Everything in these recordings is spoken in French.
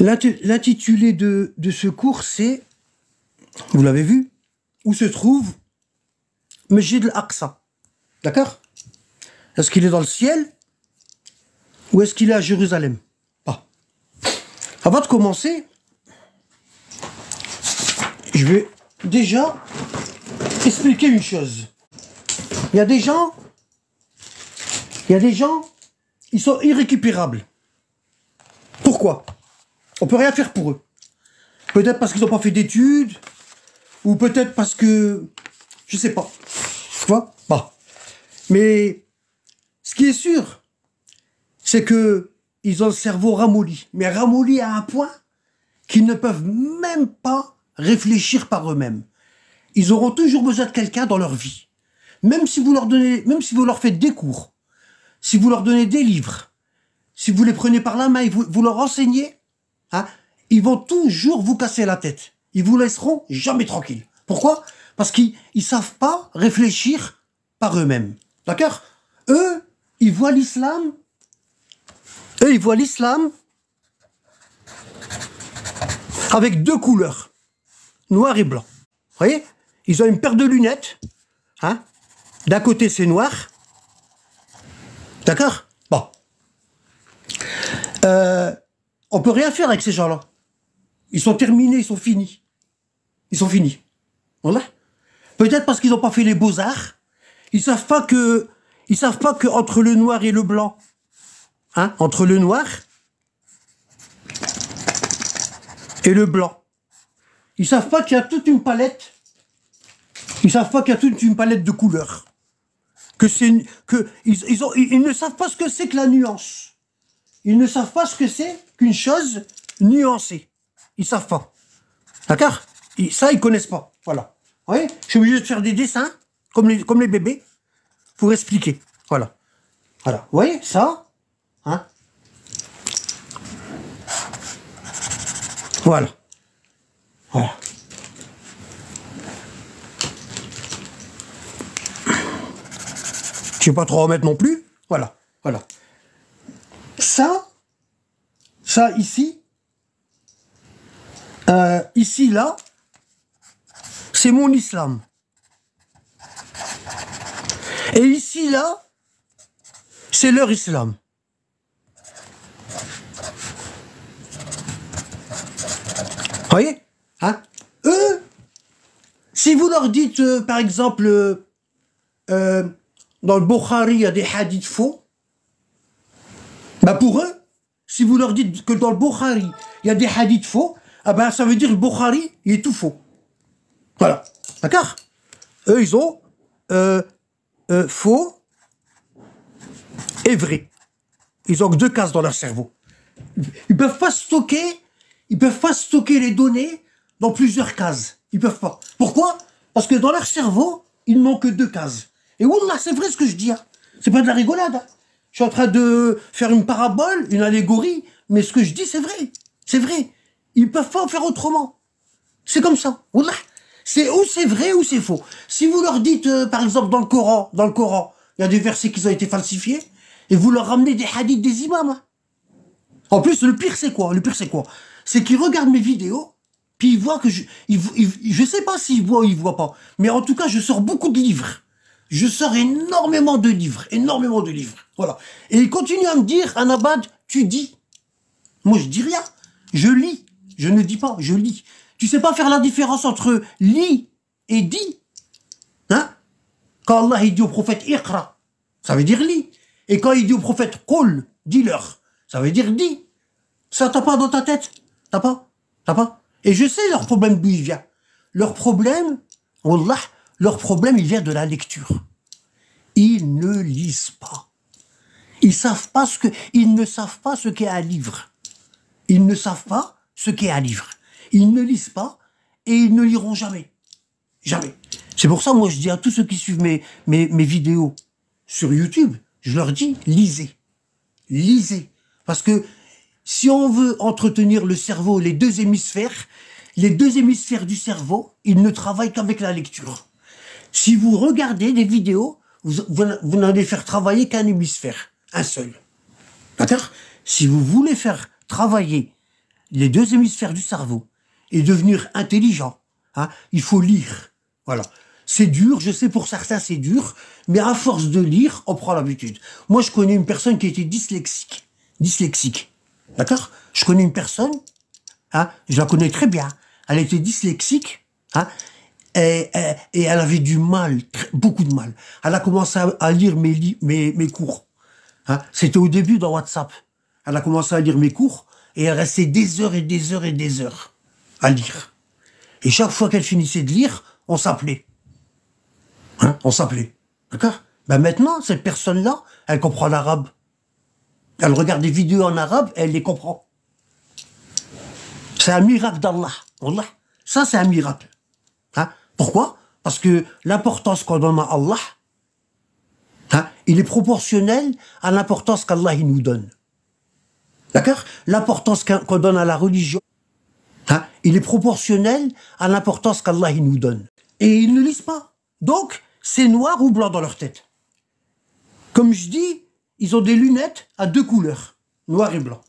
L'intitulé de, ce cours, c'est, vous l'avez vu, où se trouve Masjid al-Aqsa. D'accord Est-ce qu'il est dans le ciel ou est-ce qu'il est à Jérusalem Avant de commencer, je vais déjà expliquer une chose. Il y a des gens, il y a des gens, ils sont irrécupérables. Pourquoi on peut rien faire pour eux. Peut-être parce qu'ils n'ont pas fait d'études, ou peut-être parce que, je sais pas. Tu vois? Bah. Mais, ce qui est sûr, c'est que ils ont le cerveau ramolli, mais ramolli à un point qu'ils ne peuvent même pas réfléchir par eux-mêmes. Ils auront toujours besoin de quelqu'un dans leur vie. Même si vous leur donnez, même si vous leur faites des cours, si vous leur donnez des livres, si vous les prenez par la main et vous, vous leur enseignez, Hein, ils vont toujours vous casser la tête. Ils vous laisseront jamais tranquille. Pourquoi Parce qu'ils ne savent pas réfléchir par eux-mêmes. D'accord Eux, ils voient l'islam. Eux, ils voient l'islam avec deux couleurs, noir et blanc. Vous voyez Ils ont une paire de lunettes. Hein D'un côté, c'est noir. D'accord Bon. Euh, on peut rien faire avec ces gens-là. Ils sont terminés, ils sont finis. Ils sont finis. Voilà. Peut-être parce qu'ils n'ont pas fait les beaux-arts. Ils savent pas que, ils savent pas que entre le noir et le blanc, hein, entre le noir et le blanc, ils savent pas qu'il y a toute une palette. Ils savent pas qu'il y a toute une palette de couleurs. Que c'est, que ils, ont, ils ne savent pas ce que c'est que la nuance. Ils ne savent pas ce que c'est une chose nuancée. Ils savent pas. D'accord Ça, ils connaissent pas. Voilà. oui Je suis obligé de faire des dessins, comme les, comme les bébés, pour expliquer. Voilà. Voilà. Vous voyez ça Hein Voilà. Voilà. Je pas trop remettre non plus. Voilà. Voilà. Ça, ça ici, euh, ici, là, c'est mon islam. Et ici, là, c'est leur islam. Vous Voyez hein Eux, si vous leur dites, euh, par exemple, euh, dans le Bokhari, il y a des hadiths faux, bah pour eux, si vous leur dites que dans le Bukhari, il y a des hadiths faux, ah ben, ça veut dire que le Bukhari, il est tout faux. Voilà. D'accord Eux, ils ont euh, euh, faux et vrai. Ils ont que deux cases dans leur cerveau. Ils peuvent pas stocker, ils peuvent pas stocker les données dans plusieurs cases. Ils peuvent pas. Pourquoi Parce que dans leur cerveau, ils n'ont que deux cases. Et là c'est vrai ce que je dis. Ce hein. C'est pas de la rigolade. Hein. Je suis en train de faire une parabole, une allégorie, mais ce que je dis, c'est vrai. C'est vrai. Ils peuvent pas en faire autrement. C'est comme ça. C'est ou c'est vrai ou c'est faux. Si vous leur dites, euh, par exemple, dans le Coran, dans le Coran, il y a des versets qui ont été falsifiés, et vous leur ramenez des hadiths des imams. Hein. En plus, le pire, c'est quoi Le pire, c'est quoi C'est qu'ils regardent mes vidéos, puis ils voient que je... ne je sais pas s'ils voient ou ils voient pas, mais en tout cas, je sors beaucoup de livres je sors énormément de livres, énormément de livres. Voilà. Et il continue à me dire, Anabad, tu dis. Moi, je dis rien. Je lis. Je ne dis pas, je lis. Tu sais pas faire la différence entre lis et dit. Hein? Quand Allah il dit au prophète Iqra, ça veut dire lis. Et quand il dit au prophète Qul, dis-leur, ça veut dire dit. Ça t'a pas dans ta tête? T'as pas? T'as pas? Et je sais leur problème d'où vient. Leur problème, Wallah, leur problème, il vient de la lecture. Ils ne lisent pas. Ils savent pas ce que, ils ne savent pas ce qu'est un livre. Ils ne savent pas ce qu'est un livre. Ils ne lisent pas et ils ne liront jamais. Jamais. C'est pour ça, moi, je dis à tous ceux qui suivent mes, mes vidéos sur YouTube, je leur dis, lisez. Lisez. Parce que si on veut entretenir le cerveau, les deux hémisphères, les deux hémisphères du cerveau, ils ne travaillent qu'avec la lecture. Si vous regardez des vidéos, vous, n'allez faire travailler qu'un hémisphère, un seul. D'accord Si vous voulez faire travailler les deux hémisphères du cerveau et devenir intelligent, hein, il faut lire. Voilà. C'est dur, je sais pour certains c'est dur, mais à force de lire, on prend l'habitude. Moi, je connais une personne qui était dyslexique. Dyslexique. D'accord Je connais une personne, hein, je la connais très bien. Elle était dyslexique, hein, et, elle avait du mal, beaucoup de mal. Elle a commencé à, lire mes, mes, cours. Hein? C'était au début dans WhatsApp. Elle a commencé à lire mes cours et elle restait des heures et des heures et des heures à lire. Et chaque fois qu'elle finissait de lire, on s'appelait. Hein? On s'appelait. D'accord ben Maintenant, cette personne-là, elle comprend l'arabe. Elle regarde des vidéos en arabe et elle les comprend. C'est un miracle d'Allah. ça c'est un miracle. Pourquoi Parce que l'importance qu'on donne à Allah, hein, il est proportionnel à l'importance qu'Allah nous donne. D'accord L'importance qu'on donne à la religion, hein, il est proportionnel à l'importance qu'Allah nous donne. Et ils ne lisent pas. Donc, c'est noir ou blanc dans leur tête. Comme je dis, ils ont des lunettes à deux couleurs, noir et blanc.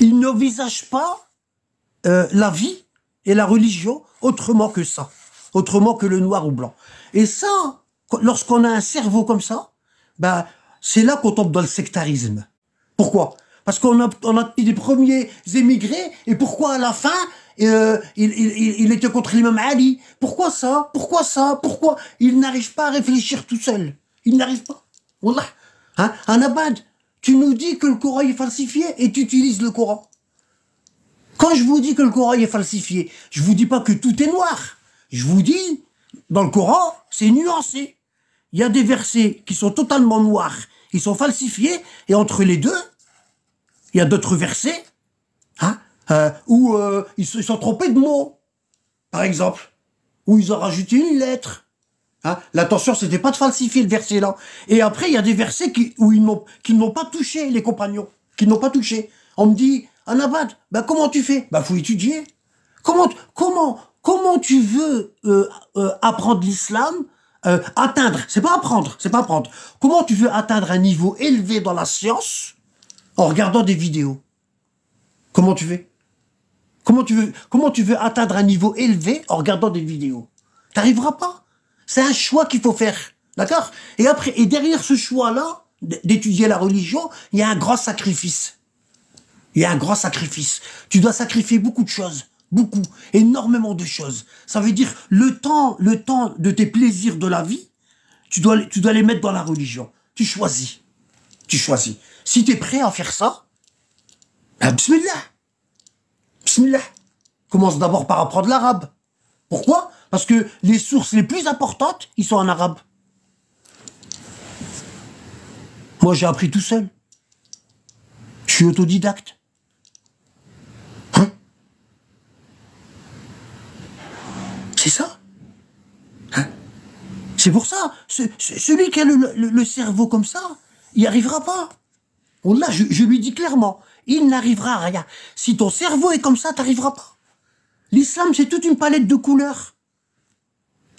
Ils n'envisagent pas euh, la vie et la religion autrement que ça autrement que le noir ou blanc. Et ça, lorsqu'on a un cerveau comme ça, bah, c'est là qu'on tombe dans le sectarisme. Pourquoi Parce qu'on a, on a des premiers émigrés, et pourquoi à la fin, euh, il, il, était contre l'imam Ali Pourquoi ça Pourquoi ça Pourquoi Il n'arrive pas à réfléchir tout seul. Il n'arrive pas. Wallah. Hein Un abad, tu nous dis que le Coran est falsifié et tu utilises le Coran. Quand je vous dis que le Coran est falsifié, je vous dis pas que tout est noir. Je vous dis, dans le Coran, c'est nuancé. Il y a des versets qui sont totalement noirs, ils sont falsifiés, et entre les deux, il y a d'autres versets hein, euh, où euh, ils se sont trompés de mots, par exemple, où ils ont rajouté une lettre. Hein. ce c'était pas de falsifier le verset là. Et après, il y a des versets qui, où ils n'ont, n'ont pas touché les compagnons, qui n'ont pas touché. On me dit, Anabad, ben, comment tu fais Il ben, faut étudier. Comment, comment, Comment tu veux euh, euh, apprendre l'islam euh, Atteindre, c'est pas apprendre, c'est pas apprendre. Comment tu veux atteindre un niveau élevé dans la science en regardant des vidéos Comment tu veux Comment tu veux comment tu veux atteindre un niveau élevé en regardant des vidéos T'arriveras pas. C'est un choix qu'il faut faire, d'accord Et après, et derrière ce choix-là d'étudier la religion, il y a un grand sacrifice. Il y a un grand sacrifice. Tu dois sacrifier beaucoup de choses beaucoup, énormément de choses. Ça veut dire le temps, le temps de tes plaisirs de la vie, tu dois, tu dois les mettre dans la religion. Tu choisis. Tu choisis. Si tu es prêt à faire ça, ben bismillah. Bismillah. Commence d'abord par apprendre l'arabe. Pourquoi Parce que les sources les plus importantes, ils sont en arabe. Moi, j'ai appris tout seul. Je suis autodidacte. C'est ça hein C'est pour ça. celui qui a le, cerveau comme ça, il n'y arrivera pas. On l'a, je, lui dis clairement, il n'arrivera à rien. Si ton cerveau est comme ça, tu n'arriveras pas. L'islam, c'est toute une palette de couleurs.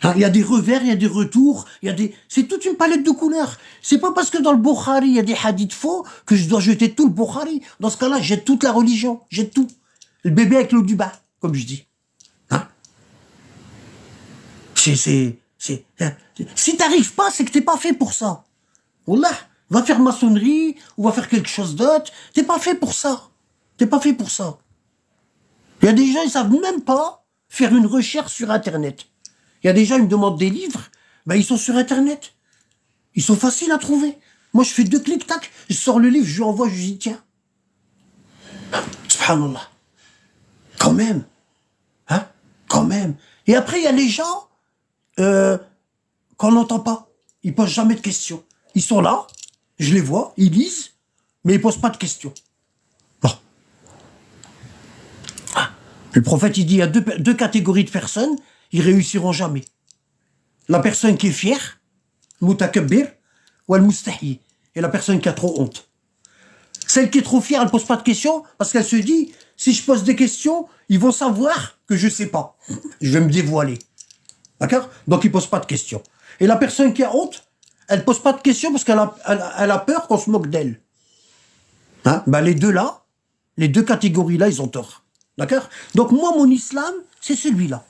Hein, il y a des revers, il y a des retours, il y a des, c'est toute une palette de couleurs. C'est pas parce que dans le Bukhari, il y a des hadiths faux que je dois jeter tout le Bukhari. Dans ce cas-là, j'ai toute la religion, J'ai tout. Le bébé avec l'eau du bas, comme je dis c'est, c'est, c'est, si t'arrives pas, c'est que t'es pas fait pour ça. Wallah, va faire maçonnerie, ou va faire quelque chose d'autre. T'es pas fait pour ça. T'es pas fait pour ça. Il y a des gens, ils savent même pas faire une recherche sur Internet. Il y a des gens, ils me demandent des livres, ben ils sont sur Internet. Ils sont faciles à trouver. Moi, je fais deux clics, tac, je sors le livre, je lui envoie, je lui dis, tiens. Subhanallah. Quand même. Hein Quand même. Et après, il y a les gens, euh, qu'on n'entend pas. Ils posent jamais de questions. Ils sont là, je les vois, ils lisent, mais ils posent pas de questions. Bon. Le prophète, il dit, il y a deux, catégories de personnes, ils réussiront jamais. La personne qui est fière, mutakabir, ou al-mustahi, et la personne qui a trop honte. Celle qui est trop fière, elle pose pas de questions, parce qu'elle se dit, si je pose des questions, ils vont savoir que je sais pas. Je vais me dévoiler. D'accord Donc, il pose pas de questions. Et la personne qui a honte, elle pose pas de questions parce qu'elle a, peur qu'on se moque d'elle. Hein ben, les deux là, les deux catégories-là, ils ont tort. D'accord Donc, moi, mon islam, c'est celui-là.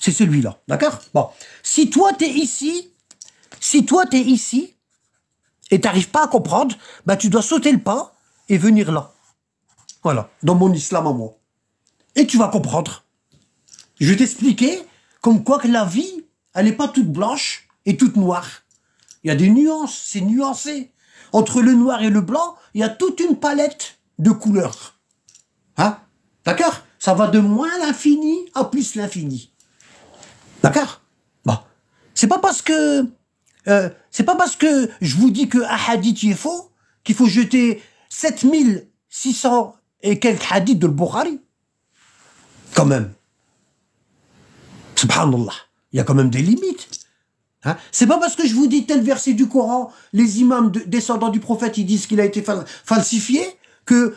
C'est celui-là. D'accord Bon. Si toi, tu es ici, si toi, tu es ici, et t'arrives pas à comprendre, bah tu dois sauter le pas et venir là. Voilà. Dans mon islam à moi. Et tu vas comprendre. Je vais t'expliquer comme quoi que la vie, elle n'est pas toute blanche et toute noire. Il y a des nuances, c'est nuancé. Entre le noir et le blanc, il y a toute une palette de couleurs. Hein D'accord Ça va de moins l'infini à plus l'infini. D'accord Bon. C'est pas parce que... Euh, c'est pas parce que je vous dis que un hadith est faux qu'il faut jeter 7600 et quelques hadiths de Bukhari. Quand même. Subhanallah, il y a quand même des limites. Hein c'est pas parce que je vous dis tel verset du Coran, les imams descendants du prophète, ils disent qu'il a été falsifié, que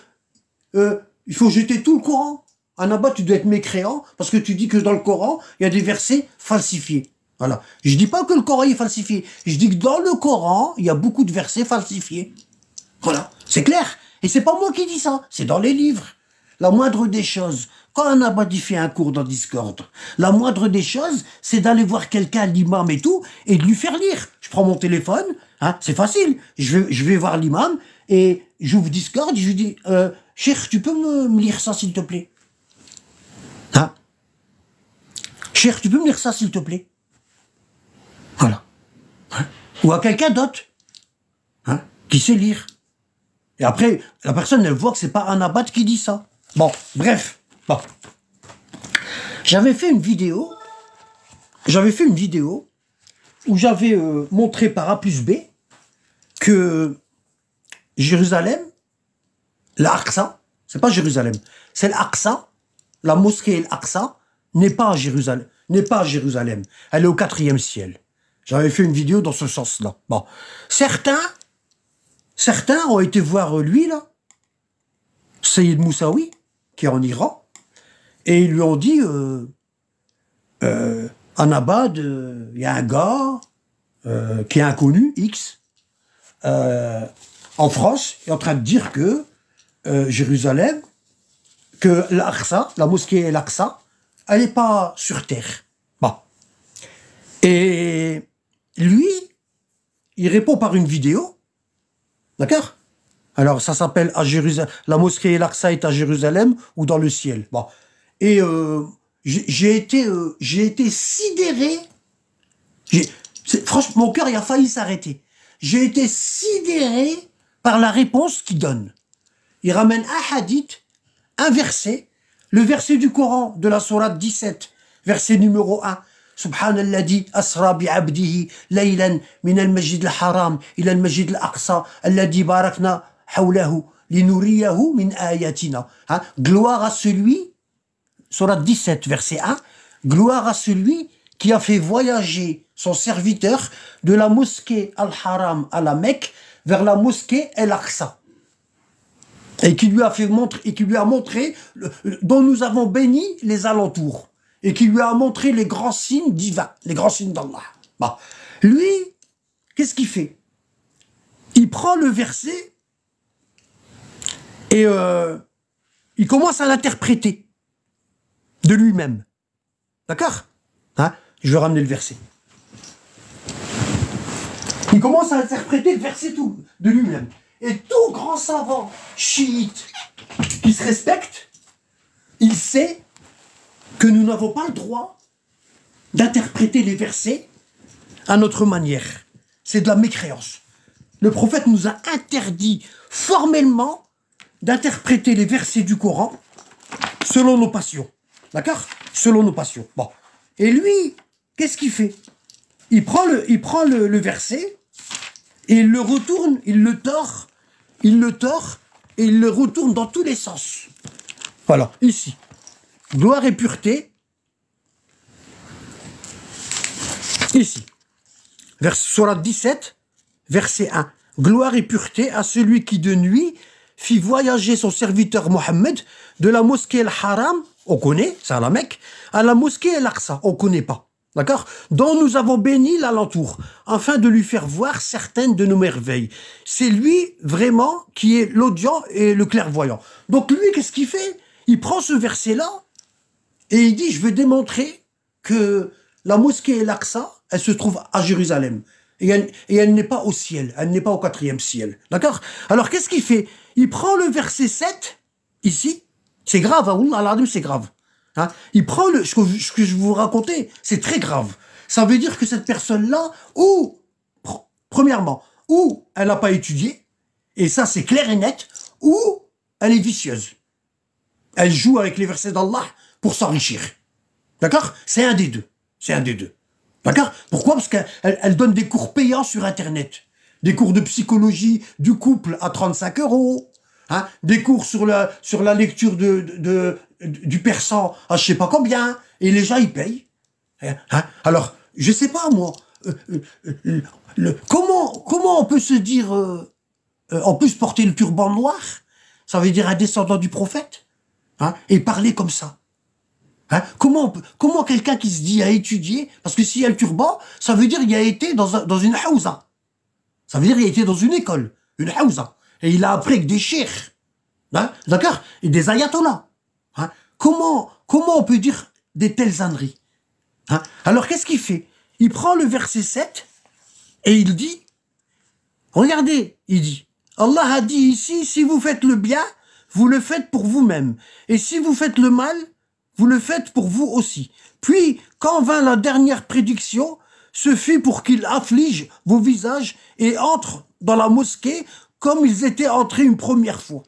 euh, il faut jeter tout le Coran. En abat, tu dois être mécréant parce que tu dis que dans le Coran, il y a des versets falsifiés. Voilà. Je dis pas que le Coran est falsifié. Je dis que dans le Coran, il y a beaucoup de versets falsifiés. Voilà. C'est clair. Et c'est pas moi qui dis ça. C'est dans les livres. La moindre des choses. Quand on a fait un cours dans Discord, la moindre des choses, c'est d'aller voir quelqu'un, l'imam et tout, et de lui faire lire. Je prends mon téléphone, hein, c'est facile. Je vais, je vais voir l'imam et j'ouvre Discord, je lui dis, euh, Cher, hein tu peux me, lire ça, s'il te plaît Hein Cher, tu peux me lire ça, s'il te plaît Voilà. Ou à quelqu'un d'autre hein, qui sait lire. Et après, la personne, elle voit que c'est pas un abad qui dit ça. Bon, bref. Bon. J'avais fait une vidéo, j'avais fait une vidéo où j'avais euh, montré par A plus B que Jérusalem, l'Aqsa, c'est pas Jérusalem, c'est l'Aqsa, la mosquée l'Aqsa n'est pas Jérusalem, n'est pas Jérusalem, elle est au quatrième ciel. J'avais fait une vidéo dans ce sens-là. Bon, certains, certains ont été voir euh, lui là, Sayyid Moussaoui, qui est en Iran, et ils lui ont dit, euh, euh, euh il y a un gars euh, qui est inconnu, X, euh, en France, est en train de dire que Jérusalem, que l'Aqsa, la mosquée Aqsa, elle n'est pas sur terre. Bon. Et lui, il répond par une vidéo. D'accord alors, ça s'appelle à Jérusalem. La mosquée El-Aqsa est à Jérusalem ou dans le ciel. Bon, et euh, j'ai été, euh, j'ai été sidéré. Franchement, mon cœur, il a failli s'arrêter. J'ai été sidéré par la réponse qu'il donne. Il ramène un hadith, un verset, le verset du Coran de la sourate 17, verset numéro 1. asra bi laylan min al-majid al-haram ila al-majid al-aqsa alladhi barakna hawlahu linuriyahu min ayatina. Hein, gloire à celui Surat 17, verset 1, Gloire à celui qui a fait voyager son serviteur de la mosquée Al-Haram à la Mecque vers la mosquée El-Aqsa. Et qui lui a fait et qui lui a montré, dont nous avons béni les alentours. Et qui lui a montré les grands signes divins, les grands signes d'Allah. Bah, lui, qu'est-ce qu'il fait Il prend le verset et euh, il commence à l'interpréter de lui-même. D'accord hein Je vais ramener le verset. Il commence à interpréter le verset tout, de lui-même. Et tout grand savant chiite qui se respecte, il sait que nous n'avons pas le droit d'interpréter les versets à notre manière. C'est de la mécréance. Le prophète nous a interdit formellement d'interpréter les versets du Coran selon nos passions. D'accord Selon nos passions. Bon. Et lui, qu'est-ce qu'il fait Il prend, le, il prend le, verset et il le retourne, il le tord, il le tord et il le retourne dans tous les sens. Voilà, ici. Gloire et pureté. Ici. Vers, surat 17, verset 1. Gloire et pureté à celui qui de nuit fit voyager son serviteur Mohammed de la mosquée al-Haram on connaît, c'est à la Mecque, à la mosquée Al-Aqsa, on connaît pas. D'accord Dont nous avons béni l'alentour, afin de lui faire voir certaines de nos merveilles. C'est lui, vraiment, qui est l'audient et le clairvoyant. Donc lui, qu'est-ce qu'il fait Il prend ce verset-là, et il dit, je veux démontrer que la mosquée Al-Aqsa, elle se trouve à Jérusalem. Et elle, et elle n'est pas au ciel, elle n'est pas au quatrième ciel. D'accord Alors qu'est-ce qu'il fait Il prend le verset 7, ici, c'est grave, hein. c'est grave. Hein. il prend le, ce que, je je vous racontais, c'est très grave. Ça veut dire que cette personne-là, ou, premièrement, ou elle n'a pas étudié, et ça c'est clair et net, ou elle est vicieuse. Elle joue avec les versets d'Allah pour s'enrichir. D'accord C'est un des deux. C'est un des deux. D'accord Pourquoi Parce qu'elle donne des cours payants sur Internet. Des cours de psychologie du couple à 35 euros, Hein, des cours sur la, sur la lecture de, du persan, à ah, je sais pas combien, et les gens ils payent. Hein, hein. Alors, je sais pas moi, euh, euh, euh, comment, comment on peut se dire, on peut porter le turban noir, ça veut dire un descendant du prophète, hein, et parler comme ça. comment comment quelqu'un qui se dit à étudier, parce que s'il y a le turban, ça veut dire qu'il a été dans, dans une house, Ça veut dire qu'il a été dans une école, une house. Et il a appris que des chers, hein, D'accord Et des ayatollahs. Hein comment, comment on peut dire des telles âneries hein. Alors qu'est-ce qu'il fait Il prend le verset 7 et il dit, regardez, il dit, Allah a dit ici, si vous faites le bien, vous le faites pour vous-même. Et si vous faites le mal, vous le faites pour vous aussi. Puis, quand vint la dernière prédiction, ce fut pour qu'il afflige vos visages et entre dans la mosquée comme ils étaient entrés une première fois.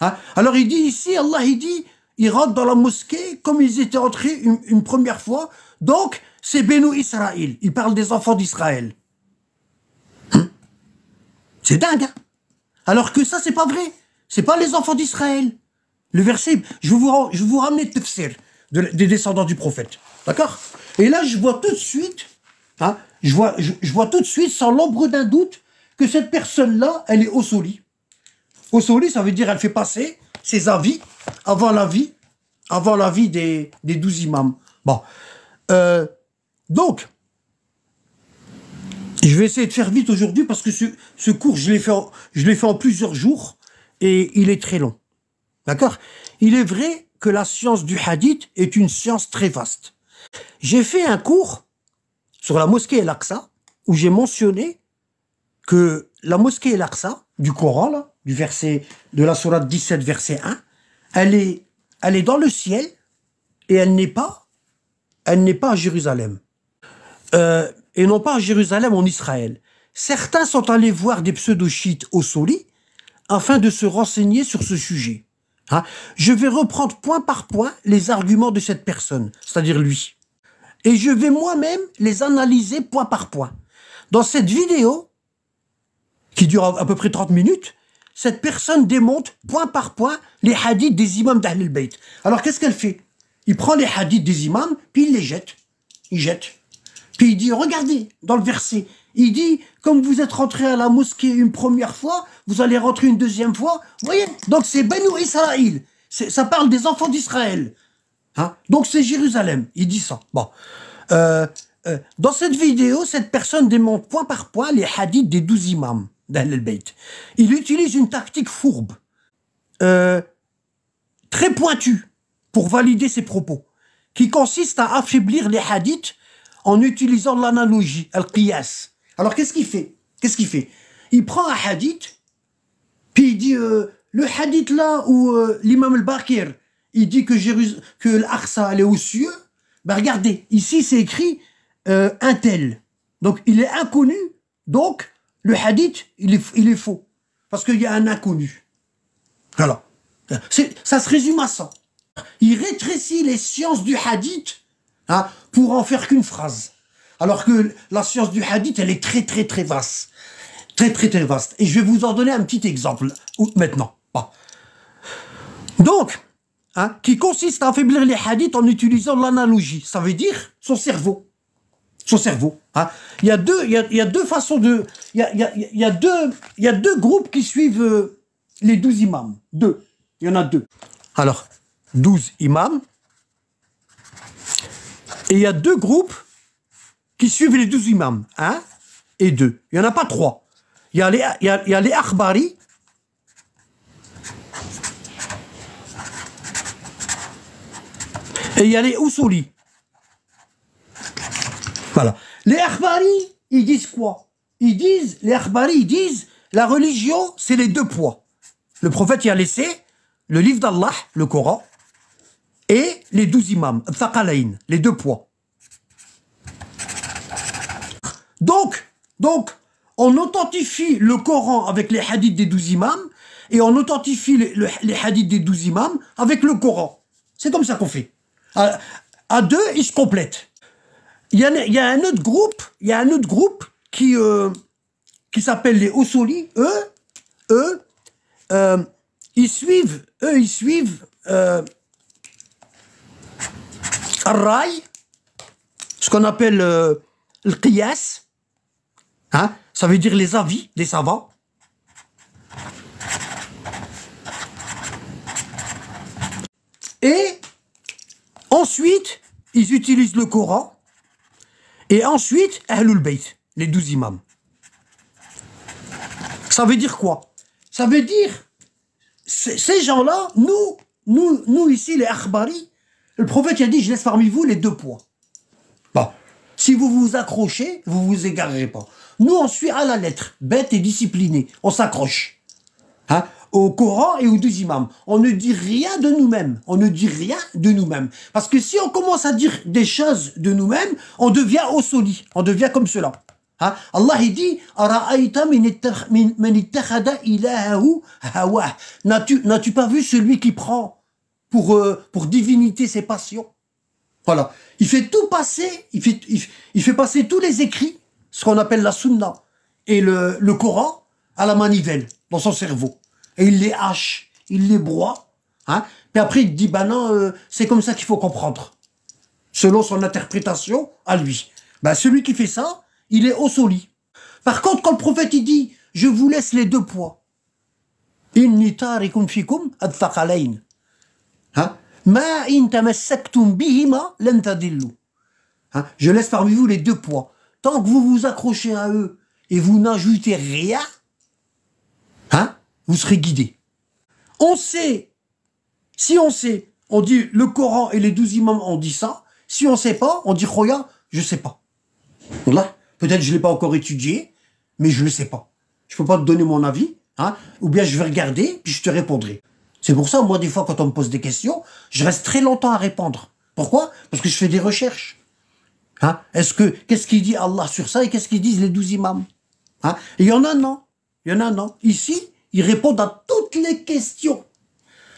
Hein? Alors il dit ici, Allah il dit, ils rentrent dans la mosquée comme ils étaient entrés une, première fois. Donc, c'est Benou Israël. Il parle des enfants d'Israël. Hein? c'est dingue. Hein Alors que ça, c'est pas vrai. C'est pas les enfants d'Israël. Le verset, je vous, je vous ramène le tafsir des descendants du prophète. D'accord Et là, je vois tout de suite, hein, je, vois, je vois tout de suite, sans l'ombre d'un doute, que cette personne-là, elle est au soli. Au soli, ça veut dire elle fait passer ses avis avant la vie, avant la des, des douze imams. Bon. Euh, donc, je vais essayer de faire vite aujourd'hui parce que ce, ce cours, je l'ai fait, en, je l'ai fait en plusieurs jours et il est très long. D'accord Il est vrai que la science du hadith est une science très vaste. J'ai fait un cours sur la mosquée El-Aqsa où j'ai mentionné que la mosquée El-Aqsa, du Coran, du verset, de la sourate 17, verset 1, elle est, elle est dans le ciel et elle n'est pas, elle n'est pas à Jérusalem. Euh, et non pas à Jérusalem, en Israël. Certains sont allés voir des pseudo-chiites au Soli afin de se renseigner sur ce sujet. Hein je vais reprendre point par point les arguments de cette personne, c'est-à-dire lui. Et je vais moi-même les analyser point par point. Dans cette vidéo, qui dure à, peu près 30 minutes, cette personne démonte point par point les hadiths des imams d'Ahl bayt Alors qu'est-ce qu'elle fait Il prend les hadiths des imams, puis il les jette. Il jette. Puis il dit, regardez, dans le verset, il dit, comme vous êtes rentré à la mosquée une première fois, vous allez rentrer une deuxième fois. Vous voyez Donc c'est Benou Israël. Ça parle des enfants d'Israël. Hein Donc c'est Jérusalem. Il dit ça. Bon. Euh, euh, dans cette vidéo, cette personne démonte point par point les hadiths des douze imams. Il utilise une tactique fourbe, euh, très pointue, pour valider ses propos, qui consiste à affaiblir les hadiths en utilisant l'analogie, al-qiyas. Alors qu'est-ce qu'il fait Qu'est-ce qu'il fait Il prend un hadith, puis il dit euh, le hadith là où euh, l'imam al-Bakir il dit que Jérus que l'Aqsa est au cieux. Ben, regardez, ici c'est écrit un tel. Donc il est inconnu. Donc le hadith, il est, il est faux. Parce qu'il y a un inconnu. Voilà. Ça se résume à ça. Il rétrécit les sciences du hadith hein, pour en faire qu'une phrase. Alors que la science du hadith, elle est très très très vaste. Très très très vaste. Et je vais vous en donner un petit exemple maintenant. Donc, hein, qui consiste à affaiblir les hadiths en utilisant l'analogie. Ça veut dire son cerveau son cerveau. Il, y a deux, il, y a, deux façons de... Il y a, deux, il y a deux groupes qui suivent les douze imams. Deux. Il y en a deux. Alors, douze imams. Et il y a deux groupes qui suivent les douze imams. Un et deux. Il n'y en a pas trois. Il y a les, il y akhbari. Et il y a les Usuli. Voilà. Les Akhbari, ils disent quoi Ils disent, les Akhbari, ils disent, la religion, c'est les deux poids. Le prophète y a laissé le livre d'Allah, le Coran, et les douze imams, les deux poids. Donc, donc, on authentifie le Coran avec les hadiths des douze imams, et on authentifie les, hadiths des douze imams avec le Coran. C'est comme ça qu'on fait. à deux, ils se complètent. Il y, a, un autre groupe, il y un autre groupe qui, euh, qui s'appelle les Ossoli. Eux, euh, ils suivent, eux, ils suivent euh, ce qu'on appelle le qiyas, hein. ça veut dire les avis des savants. Et ensuite, ils utilisent le Coran et ensuite, Ahlul Bayt, les douze imams. Ça veut dire quoi Ça veut dire, ces gens-là, nous, nous, nous ici, les Akhbari, le prophète a dit, je laisse parmi vous les deux poids. Bah, si vous vous accrochez, vous vous égarerez pas. Nous, on suit à la lettre, bête et discipliné. On s'accroche. Hein au Coran et aux deux imams. On ne dit rien de nous-mêmes. On ne dit rien de nous-mêmes. Parce que si on commence à dire des choses de nous-mêmes, on devient soli. On devient comme cela. Hein? Allah il dit N'as-tu n'as -tu pas vu celui qui prend pour, euh, pour divinité ses passions Voilà. Il fait tout passer, il fait, il, fait passer tous les écrits, ce qu'on appelle la sunna, et le Coran, à la manivelle, dans son cerveau et il les hache, il les broie. Hein Puis après, il dit, ben non, euh, c'est comme ça qu'il faut comprendre, selon son interprétation à lui. Bah, celui qui fait ça, il est au soli. Par contre, quand le prophète il dit, je vous laisse les deux poids. innita hein. Ma bihima hein. Je laisse parmi vous les deux poids. Tant que vous vous accrochez à eux et vous n'ajoutez rien, hein, vous serez guidé. On sait, si on sait, on dit le Coran et les douze imams ont dit ça. Si on sait pas, on dit Khoya, je ne sais pas. Là, peut-être je l'ai pas encore étudié, mais je le sais pas. Je ne peux pas te donner mon avis, hein, ou bien je vais regarder, puis je te répondrai. C'est pour ça, moi, des fois, quand on me pose des questions, je reste très longtemps à répondre. Pourquoi Parce que je fais des recherches. Hein Est-ce que qu'est-ce qu'il dit Allah sur ça et qu'est-ce qu'ils disent les douze imams hein il y en a non, il y en a non. Ici, ils répondent à toutes les questions.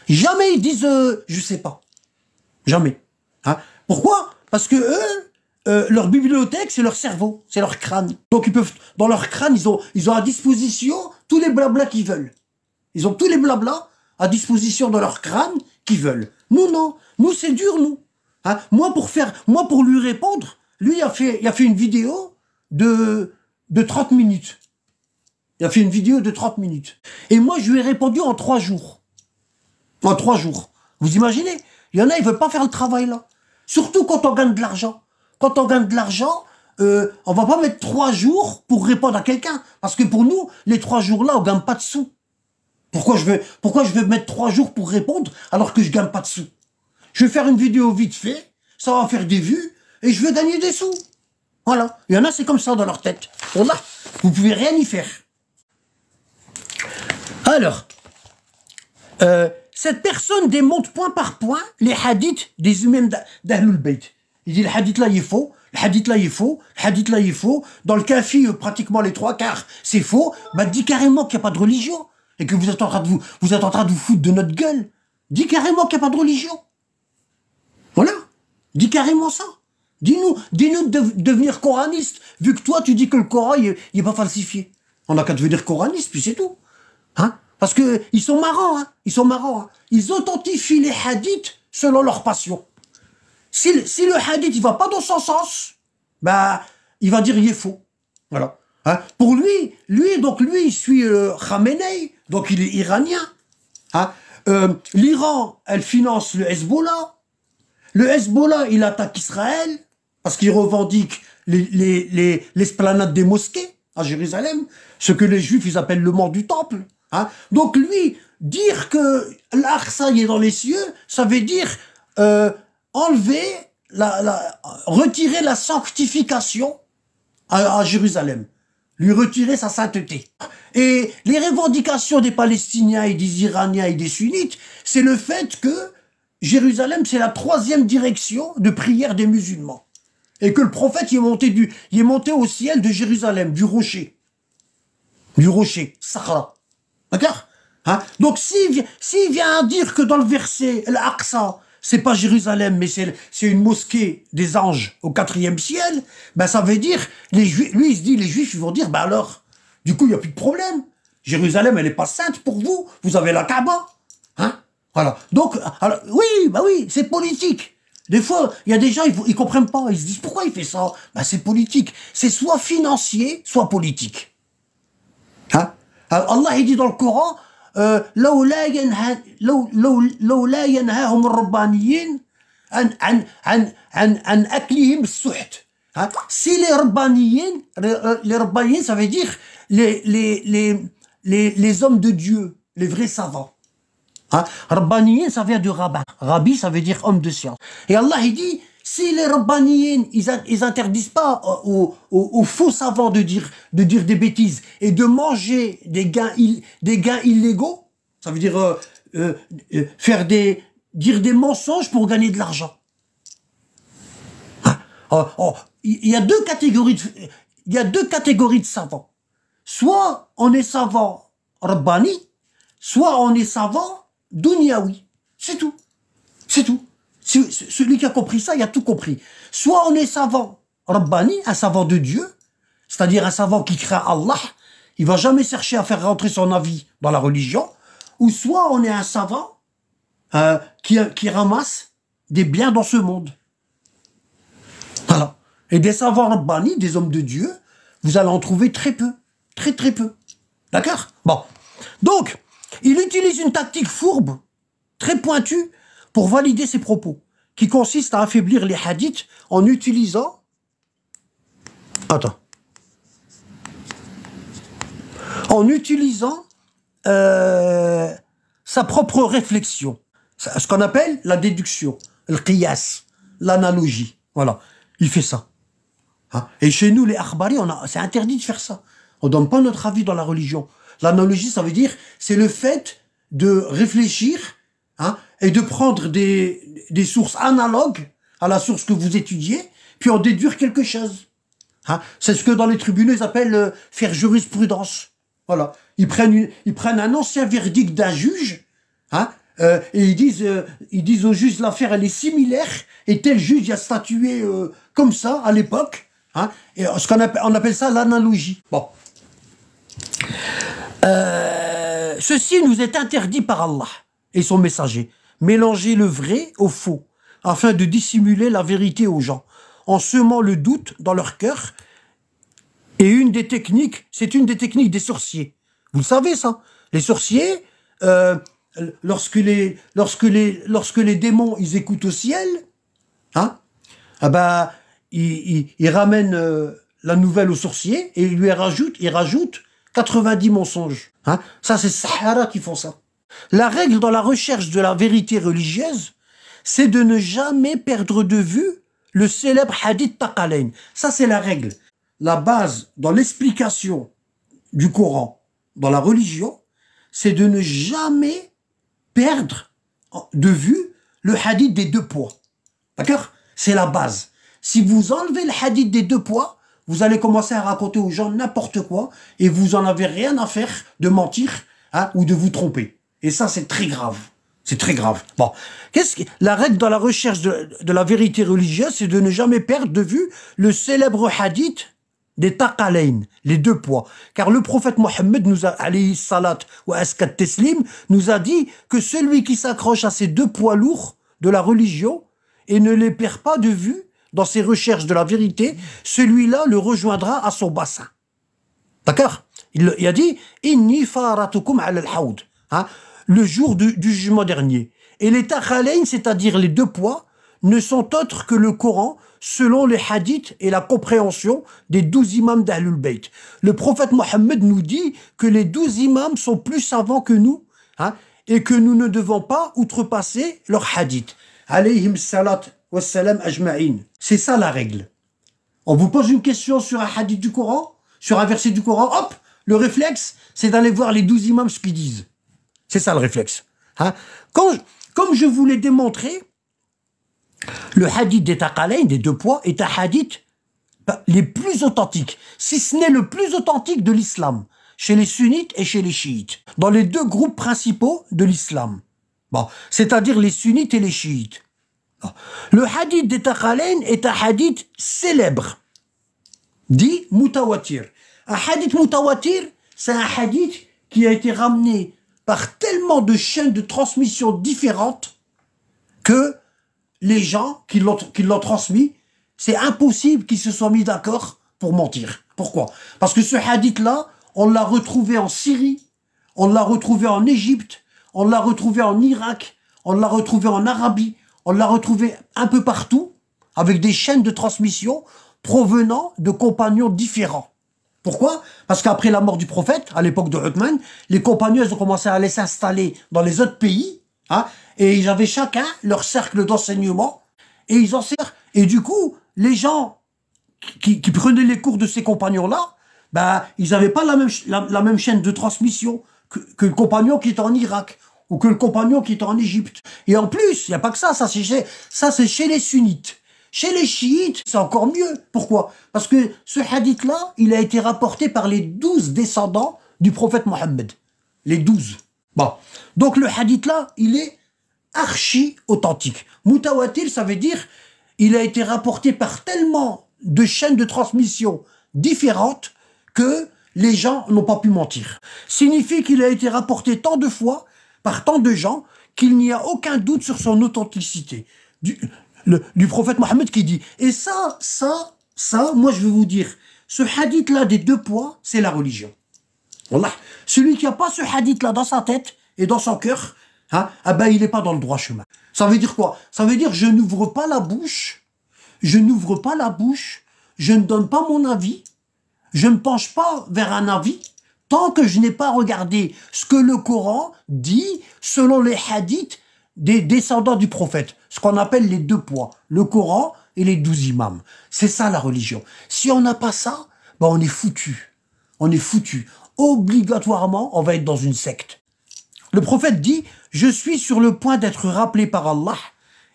Jamais ils disent euh, je sais pas. Jamais. Hein? Pourquoi Parce que euh, leur bibliothèque, c'est leur cerveau, c'est leur crâne. Donc ils peuvent, dans leur crâne, ils ont, ils ont à disposition tous les blablas qu'ils veulent. Ils ont tous les blablas à disposition dans leur crâne qu'ils veulent. Nous non, nous c'est dur nous. Hein? Moi pour faire, moi pour lui répondre, lui il a fait, il a fait une vidéo de de 30 minutes. Il a fait une vidéo de 30 minutes. Et moi, je lui ai répondu en trois jours. En trois jours. Vous imaginez Il y en a, ils veulent pas faire le travail là. Surtout quand on gagne de l'argent. Quand on gagne de l'argent, euh, on va pas mettre trois jours pour répondre à quelqu'un. Parce que pour nous, les trois jours là, on gagne pas de sous. Pourquoi je veux, pourquoi je veux mettre trois jours pour répondre alors que je gagne pas de sous Je vais faire une vidéo vite fait, ça va faire des vues, et je veux gagner des sous. Voilà. Il y en a, c'est comme ça dans leur tête. On a, vous pouvez rien y faire. Alors, euh, cette personne démonte point par point les hadiths des humains d'Ahlul Bayt. Il dit le hadith là il est faux, le hadith là il est faux, le hadith là il est faux. Dans le kafi, pratiquement les trois quarts, c'est faux. Bah dis carrément qu'il n'y a pas de religion et que vous êtes en train de vous, vous êtes en train de vous foutre de notre gueule. Dis carrément qu'il n'y a pas de religion. Voilà. Dis carrément ça. Dis-nous, dis-nous de, devenir coraniste, vu que toi tu dis que le Coran il, n'est pas falsifié. On n'a qu'à devenir coraniste, puis c'est tout. Hein? Parce que sont marrants, ils sont marrants. Hein. Hein. ils authentifient les hadiths selon leur passion. Si, le hadith il va pas dans son sens, bah il va dire il est faux. Voilà. Pour lui, lui donc lui il suit euh, Khamenei, donc il est iranien. Euh, L'Iran, elle finance le Hezbollah. Le Hezbollah, il attaque Israël parce qu'il revendique l'esplanade des mosquées à Jérusalem, ce que les Juifs ils appellent le mort du temple. Hein? Donc lui, dire que l'Arsa est dans les cieux, ça veut dire euh, enlever, la, retirer la sanctification à, Jérusalem, lui retirer sa sainteté. Et les revendications des Palestiniens et des Iraniens et des Sunnites, c'est le fait que Jérusalem, c'est la troisième direction de prière des musulmans. Et que le prophète y est monté, du, est monté au ciel de Jérusalem, du rocher. Du rocher, Sahara. D'accord hein? Donc s'il vient dire que dans le verset, l'Aqsa, c'est pas Jérusalem, mais c'est une mosquée des anges au quatrième ciel, ben ça veut dire, les Juifs, lui il se dit, les Juifs ils vont dire, ben alors, du coup il n'y a plus de problème. Jérusalem, elle n'est pas sainte pour vous, vous avez la Kaaba. Hein voilà. Donc, alors, oui, bah oui, c'est politique. Des fois, il y a des gens, ils, ne comprennent pas, ils se disent pourquoi il fait ça Ben, c'est politique. C'est soit financier, soit politique. Hein الله يجي الكوران آه، لو لولا ينهى لو لو لولا ينهاهم الربانيين عن عن عن عن, عن اكلهم السحت ها سي لي ربانيين لي ربانيين سافي دير لي لي لي لي لي زوم دو ديو لي فري سافون ربانيين سافي دو رابان رابي سافي دير اوم دو سيونس الله يجي Si les rabbaniens, ils, ils interdisent pas aux, faux savants de dire, de dire des bêtises et de manger des gains, des gains illégaux, ça veut dire euh, euh, euh, faire des, dire des mensonges pour gagner de l'argent. Hein? Oh, oh, il y a deux catégories de, il deux catégories de savants. Soit on est savant rabbani, soit on est savant duniawi. C'est tout. C'est tout. Celui qui a compris ça, il a tout compris. Soit on est savant, Rabbani, un savant de Dieu, c'est-à-dire un savant qui craint Allah, il va jamais chercher à faire rentrer son avis dans la religion, ou soit on est un savant euh, qui, ramasse des biens dans ce monde. Voilà. Et des savants Rabbani, des hommes de Dieu, vous allez en trouver très peu. Très très peu. D'accord Bon. Donc, il utilise une tactique fourbe, très pointue, pour valider ses propos, qui consistent à affaiblir les hadiths en utilisant... Attends. En utilisant euh, sa propre réflexion. Ce qu'on appelle la déduction, le l'analogie. Voilà, il fait ça. Hein? Et chez nous, les akhbari, c'est interdit de faire ça. On ne donne pas notre avis dans la religion. L'analogie, ça veut dire, c'est le fait de réfléchir Hein, et de prendre des, sources analogues à la source que vous étudiez, puis en déduire quelque chose. Hein. C'est ce que dans les tribunaux ils appellent euh, faire jurisprudence. Voilà, ils prennent, ils prennent un ancien verdict d'un juge, hein, euh, et ils disent, euh, ils disent au juge l'affaire elle est similaire et tel juge a statué comme ça à l'époque. ce qu'on on appelle ça l'analogie. ceci nous est interdit par Allah et son messager, mélanger le vrai au faux, afin de dissimuler la vérité aux gens, en semant le doute dans leur cœur. Et une des techniques, c'est une des techniques des sorciers. Vous le savez ça. Les sorciers, euh, lorsque les lorsque les lorsque les démons ils écoutent au ciel, hein, ah ben, ils, ramènent euh, la nouvelle au sorcier et ils lui rajoutent 90 mensonges. Hein. Ça c'est Sahara qui font ça. La règle dans la recherche de la vérité religieuse, c'est de ne jamais perdre de vue le célèbre hadith Taqalain. Ça, c'est la règle. La base dans l'explication du Coran, dans la religion, c'est de ne jamais perdre de vue le hadith des deux poids. D'accord C'est la base. Si vous enlevez le hadith des deux poids, vous allez commencer à raconter aux gens n'importe quoi et vous en avez rien à faire de mentir hein, ou de vous tromper. Et ça, c'est très grave. C'est très grave. Bon, qu'est-ce que la règle dans la recherche de, la vérité religieuse, c'est de ne jamais perdre de vue le célèbre hadith des taqalayn, les deux poids. Car le prophète Mohammed nous a, alayhi salat ou askat teslim, nous a dit que celui qui s'accroche à ces deux poids lourds de la religion et ne les perd pas de vue dans ses recherches de la vérité, celui-là le rejoindra à son bassin. D'accord il, a dit « Inni faratukum al le jour du, jugement dernier. Et les takhalein, c'est-à-dire les deux poids, ne sont autres que le Coran selon les hadiths et la compréhension des douze imams d'Ahlul Bayt. Le prophète Mohammed nous dit que les douze imams sont plus savants que nous hein, et que nous ne devons pas outrepasser leurs hadiths. Alayhim salat wa salam C'est ça la règle. On vous pose une question sur un hadith du Coran, sur un verset du Coran, hop, le réflexe, c'est d'aller voir les douze imams ce qu'ils disent. C'est ça le réflexe. Hein Quand, comme je vous l'ai démontré, le hadith des des deux poids, est un hadith bah, les plus authentiques, si ce n'est le plus authentique de l'islam, chez les sunnites et chez les chiites, dans les deux groupes principaux de l'islam. Bon, c'est-à-dire les sunnites et les chiites. Ah. Le hadith des est un hadith célèbre, dit mutawatir. Un hadith mutawatir, c'est un hadith qui a été ramené tellement de chaînes de transmission différentes que les gens qui l'ont transmis, c'est impossible qu'ils se soient mis d'accord pour mentir. Pourquoi Parce que ce hadith-là, on l'a retrouvé en Syrie, on l'a retrouvé en Égypte, on l'a retrouvé en Irak, on l'a retrouvé en Arabie, on l'a retrouvé un peu partout, avec des chaînes de transmission provenant de compagnons différents. Pourquoi Parce qu'après la mort du prophète, à l'époque de Uthman, les compagnons ont commencé à aller s'installer dans les autres pays, hein, et ils avaient chacun leur cercle d'enseignement, et ils enseignent. Et du coup, les gens qui, prenaient les cours de ces compagnons-là, ben, ils n'avaient pas la même, la, même chaîne de transmission que, le compagnon qui était en Irak ou que le compagnon qui était en Égypte. Et en plus, il n'y a pas que ça, ça c'est chez les sunnites. Chez les chiites, c'est encore mieux. Pourquoi Parce que ce hadith-là, il a été rapporté par les douze descendants du prophète Mohammed. Les douze. Bon. Donc le hadith-là, il est archi authentique. Mutawatil, ça veut dire il a été rapporté par tellement de chaînes de transmission différentes que les gens n'ont pas pu mentir. Signifie qu'il a été rapporté tant de fois par tant de gens qu'il n'y a aucun doute sur son authenticité. Du, du prophète Mohammed qui dit. Et ça, ça, ça, moi je vais vous dire, ce hadith-là des deux poids, c'est la religion. voilà Celui qui n'a pas ce hadith-là dans sa tête et dans son cœur, hein, ah ben, il n'est pas dans le droit chemin. Ça veut dire quoi Ça veut dire je n'ouvre pas la bouche, je n'ouvre pas la bouche, je ne donne pas mon avis, je ne penche pas vers un avis tant que je n'ai pas regardé ce que le Coran dit selon les hadiths des descendants du prophète, ce qu'on appelle les deux poids, le Coran et les douze imams. C'est ça la religion. Si on n'a pas ça, ben on est foutu. On est foutu. Obligatoirement, on va être dans une secte. Le prophète dit, je suis sur le point d'être rappelé par Allah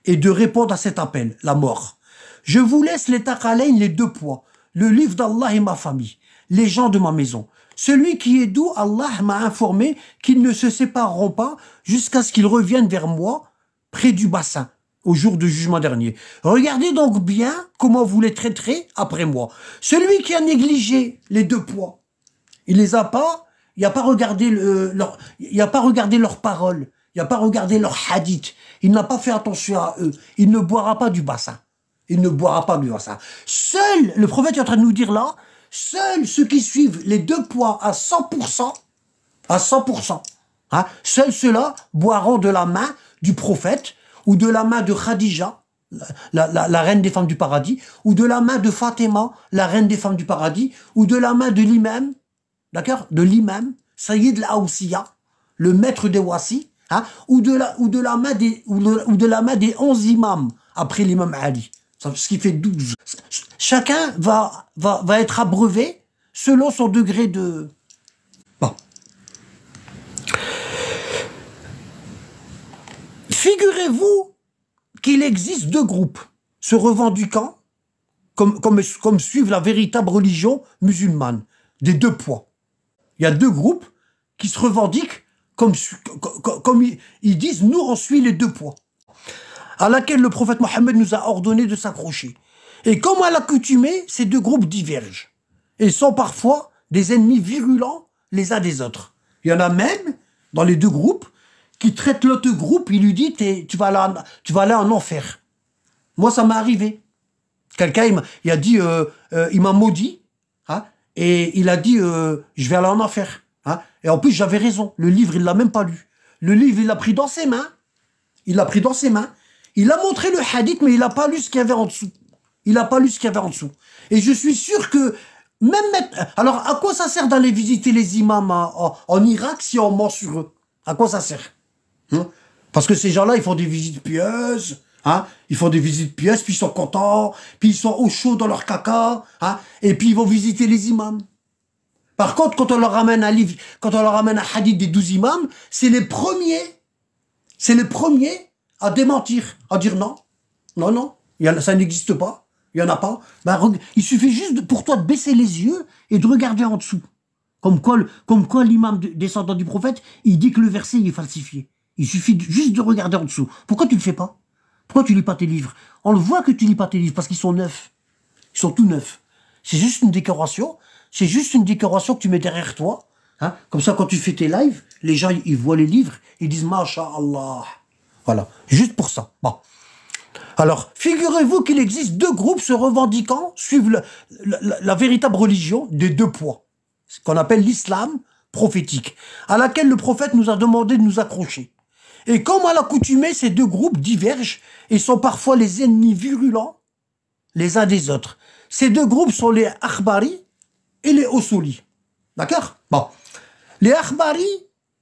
et de répondre à cet appel, la mort. Je vous laisse les taqalayn, les deux poids, le livre d'Allah et ma famille, les gens de ma maison. Celui qui est doux, Allah m'a informé qu'ils ne se sépareront pas jusqu'à ce qu'ils reviennent vers moi près du bassin au jour du jugement dernier. Regardez donc bien comment vous les traiterez après moi. Celui qui a négligé les deux poids, il les a pas, il n'a pas regardé leur, il pas regardé leurs paroles, il n'a pas regardé leurs hadiths, il n'a pas fait attention à eux, il ne boira pas du bassin. Il ne boira pas du bassin. Seul, le prophète est en train de nous dire là, seuls ceux qui suivent les deux poids à 100%, à 100%, hein, seuls ceux-là boiront de la main du prophète ou de la main de Khadija, la, reine des femmes du paradis, ou de la main de Fatima, la reine des femmes du paradis, ou de la main de l'imam, d'accord De l'imam, Sayyid al-Aoussiya, le maître des Wassi, hein, ou, de la, ou, de la main des, ou, ou la main des onze imams, après l'imam Ali. Ce qui fait douze. Chacun va, va, être abreuvé selon son degré de... Bon. Figurez-vous qu'il existe deux groupes se revendiquant comme, comme, comme suivent la véritable religion musulmane, des deux poids. Il y a deux groupes qui se revendiquent comme, comme, ils disent, nous on suit les deux poids, à laquelle le prophète Mohammed nous a ordonné de s'accrocher. Et comme à l'accoutumée, ces deux groupes divergent et sont parfois des ennemis virulents les uns des autres. Il y en a même, dans les deux groupes, qui traitent l'autre groupe, il lui dit tu vas, aller en, tu vas en enfer. Moi, ça m'est arrivé. Quelqu'un, il, a dit, euh, euh, il m'a maudit, hein, et il a dit, euh, je vais aller en enfer. Hein. Et en plus, j'avais raison. Le livre, il l'a même pas lu. Le livre, il l'a pris dans ses mains. Il l'a pris dans ses mains. Il a montré le hadith, mais il n'a pas lu ce qu'il y avait en dessous. Il n'a pas lu ce qu'il y avait en dessous. Et je suis sûr que même Alors, à quoi ça sert d'aller visiter les imams en, Irak si on ment sur eux À quoi ça sert hein? Parce que ces gens-là, ils font des visites pieuses. Hein ils font des visites pieuses, puis ils sont contents, puis ils sont au chaud dans leur caca, hein? et puis ils vont visiter les imams. Par contre, quand on leur ramène un livre, quand on leur ramène un hadith des douze imams, c'est les premiers, c'est les premiers à démentir, à dire non, non, non, ça n'existe pas. Il y en a pas. Ben, il suffit juste pour toi de baisser les yeux et de regarder en dessous. Comme quoi, comme quoi l'imam descendant du prophète, il dit que le verset est falsifié. Il suffit juste de regarder en dessous. Pourquoi tu le fais pas Pourquoi tu lis pas tes livres On le voit que tu lis pas tes livres parce qu'ils sont neufs. Ils sont tout neufs. C'est juste une décoration. C'est juste une décoration que tu mets derrière toi. Hein Comme ça, quand tu fais tes lives, les gens, ils voient les livres, ils disent, Masha Allah. Voilà. Juste pour ça. Bon. Alors, figurez-vous qu'il existe deux groupes se revendiquant, suivent la, véritable religion des deux poids, ce qu'on appelle l'islam prophétique, à laquelle le prophète nous a demandé de nous accrocher. Et comme à l'accoutumée, ces deux groupes divergent et sont parfois les ennemis virulents les uns des autres. Ces deux groupes sont les Akhbari et les Osuli. D'accord Bon. Les Akhbari,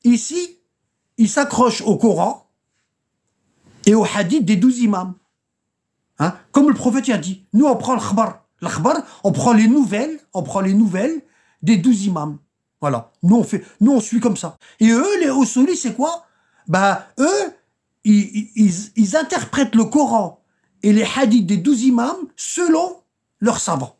ici, ils s'accrochent au Coran et au Hadith des douze imams. Hein? Comme le prophète a dit, nous on prend le khbar. on prend les nouvelles, on prend les nouvelles des douze imams. Voilà. Nous on fait, nous on suit comme ça. Et eux, les haussoulis, c'est quoi Bah eux, ils, interprètent le Coran et les hadiths des douze imams selon leurs savants.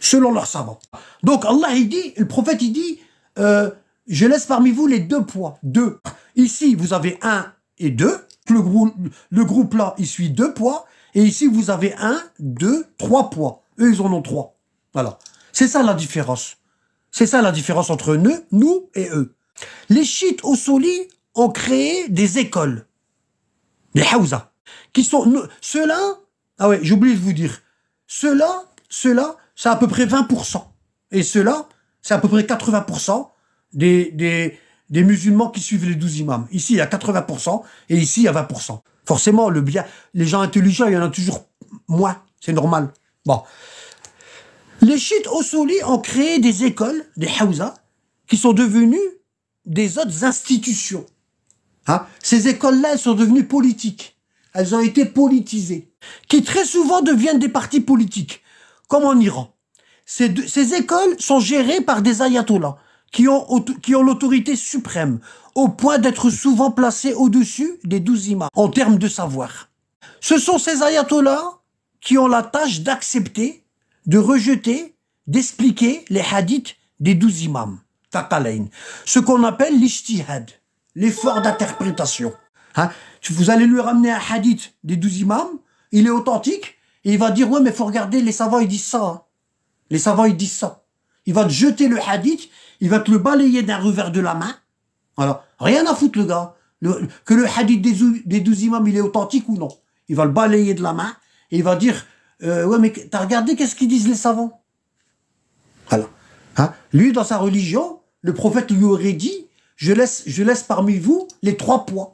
Selon leurs savants. Donc Allah il dit, le prophète il dit, euh, je laisse parmi vous les deux poids. Deux. Ici, vous avez un et deux. Le, le groupe là, il suit deux poids. Et ici, vous avez un, deux, trois poids. Eux, ils en ont trois. Voilà. C'est ça la différence. C'est ça la différence entre nous, nous et eux. Les chiites au Soli ont créé des écoles. Les Haouza. Qui sont, ceux-là, ah ouais, j'oublie de vous dire. Ceux-là, c'est à peu près 20%. Et ceux-là, c'est à peu près 80% des, des, des musulmans qui suivent les 12 imams. Ici, il y a 80% et ici, il y a 20%. Forcément, le bien, les gens intelligents, il y en a toujours moins. C'est normal. Bon. Les chiites Ossouli ont créé des écoles, des hausa, qui sont devenues des autres institutions. Hein Ces écoles-là, elles sont devenues politiques. Elles ont été politisées. Qui très souvent deviennent des partis politiques, comme en Iran. ces écoles sont gérées par des ayatollahs qui ont, qui ont l'autorité suprême, au point d'être souvent placés au-dessus des douze imams en termes de savoir. Ce sont ces ayatollahs qui ont la tâche d'accepter, de rejeter, d'expliquer les hadiths des douze imams, ce qu'on appelle l'ishtihad, l'effort d'interprétation. Hein? Vous allez lui ramener un hadith des douze imams, il est authentique, et il va dire, ouais, mais faut regarder, les savants, ils disent ça. Hein. Les savants, ils disent ça. Il va te jeter le hadith, il va te le balayer d'un revers de la main. Alors, Rien à foutre, le gars. que le hadith des, douze imams, il est authentique ou non. Il va le balayer de la main et il va dire, euh, ouais, mais t'as regardé qu'est-ce qu'ils disent les savants Voilà. Hein? Lui, dans sa religion, le prophète lui aurait dit, je laisse, je laisse parmi vous les trois poids.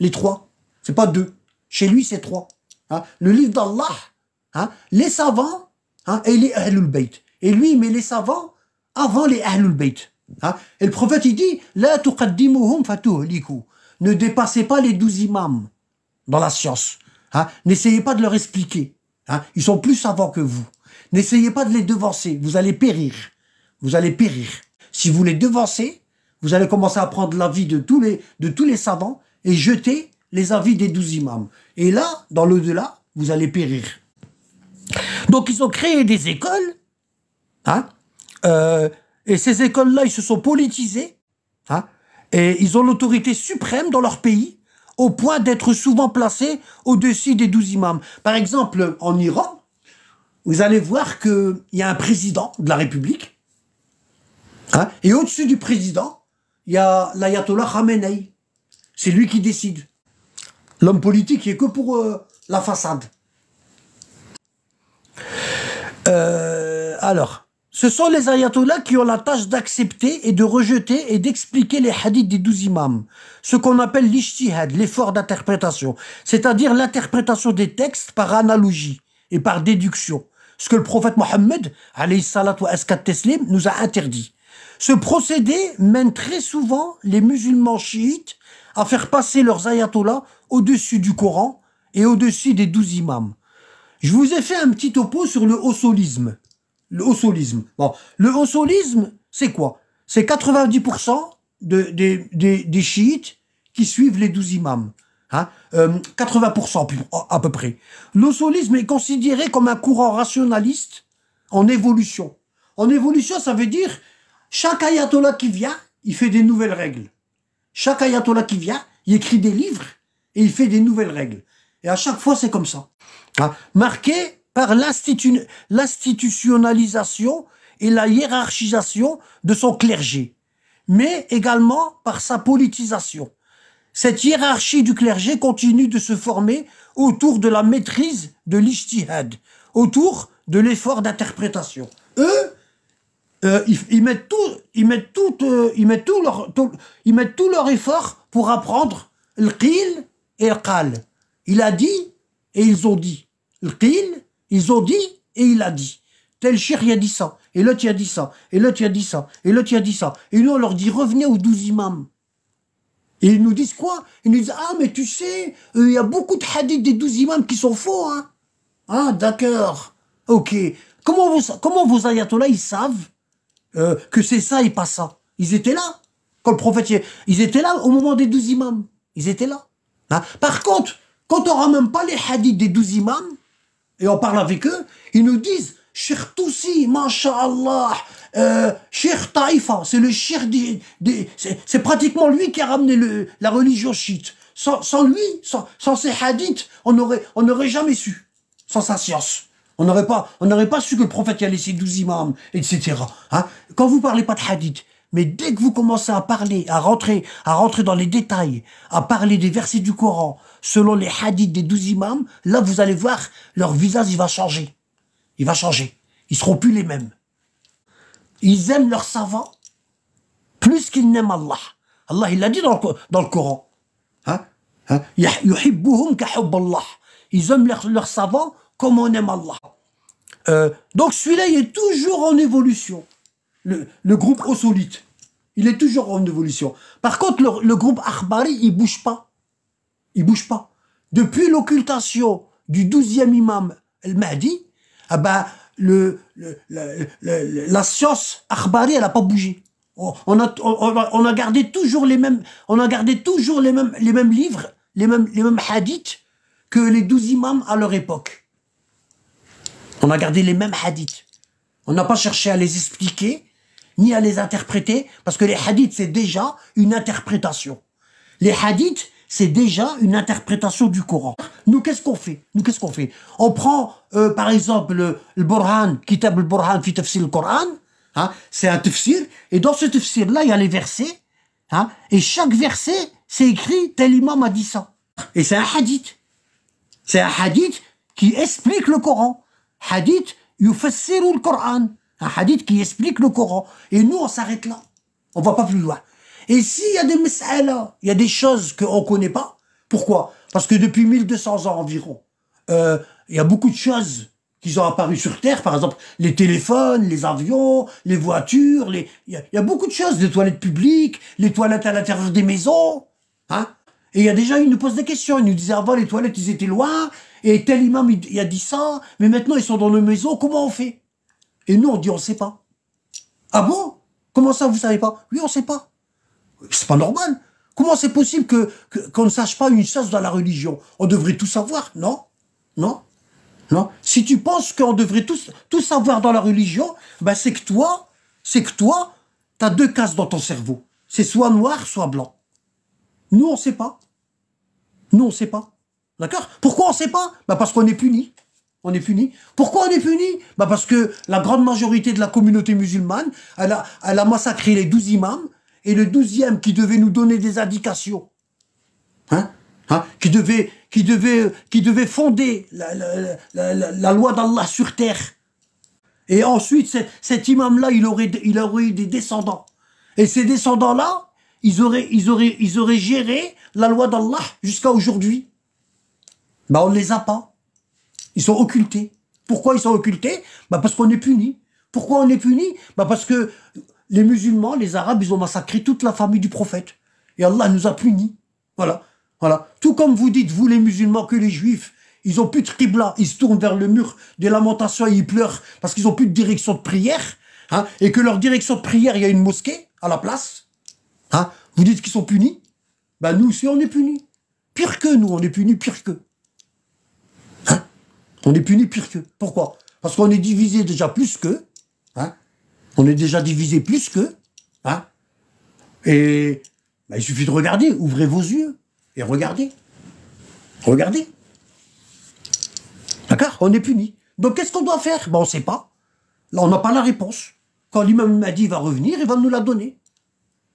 Les trois. C'est pas deux. Chez lui, c'est trois. Hein? Le livre d'Allah, hein, les savants et les Ahlul Bayt. Et lui, il met les savants avant les Ahlul Bayt. Hein? Et le prophète, il dit, La Ne dépassez pas les douze imams dans la science. Hein? N'essayez pas de leur expliquer. Hein? Ils sont plus savants que vous. N'essayez pas de les devancer. Vous allez périr. Vous allez périr. Si vous les devancez, vous allez commencer à prendre l'avis de tous les, de tous les savants et jeter les avis des douze imams. Et là, dans l'au-delà, vous allez périr. Donc ils ont créé des écoles Hein? Euh, et ces écoles-là, ils se sont politisés. Hein? et ils ont l'autorité suprême dans leur pays, au point d'être souvent placés au-dessus des douze imams. Par exemple, en Iran, vous allez voir qu'il y a un président de la République. Hein? et au-dessus du président, il y a l'ayatollah Khamenei. C'est lui qui décide. L'homme politique il est que pour euh, la façade. Euh, alors, ce sont les ayatollahs qui ont la tâche d'accepter et de rejeter et d'expliquer les hadiths des douze imams, ce qu'on appelle l'ishtihad, l'effort d'interprétation, c'est-à-dire l'interprétation des textes par analogie et par déduction, ce que le prophète Mohammed nous a interdit. Ce procédé mène très souvent les musulmans chiites à faire passer leurs ayatollahs au-dessus du Coran et au-dessus des douze imams. Je vous ai fait un petit topo sur le osolisme le Bon, le c'est quoi C'est 90% de, des, chiites qui suivent les douze imams. Hein, 80% euh, à peu près. L'osolisme est considéré comme un courant rationaliste en évolution. En évolution, ça veut dire chaque ayatollah qui vient, il fait des nouvelles règles. Chaque ayatollah qui vient, il écrit des livres et il fait des nouvelles règles. Et à chaque fois, c'est comme ça. Hein, marqué par l'institutionnalisation et la hiérarchisation de son clergé, mais également par sa politisation. Cette hiérarchie du clergé continue de se former autour de la maîtrise de l'ijtihad, autour de l'effort d'interprétation. Eux, euh, ils, mettent tout, ils mettent tout, euh, ils mettent tout leur, ils mettent tout leur effort pour apprendre le qil et le qal. Il a dit et ils ont dit. Le qil ils ont dit et il a dit. Tel shir, il a dit ça. Et l'autre, il a dit ça. Et l'autre, il a dit ça. Et l'autre, il a dit ça. Et nous, on leur dit, revenez aux douze imams. Et ils nous disent quoi Ils nous disent, ah, mais tu sais, euh, il y a beaucoup de hadiths des douze imams qui sont faux, hein Ah, d'accord. Ok. Comment vos, comment vos ayatollahs, ils savent euh, que c'est ça et pas ça Ils étaient là. Quand le prophète, ils étaient là au moment des douze imams. Ils étaient là. Hein Par contre, quand on même pas les hadiths des douze imams, et on parle avec eux, ils nous disent Cher Toussi, Masha'Allah, Cher euh, Taïfa, c'est le Cher des. c'est pratiquement lui qui a ramené le, la religion chiite. Sans, lui, sans, ses hadiths, on n'aurait on aurait jamais su, sans sa science. On n'aurait pas, on n'aurait pas su que le prophète y a laissé 12 imams, etc. Hein Quand vous parlez pas de hadith, mais dès que vous commencez à parler, à rentrer, à rentrer dans les détails, à parler des versets du Coran, selon les hadiths des douze imams, là, vous allez voir, leur visage, il va changer. Il va changer. Ils seront plus les mêmes. Ils aiment leurs savants plus qu'ils n'aiment Allah. Allah, il l'a dit dans le, dans le Coran. Hein? Hein? Ils aiment leurs savants comme on aime Allah. Euh, donc celui-là, il est toujours en évolution le, le groupe Osolite, il est toujours en évolution. Par contre, le, groupe Akhbari, il bouge pas. Il bouge pas. Depuis l'occultation du 12e imam m'a mahdi ah ben, le, la science Akhbari, elle n'a pas bougé. On a, on, gardé toujours les mêmes, on a gardé toujours les mêmes, les mêmes livres, les mêmes, les mêmes hadiths que les douze imams à leur époque. On a gardé les mêmes hadiths. On n'a pas cherché à les expliquer ni à les interpréter, parce que les hadiths, c'est déjà une interprétation. Les hadiths, c'est déjà une interprétation du Coran. Nous, qu'est-ce qu'on fait Nous, qu'est-ce qu'on fait On prend, euh, par exemple, le, Burhan, Kitab al-Burhan fi tafsir al-Qur'an, hein, c'est un tafsir, et dans ce tafsir-là, il y a les versets, hein, et chaque verset, c'est écrit tel imam a dit ça. Et c'est un hadith. C'est un hadith qui explique le Coran. Hadith yufassiru le quran un hadith qui explique le Coran. Et nous, on s'arrête là. On va pas plus loin. Et s'il y a des là, il y a des choses qu'on ne connaît pas. Pourquoi Parce que depuis 1200 ans environ, euh, il y a beaucoup de choses qui ont apparu sur Terre. Par exemple, les téléphones, les avions, les voitures. Les... Il, y a, beaucoup de choses. Les toilettes publiques, les toilettes à l'intérieur des maisons. Hein et il y a déjà, ils nous posent des questions. Ils nous disaient avant, les toilettes, ils étaient loin. Et tel imam, il, y a dit ça. Mais maintenant, ils sont dans nos maisons. Comment on fait et nous, on dit, on sait pas. Ah bon Comment ça, vous ne savez pas Oui, on ne sait pas. C'est pas normal. Comment c'est possible que qu'on ne sache pas une chose dans la religion On devrait tout savoir, non Non Non Si tu penses qu'on devrait tout, tout savoir dans la religion, ben c'est que toi, c'est que toi, tu as deux cases dans ton cerveau. C'est soit noir, soit blanc. Nous, on sait pas. Nous, on sait pas. D'accord Pourquoi on ne sait pas ben Parce qu'on est puni. On est puni. Pourquoi on est puni bah, Parce que la grande majorité de la communauté musulmane, elle a, massacré les douze imams, et le douzième qui devait nous donner des indications, hein, hein qui, devait, qui, devait, qui devait fonder la, loi d'Allah sur terre. Et ensuite, cet imam-là, il aurait, il aurait eu des descendants. Et ces descendants-là, ils auraient, ils, ils géré la loi d'Allah jusqu'à aujourd'hui. Bah, on ne les a pas. Ils sont occultés. Pourquoi ils sont occultés bah, Parce qu'on est punis. Pourquoi on est punis bah, Parce que les musulmans, les arabes, ils ont massacré toute la famille du prophète. Et Allah nous a punis. Voilà. voilà. Tout comme vous dites, vous les musulmans, que les juifs, ils ont plus de qibla, ils se tournent vers le mur des lamentations et ils pleurent parce qu'ils ont plus de direction de prière. Hein. et que leur direction de prière, il y a une mosquée à la place. Hein, vous dites qu'ils sont punis. Ben nous aussi, on est punis. Pire que nous, on est punis pire que. On est puni pire que Pourquoi Parce qu'on est divisé déjà plus qu'eux. Hein. on est déjà divisé plus qu'eux. Hein et bah, il suffit de regarder, ouvrez vos yeux et regardez. Regardez. D'accord On est puni. Donc qu'est-ce qu'on doit faire On ne sait pas. Là, on n'a pas la réponse. Quand l'imam m'a dit va revenir, il va nous la donner.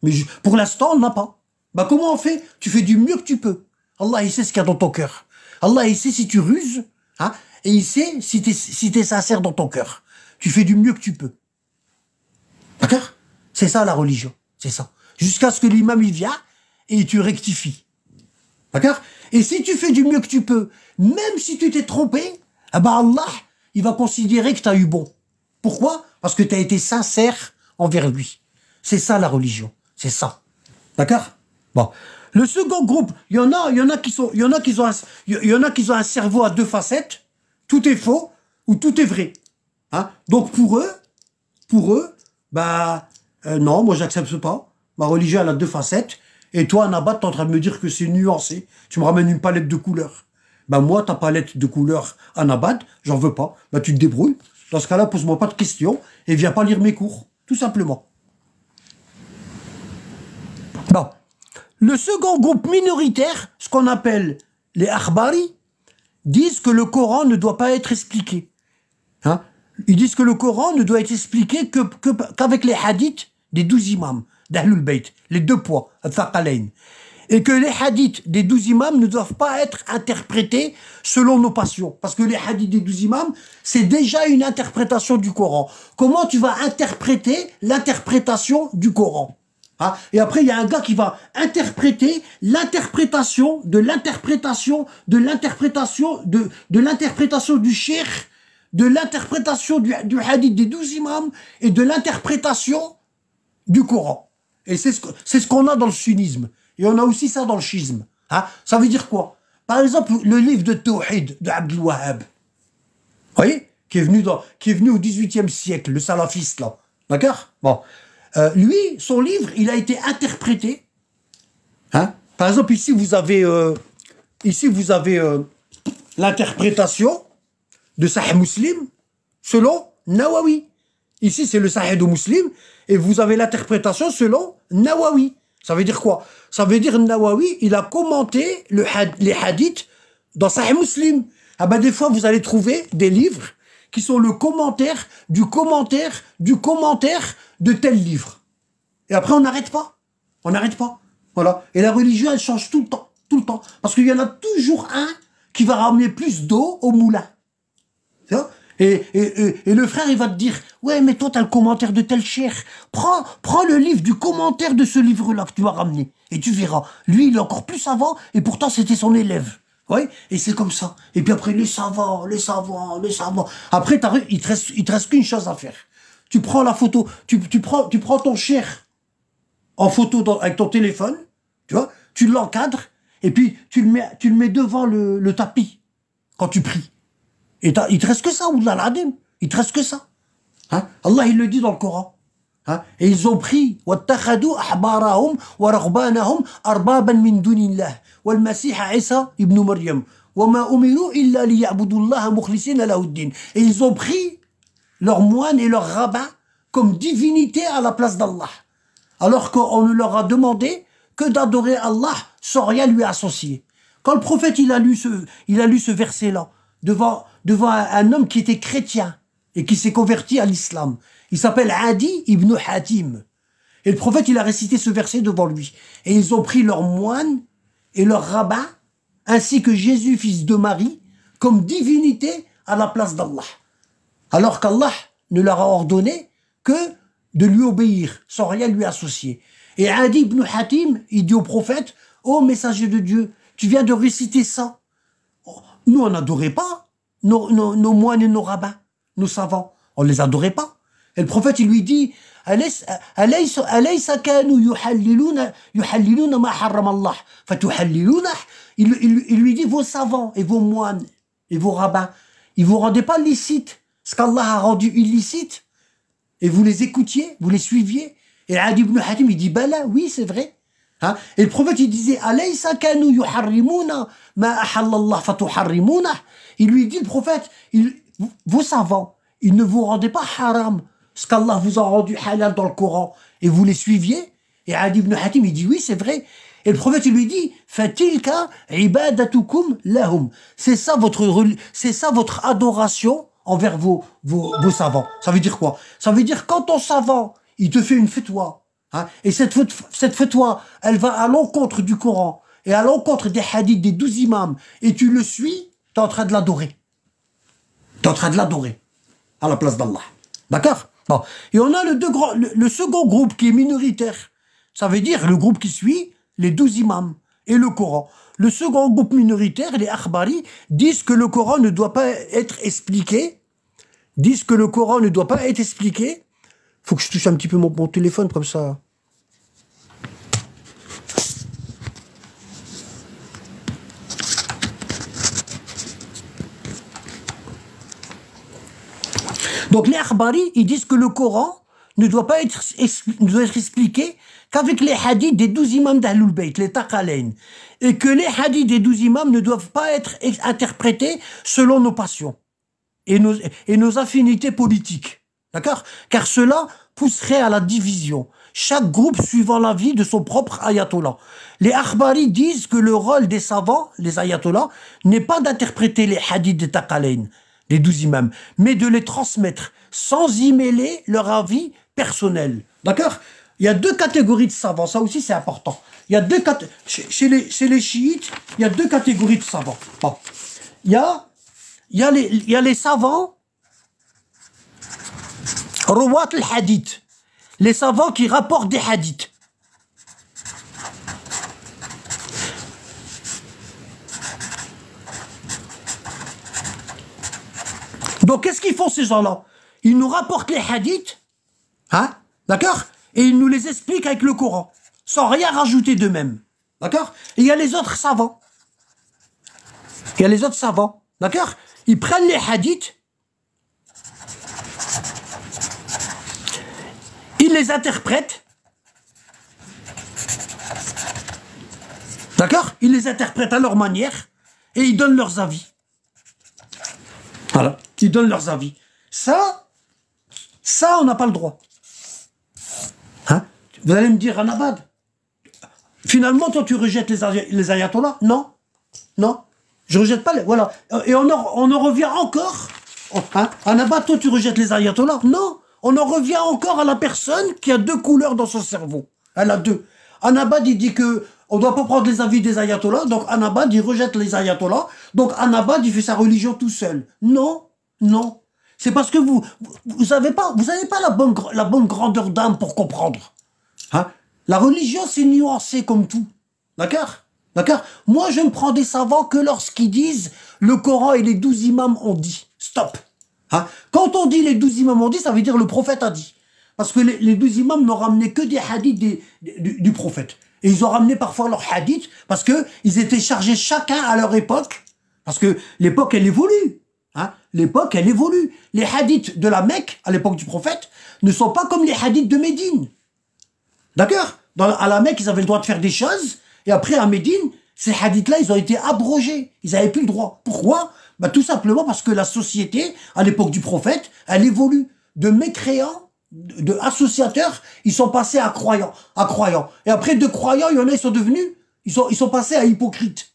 Mais pour l'instant, on n'a pas. Bah, comment on fait Tu fais du mieux que tu peux. Allah, il sait ce qu'il y a dans ton cœur. Allah, il sait si tu ruses. Hein, et il sait si tu es, sincère dans ton cœur. Tu fais du mieux que tu peux. D'accord C'est ça la religion, c'est ça. Jusqu'à ce que l'imam il vienne et tu rectifies. D'accord Et si tu fais du mieux que tu peux, même si tu t'es trompé, eh ben Allah, il va considérer que tu as eu bon. Pourquoi Parce que tu as été sincère envers lui. C'est ça la religion, c'est ça. D'accord Bon. Le second groupe, il y en a, il y en a qui sont, il y en a qui ont, il y en a qui ont un cerveau à deux facettes. Tout est faux ou tout est vrai. Hein Donc pour eux, pour eux, bah euh, non, moi j'accepte pas. Ma religion a deux facettes. Et toi, tu es en train de me dire que c'est nuancé. Tu me ramènes une palette de couleurs. Ben moi, ta palette de couleurs Anabat, j'en veux pas. Ben tu te débrouilles. Dans ce cas-là, pose-moi pas de questions et viens pas lire mes cours. Tout simplement. Bon. Le second groupe minoritaire, ce qu'on appelle les Arbari, disent que le Coran ne doit pas être expliqué. Hein? Ils disent que le Coran ne doit être expliqué que, qu'avec les hadiths des douze imams, d'Ahlul Bayt, les deux poids, Et que les hadiths des douze imams ne doivent pas être interprétés selon nos passions. Parce que les hadiths des douze imams, c'est déjà une interprétation du Coran. Comment tu vas interpréter l'interprétation du Coran Hein? et après, il y a un gars qui va interpréter l'interprétation de l'interprétation de l'interprétation de, de l'interprétation du shir, de l'interprétation du, du, hadith des douze imams et de l'interprétation du Coran. Et c'est ce qu'on ce a dans le sunnisme. Et on a aussi ça dans le schisme. Hein ça veut dire quoi Par exemple, le livre de Tawhid de Abdul Wahhab. Vous voyez qui est, venu dans, qui est venu au XVIIIe siècle, le salafiste là. D'accord Bon. Euh, lui, son livre, il a été interprété. Hein? Par exemple, ici, vous avez, euh, ici, vous avez euh, l'interprétation de Sahih Muslim selon Nawawi. Ici, c'est le Sahih de Muslim, et vous avez l'interprétation selon Nawawi. Ça veut dire quoi Ça veut dire Nawawi, il a commenté les hadiths dans Sahih Muslim. Ah ben, des fois, vous allez trouver des livres qui sont le commentaire du commentaire du commentaire de tel livre. Et après, on n'arrête pas. On n'arrête pas. Voilà. Et la religion, elle change tout le temps. Tout le temps. Parce qu'il y en a toujours un qui va ramener plus d'eau au moulin. et, et, et, le frère, il va te dire, ouais, mais toi, t'as le commentaire de tel cher. Prends, prends le livre du commentaire de ce livre-là que tu as ramené. Et tu verras. Lui, il est encore plus avant et pourtant, c'était son élève. Ouais, et c'est comme ça. Et puis après, les savants, les savants, les savants. Après, as, il te reste, te reste qu'une chose à faire. Tu prends la photo, tu, prends, tu prends ton cher en photo avec ton téléphone, tu vois, tu l'encadres, et puis tu le mets, tu le mets devant le, tapis quand tu pries. Et il te reste que ça, ou de la Il te reste que ça. Hein? Allah, il le dit dans le Coran. Hein? Et ils ont pris et ils ont pris leurs moines et leurs rabbins comme divinité à la place d'Allah. Alors qu'on ne leur a demandé que d'adorer Allah sans rien lui associer. Quand le prophète il a lu ce, il a lu ce verset-là devant, devant un homme qui était chrétien, et qui s'est converti à l'islam. Il s'appelle Adi ibn Hatim. Et le prophète, il a récité ce verset devant lui. Et ils ont pris leurs moines et leurs rabbins, ainsi que Jésus, fils de Marie, comme divinité à la place d'Allah. Alors qu'Allah ne leur a ordonné que de lui obéir, sans rien lui associer. Et Adi ibn Hatim, il dit au prophète, Ô oh, messager de Dieu, tu viens de réciter ça. Nous, on n'adorait pas nos, nos moines et nos rabbins nos savants. On ne les adorait pas. Et le prophète, il lui dit, il, il, il, lui dit, vos savants et vos moines et vos rabbins, ils vous rendaient pas licite ce qu'Allah a rendu illicite. Et vous les écoutiez, vous les suiviez. Et Adi ibn Hatim, il dit, ben là, oui, c'est vrai. Hein? Et le prophète, il disait, il lui dit, le prophète, il, vous savants, ils ne vous rendaient pas haram ce qu'Allah vous a rendu halal dans le Coran et vous les suiviez Et Adi ibn Hatim, il dit oui, c'est vrai. Et le prophète, il lui dit, Fatilka ibadatukum lahum. C'est ça votre, c'est ça votre adoration envers vos, vos, savants. Ça veut dire quoi? Ça veut dire quand ton savant, il te fait une fatwa, hein, et cette, cette fait-toi elle va à l'encontre du Coran et à l'encontre des hadiths des douze imams, et tu le suis, t'es en train de l'adorer. Tu en train de l'adorer à la place d'Allah. D'accord Bon. Et on a le, deux le, second groupe qui est minoritaire. Ça veut dire le groupe qui suit les douze imams et le Coran. Le second groupe minoritaire, les Akhbari, disent que le Coran ne doit pas être expliqué. Disent que le Coran ne doit pas être expliqué. Faut que je touche un petit peu mon téléphone comme ça. Donc les Akhbari, ils disent que le Coran ne doit pas être, expliqué qu'avec les hadiths des douze imams dal les Taqalain, et que les hadiths des douze imams ne doivent pas être interprétés selon nos passions et nos, affinités politiques. D'accord Car cela pousserait à la division, chaque groupe suivant l'avis de son propre ayatollah. Les Akhbari disent que le rôle des savants, les ayatollahs, n'est pas d'interpréter les hadiths des Taqalain, les douze imams, mais de les transmettre sans y mêler leur avis personnel. D'accord Il y a deux catégories de savants, ça aussi c'est important. Il y a deux chez, les, chiites, il y a deux catégories de savants. Il y a, il y les, il les savants rouat al-Hadith, les savants qui rapportent des hadiths. Donc qu'est-ce qu'ils font ces gens-là Ils nous rapportent les hadiths, hein, d'accord Et ils nous les expliquent avec le Coran, sans rien rajouter d'eux-mêmes, d'accord Et il y a les autres savants. Il y a les autres savants, d'accord Ils prennent les hadiths, ils les interprètent, D'accord Ils les interprètent à leur manière et ils donnent leurs avis. Voilà. Ils donnent leurs avis. Ça, ça, on n'a pas le droit. Hein Vous allez me dire, Anabad, finalement, toi, tu rejettes les, ayatollahs Non, non, je rejette pas les... Voilà. Euh, et on en, on revient encore. Oh, hein Anabad, toi, tu rejettes les ayatollahs Non, on en revient encore à la personne qui a deux couleurs dans son cerveau. Elle a deux. Anabad, il dit que on doit pas prendre les avis des ayatollahs. Donc, Anabad, il rejette les ayatollahs. Donc, Anabad, il fait sa religion tout seul. Non. Non. C'est parce que vous vous n'avez pas, vous avez pas la, bonne, la bonne grandeur d'âme pour comprendre. Hein? La religion, c'est nuancé comme tout. D'accord D'accord Moi, je ne prends des savants que lorsqu'ils disent le Coran et les douze imams ont dit. Stop. Hein? Quand on dit les douze imams ont dit, ça veut dire le prophète a dit. Parce que les, douze imams n'ont ramené que des hadiths du, du, prophète. Et ils ont ramené parfois leurs hadiths parce que ils étaient chargés chacun à leur époque. Parce que l'époque, elle évolue l'époque, elle évolue. Les hadiths de la Mecque, à l'époque du prophète, ne sont pas comme les hadiths de Médine. D'accord À la Mecque, ils avaient le droit de faire des choses, et après, à Médine, ces hadiths-là, ils ont été abrogés. Ils n'avaient plus le droit. Pourquoi bah, Tout simplement parce que la société, à l'époque du prophète, elle évolue. De mécréants, de associateurs, ils sont passés à croyants. À croyants. Et après, de croyants, il y en a, ils sont devenus, ils sont, ils sont passés à hypocrites.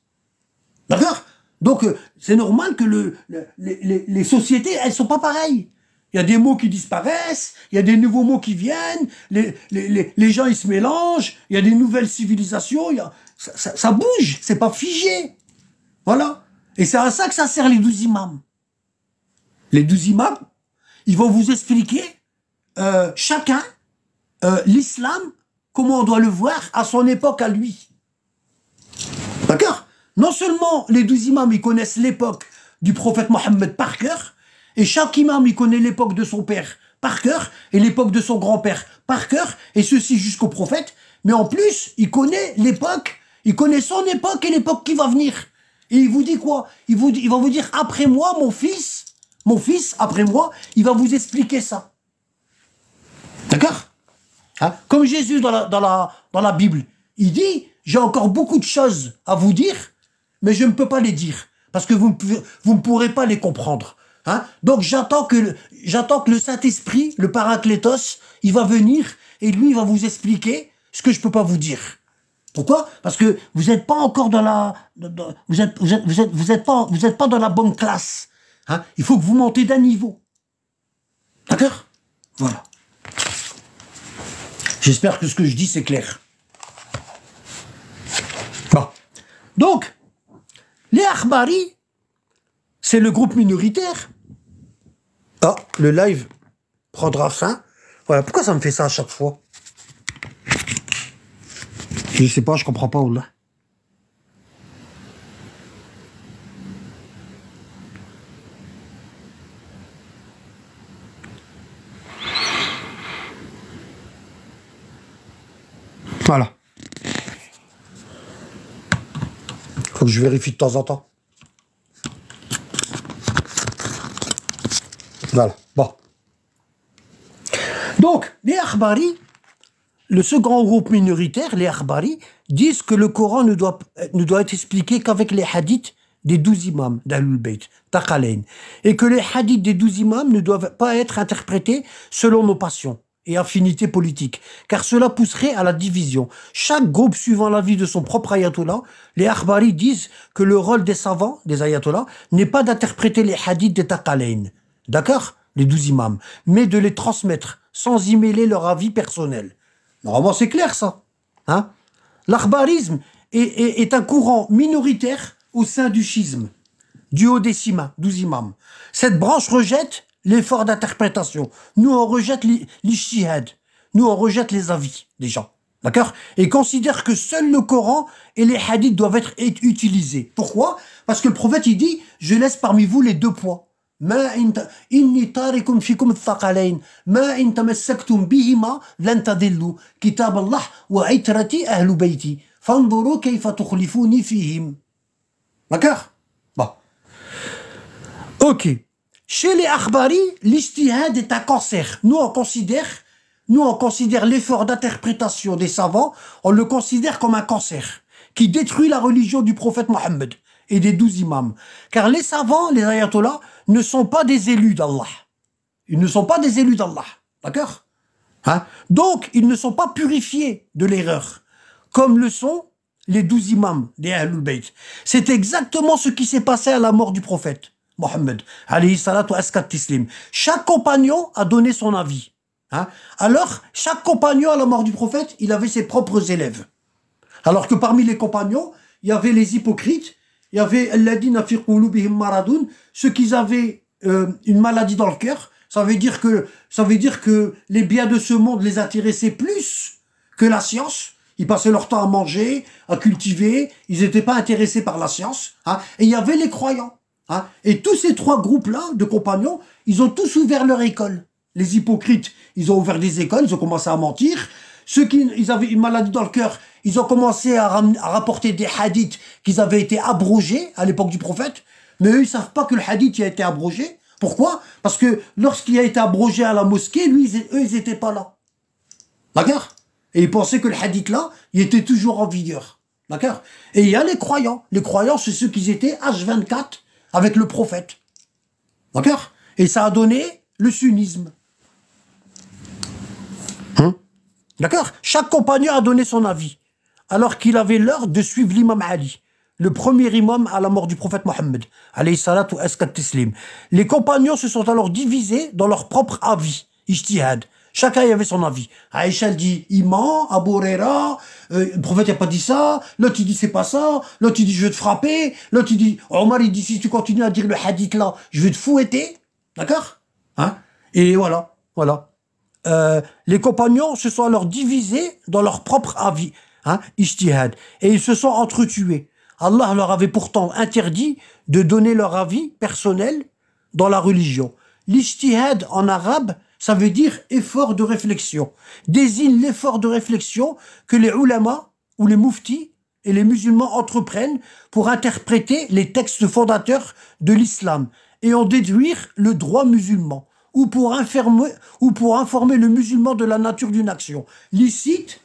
D'accord donc, euh, c'est normal que le, les, sociétés, elles sont pas pareilles. Il y a des mots qui disparaissent, il y a des nouveaux mots qui viennent, les, les, les gens, ils se mélangent, il y a des nouvelles civilisations, y a, ça, ça, ça, bouge, c'est pas figé. Voilà. Et c'est à ça que ça sert les douze imams. Les douze imams, ils vont vous expliquer euh, chacun euh, l'islam, comment on doit le voir à son époque à lui. D'accord non seulement les douze imams, ils connaissent l'époque du prophète Mohammed par cœur, et chaque imam, il connaît l'époque de son père par cœur, et l'époque de son grand-père par cœur, et ceci jusqu'au prophète, mais en plus, il connaît l'époque, il connaît son époque et l'époque qui va venir. Et il vous dit quoi il, vous, il va vous dire, après moi, mon fils, mon fils, après moi, il va vous expliquer ça. D'accord hein? Comme Jésus dans la, dans la Bible, il dit, j'ai encore beaucoup de choses à vous dire, mais je ne peux pas les dire parce que vous vous ne pourrez pas les comprendre. Hein? Donc j'attends que j'attends que le Saint-Esprit, le Paraclétos, il va venir et lui il va vous expliquer ce que je peux pas vous dire. Pourquoi Parce que vous n'êtes pas encore dans la vous êtes vous êtes, vous êtes, pas dans la bonne classe. Hein? Il faut que vous montez d'un niveau. D'accord Voilà. J'espère que ce que je dis c'est clair. Bon. Donc, les armaries, c'est le groupe minoritaire. Ah, le live prendra ça. Voilà, pourquoi ça me fait ça à chaque fois Je sais pas, je comprends pas, là. Voilà. Faut que je vérifie de temps en temps. Voilà, bon. Donc, les Akhbari, le second groupe minoritaire, les Akhbari, disent que le Coran ne doit, être expliqué qu'avec les hadiths des douze imams dal Bayt, et que les hadiths des douze imams ne doivent pas être interprétés selon nos passions et affinité politique, car cela pousserait à la division. Chaque groupe suivant l'avis de son propre ayatollah, les Akhbari disent que le rôle des savants, des ayatollahs, n'est pas d'interpréter les hadiths des taqalain, d'accord Les douze imams, mais de les transmettre sans y mêler leur avis personnel. Normalement, c'est clair ça. Hein L'akhbarisme est, un courant minoritaire au sein du schisme, du haut des douze imams. Cette branche rejette l'effort d'interprétation. Nous, on rejette les l'ishtihad. Nous, on rejette les avis des gens. D'accord Et considère que seul le Coran et les hadiths doivent être utilisés. Pourquoi Parce que le prophète, il dit « Je laisse parmi vous les deux poids ». D'accord bah Ok. Chez les Akhbari, l'istihad est un cancer. Nous, on considère, nous, on considère l'effort d'interprétation des savants, on le considère comme un cancer qui détruit la religion du prophète Mohammed et des douze imams. Car les savants, les ayatollahs, ne sont pas des élus d'Allah. Ils ne sont pas des élus d'Allah. D'accord hein Donc, ils ne sont pas purifiés de l'erreur, comme le sont les douze imams des Ahlul Bayt. C'est exactement ce qui s'est passé à la mort du prophète. Mohammed, alayhi salatu tislim. Chaque compagnon a donné son avis. Hein. Alors, chaque compagnon à la mort du prophète, il avait ses propres élèves. Alors que parmi les compagnons, il y avait les hypocrites, il y avait ceux qui avaient euh, une maladie dans le cœur. Ça veut dire que ça veut dire que les biens de ce monde les intéressaient plus que la science. Ils passaient leur temps à manger, à cultiver. Ils n'étaient pas intéressés par la science. Hein. Et il y avait les croyants Hein. et tous ces trois groupes-là de compagnons, ils ont tous ouvert leur école. Les hypocrites, ils ont ouvert des écoles, ils ont commencé à mentir. Ceux qui avaient une maladie dans le cœur, ils ont commencé à, rapporter des hadiths qu'ils avaient été abrogés à l'époque du prophète. Mais eux, ils savent pas que le hadith a été abrogé. Pourquoi Parce que lorsqu'il a été abrogé à la mosquée, lui, eux, ils n'étaient pas là. D'accord Et ils pensaient que le hadith là, il était toujours en vigueur. D'accord Et il y a les croyants. Les croyants, c'est ceux qui étaient H24 avec le prophète. D'accord Et ça a donné le sunnisme. Hein D'accord Chaque compagnon a donné son avis, alors qu'il avait l'heure de suivre l'imam Ali, le premier imam à la mort du prophète Mohammed. Les compagnons se sont alors divisés dans leur propre avis, ijtihad. Chacun y avait son avis. Aïcha dit « Iman »,« Abu Huraira euh, le prophète n'a pas dit ça », l'autre dit « c'est pas ça », l'autre dit « je vais te frapper », l'autre dit « Omar il dit si tu continues à dire le hadith là, je vais te fouetter ». D'accord hein Et voilà, voilà. Euh, les compagnons se sont alors divisés dans leur propre avis, hein, ijtihad, et ils se sont entretués. Allah leur avait pourtant interdit de donner leur avis personnel dans la religion. L'ijtihad en arabe, ça veut dire effort de réflexion, désigne l'effort de réflexion que les ulama ou les muftis et les musulmans entreprennent pour interpréter les textes fondateurs de l'islam et en déduire le droit musulman ou pour informer, le musulman de la nature d'une action licite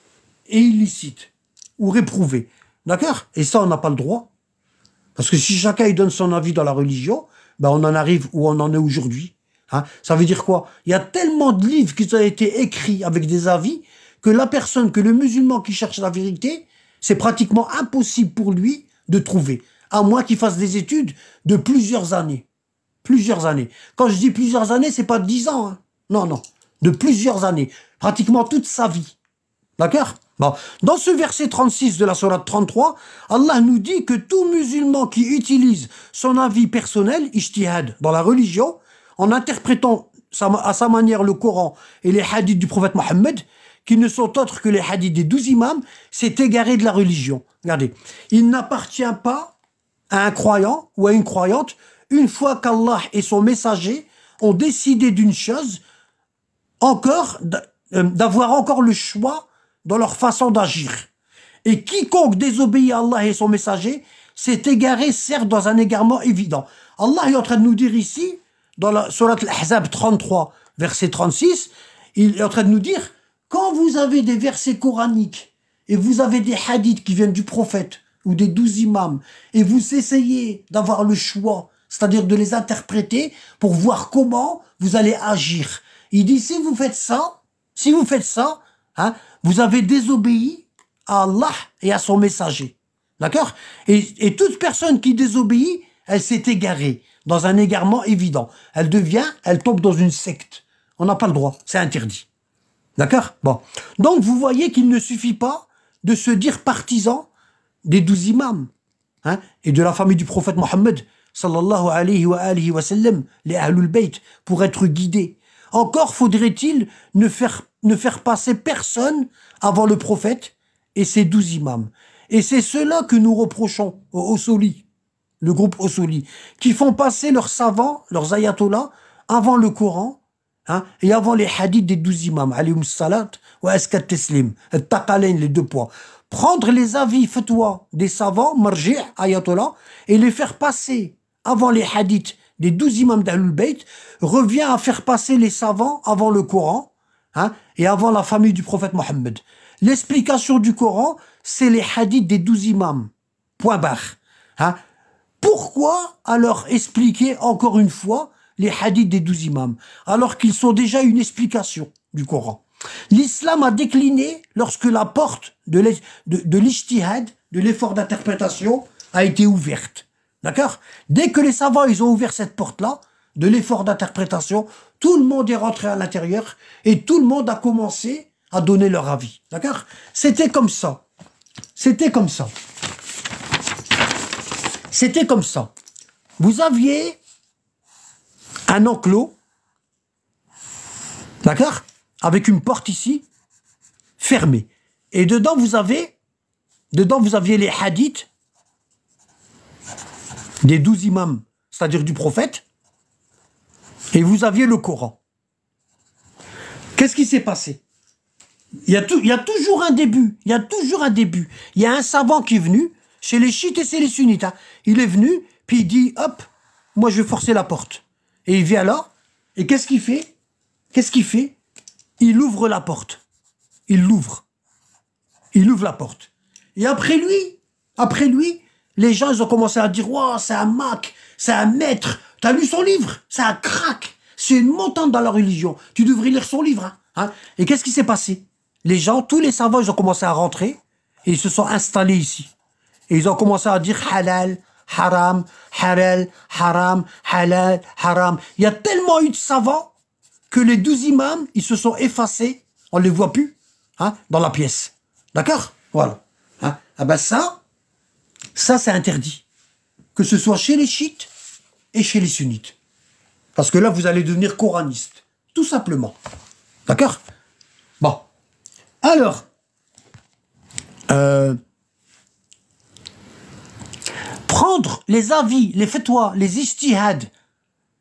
et illicite ou réprouvée. D'accord Et ça, on n'a pas le droit. Parce que si chacun donne son avis dans la religion, ben on en arrive où on en est aujourd'hui. Hein? ça veut dire quoi Il y a tellement de livres qui ont été écrits avec des avis que la personne, que le musulman qui cherche la vérité, c'est pratiquement impossible pour lui de trouver, à moins qu'il fasse des études de plusieurs années. Plusieurs années. Quand je dis plusieurs années, c'est pas dix ans. Hein. non, non. De plusieurs années. Pratiquement toute sa vie. D'accord Bon. Dans ce verset 36 de la sourate 33, Allah nous dit que tout musulman qui utilise son avis personnel, ijtihad, dans la religion, en interprétant à sa manière le Coran et les hadiths du prophète Mohammed, qui ne sont autres que les hadiths des douze imams, s'est égaré de la religion. Regardez, il n'appartient pas à un croyant ou à une croyante une fois qu'Allah et son messager ont décidé d'une chose, encore euh, d'avoir encore le choix dans leur façon d'agir. Et quiconque désobéit à Allah et son messager s'est égaré, certes, dans un égarement évident. Allah est en train de nous dire ici, dans la Surat al-Ahzab 33, verset 36, il est en train de nous dire, quand vous avez des versets coraniques et vous avez des hadiths qui viennent du prophète ou des douze imams, et vous essayez d'avoir le choix, c'est-à-dire de les interpréter pour voir comment vous allez agir. Il dit, si vous faites ça, si vous faites ça, hein, vous avez désobéi à Allah et à son messager. D'accord et toute personne qui désobéit, elle s'est égarée dans un égarement évident. Elle devient, elle tombe dans une secte. On n'a pas le droit, c'est interdit. D'accord Bon. Donc vous voyez qu'il ne suffit pas de se dire partisan des douze imams hein, et de la famille du prophète Mohammed sallallahu alayhi wa sallam, les Ahlul Bayt, pour être guidé. Encore faudrait-il ne faire, ne faire passer personne avant le prophète et ses douze imams. Et c'est cela que nous reprochons aux soli le groupe Ossouli, qui font passer leurs savants, leurs ayatollahs, avant le Coran hein, et avant les hadiths des douze imams, ou teslim, les deux points. Prendre les avis fais-toi des savants, marji, ayatollahs, et les faire passer avant les hadiths des douze imams dal revient à faire passer les savants avant le Coran hein, et avant la famille du prophète Mohammed. L'explication du Coran, c'est les hadiths des douze imams. Point barre. Hein pourquoi alors expliquer encore une fois les hadiths des douze imams, alors qu'ils sont déjà une explication du Coran L'islam a décliné lorsque la porte de l'ijtihad, de l'effort d'interprétation, a été ouverte. D'accord Dès que les savants, ils ont ouvert cette porte-là, de l'effort d'interprétation, tout le monde est rentré à l'intérieur et tout le monde a commencé à donner leur avis. D'accord C'était comme ça. C'était comme ça. C'était comme ça. Vous aviez un enclos, d'accord Avec une porte ici, fermée. Et dedans, vous avez, dedans, vous aviez les hadiths des douze imams, c'est-à-dire du prophète, et vous aviez le Coran. Qu'est-ce qui s'est passé il y, a il y a toujours un début, il y a toujours un début. Il y a un savant qui est venu, chez les chiites et c'est les sunnites. Hein. Il est venu, puis il dit, hop, moi je vais forcer la porte. Et il vient là, et qu'est-ce qu'il fait Qu'est-ce qu'il fait Il ouvre la porte. Il l'ouvre. Il ouvre la porte. Et après lui, après lui, les gens, ont commencé à dire, wow, c'est un mac, c'est un maître, t'as lu son livre, c'est un crack, c'est une montante dans la religion, tu devrais lire son livre. Hein, hein. et qu'est-ce qui s'est passé Les gens, tous les savants, ils ont commencé à rentrer, et ils se sont installés ici. Et ils ont commencé à dire halal, haram, halal, haram, halal, haram. Il y a tellement eu de savants que les douze imams, ils se sont effacés. On ne les voit plus hein, dans la pièce. D'accord Voilà. Hein ah ben ça, ça c'est interdit. Que ce soit chez les chiites et chez les sunnites. Parce que là, vous allez devenir coraniste. Tout simplement. D'accord Bon. Alors, euh, prendre les avis, les fatwas, les istihads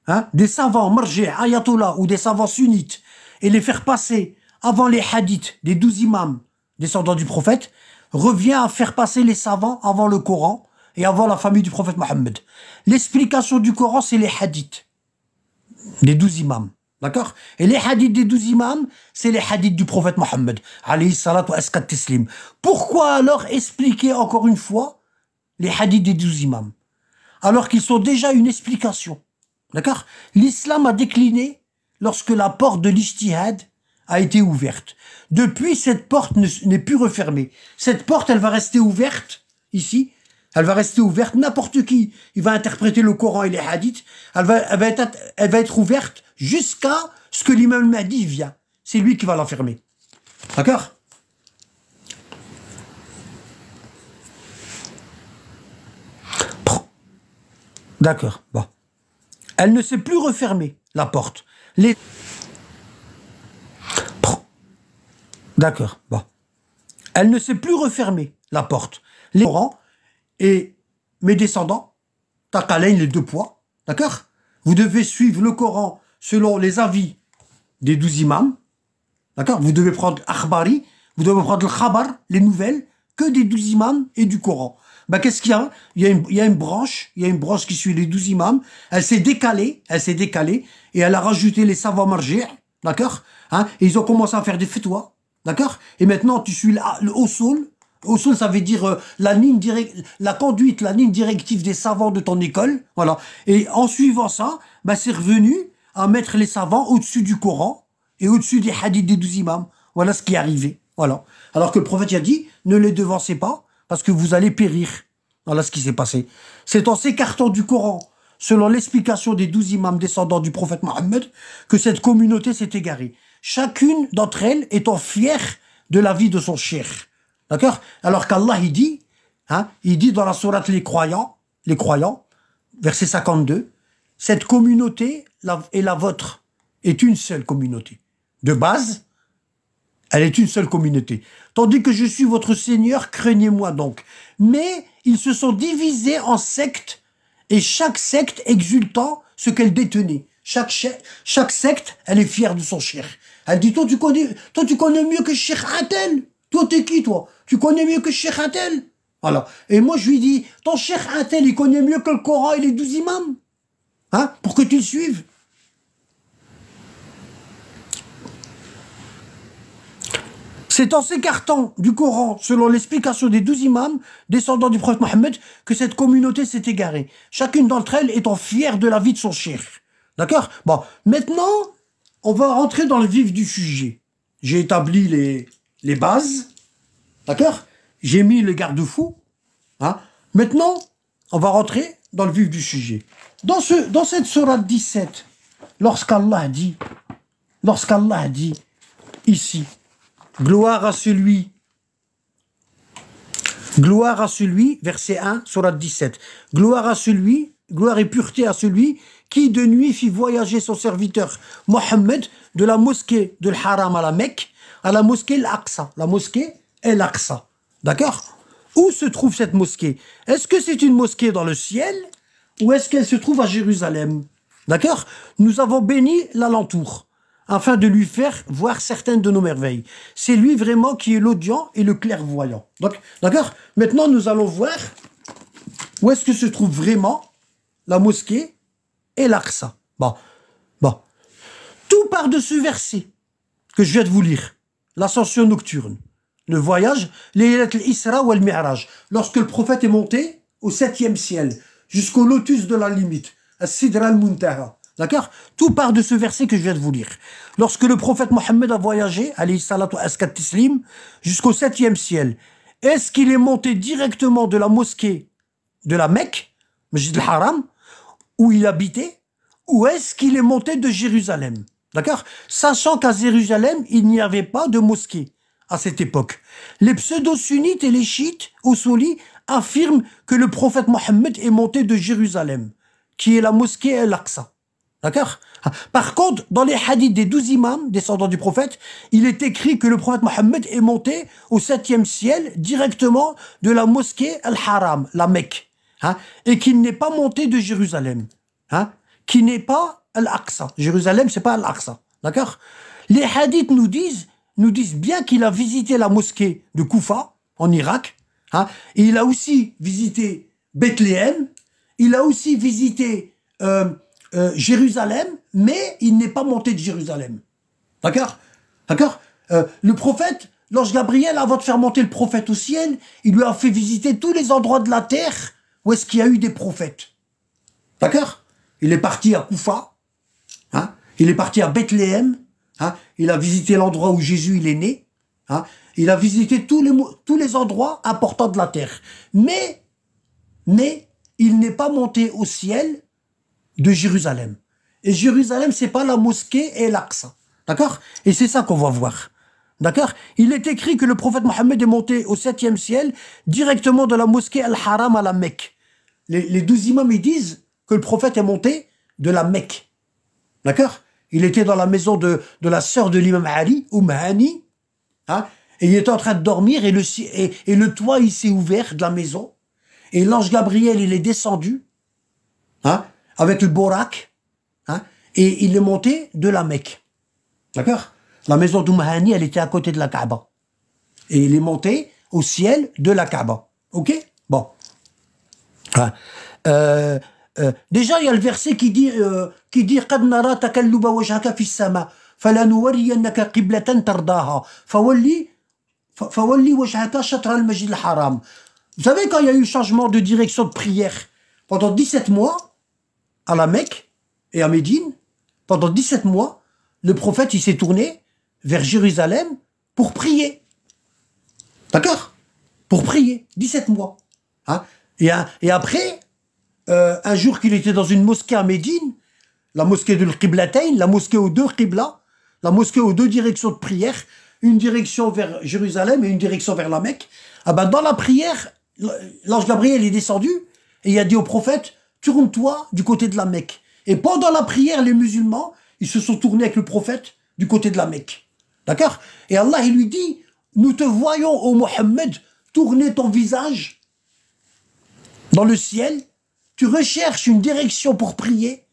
hein, des savants marjé, ayatollah ou des savants sunnites et les faire passer avant les hadiths des douze imams descendants du prophète revient à faire passer les savants avant le Coran et avant la famille du prophète Mohammed. L'explication du Coran, c'est les hadiths des douze imams. D'accord Et les hadiths des douze imams, c'est les hadiths du prophète Mohammed. Pourquoi alors expliquer encore une fois les hadiths des douze imams, alors qu'ils sont déjà une explication. D'accord L'islam a décliné lorsque la porte de l'istihad a été ouverte. Depuis, cette porte n'est plus refermée. Cette porte, elle va rester ouverte, ici. Elle va rester ouverte. N'importe qui, il va interpréter le Coran et les hadiths. Elle va, elle va, être, elle va être ouverte jusqu'à ce que l'imam Mahdi vient. C'est lui qui va l'enfermer. D'accord D'accord. Bon. Elle ne sait plus refermer la porte. Les... D'accord. Elle ne sait plus refermer la porte. Les Corans et mes descendants, Takalain, les deux poids, d'accord Vous devez suivre le Coran selon les avis des douze imams, d'accord Vous devez prendre Akhbari, vous devez prendre le Khabar, les nouvelles, que des douze imams et du Coran ben, qu'est-ce qu'il y a il y a, une, branche, il y a une branche qui suit les douze imams. Elle s'est décalée, elle s'est décalée, et elle a rajouté les savants margir, d'accord hein Et ils ont commencé à faire des fatwas, d'accord Et maintenant, tu suis là le sol. Au sol, ça veut dire euh, la ligne directe, la conduite, la ligne directive des savants de ton école, voilà. Et en suivant ça, ben, c'est revenu à mettre les savants au-dessus du Coran et au-dessus des hadiths des douze imams. Voilà ce qui est arrivé. Voilà. Alors que le prophète a dit, ne les devancez pas, parce que vous allez périr. Voilà ce qui s'est passé. C'est en s'écartant du Coran, selon l'explication des douze imams descendants du prophète Mohammed, que cette communauté s'est égarée. Chacune d'entre elles étant fière de la vie de son cher. D'accord Alors qu'Allah, il dit, hein, il dit dans la sourate les croyants, les croyants, verset 52, cette communauté est la vôtre est une seule communauté. De base, elle est une seule communauté. Tandis que je suis votre Seigneur, craignez-moi donc. Mais ils se sont divisés en sectes, et chaque secte exultant ce qu'elle détenait. Chaque, secte, elle est fière de son cher. Elle dit, toi tu connais, toi, tu connais mieux que cher Atel. Toi t'es qui toi Tu connais mieux que cher Atel. Voilà. Et moi je lui dis, ton cher Atel, il connaît mieux que le Coran et les douze imams. Hein Pour que tu le suives. C'est en s'écartant du Coran, selon l'explication des douze imams, descendants du prophète Mohammed, que cette communauté s'est égarée. Chacune d'entre elles étant fière de la vie de son chef. D'accord Bon, maintenant, on va rentrer dans le vif du sujet. J'ai établi les, les bases. D'accord J'ai mis le garde-fou. Hein maintenant, on va rentrer dans le vif du sujet. Dans, ce, dans cette sourate 17, lorsqu'Allah dit, lorsqu'Allah dit, ici, Gloire à celui. Gloire à celui, verset 1, surat 17. Gloire à celui, gloire et pureté à celui qui de nuit fit voyager son serviteur Mohammed de la mosquée de l'Haram à la Mecque à la mosquée l'Aqsa. La mosquée est l'Aqsa. D'accord Où se trouve cette mosquée Est-ce que c'est une mosquée dans le ciel ou est-ce qu'elle se trouve à Jérusalem D'accord Nous avons béni l'alentour afin de lui faire voir certaines de nos merveilles. C'est lui vraiment qui est l'audient et le clairvoyant. Donc, d'accord Maintenant, nous allons voir où est-ce que se trouve vraiment la mosquée et l'Aqsa. Bon, bon. Tout part dessus ce verset que je viens de vous lire, l'ascension nocturne, le voyage, l'Isra ou al-Mi'raj, lorsque le prophète est monté au septième ciel, jusqu'au lotus de la limite, à Sidra al-Muntaha. D'accord Tout part de ce verset que je viens de vous lire. Lorsque le prophète Mohammed a voyagé, jusqu'au septième ciel, est-ce qu'il est monté directement de la mosquée de la Mecque, al-Haram, où il habitait, ou est-ce qu'il est monté de Jérusalem D'accord Sachant qu'à Jérusalem, il n'y avait pas de mosquée à cette époque. Les pseudo-sunnites et les chiites, au Soli, affirment que le prophète Mohammed est monté de Jérusalem, qui est la mosquée El-Aqsa. D'accord ah, Par contre, dans les hadiths des douze imams, descendants du prophète, il est écrit que le prophète Mohammed est monté au septième ciel directement de la mosquée Al-Haram, la Mecque. Hein, et qu'il n'est pas monté de Jérusalem. Hein, qui n'est pas Al-Aqsa. Jérusalem, c'est pas Al-Aqsa. D'accord Les hadiths nous disent, nous disent bien qu'il a visité la mosquée de Koufa, en Irak. Hein, et il a aussi visité Bethléem. Il a aussi visité... Euh, euh, Jérusalem, mais il n'est pas monté de Jérusalem. D'accord D'accord euh, Le prophète, l'ange Gabriel, avant de faire monter le prophète au ciel, il lui a fait visiter tous les endroits de la terre où est-ce qu'il y a eu des prophètes. D'accord Il est parti à Koufa, hein il est parti à Bethléem, hein il a visité l'endroit où Jésus il est né, hein il a visité tous les, tous les endroits importants de la terre. Mais, mais, il n'est pas monté au ciel de Jérusalem. Et Jérusalem, c'est pas la mosquée et l'Aqsa. Hein. D'accord Et c'est ça qu'on va voir. D'accord Il est écrit que le prophète Mohammed est monté au septième ciel directement de la mosquée Al-Haram à la Mecque. Les, les douze imams, ils disent que le prophète est monté de la Mecque. D'accord Il était dans la maison de, la sœur de l'imam Ali, ou hein, et il était en train de dormir et le, et le toit, il s'est ouvert de la maison. Et l'ange Gabriel, il est descendu. Hein, avec le borak, hein, et il est monté de la Mecque. D'accord La maison d'Oumahani, elle était à côté de la Kaaba. Et il est monté au ciel de la Kaaba. Ok Bon. Hein. Euh, euh, déjà, il y a le verset qui dit, euh, qui dit Vous savez quand il y a eu changement de direction de prière pendant 17 mois, à la Mecque et à Médine, pendant 17 mois, le prophète s'est tourné vers Jérusalem pour prier. D'accord Pour prier, 17 mois. Hein et, et, après, euh, un jour qu'il était dans une mosquée à Médine, la mosquée de Kriblatine, la mosquée aux deux Qibla, la mosquée aux deux directions de prière, une direction vers Jérusalem et une direction vers la Mecque, ah ben, dans la prière, l'ange Gabriel est descendu et il a dit au prophète, tourne-toi du côté de la Mecque. Et pendant la prière, les musulmans, ils se sont tournés avec le prophète du côté de la Mecque. D'accord Et Allah, il lui dit, nous te voyons, ô Mohammed, tourner ton visage dans le ciel. Tu recherches une direction pour prier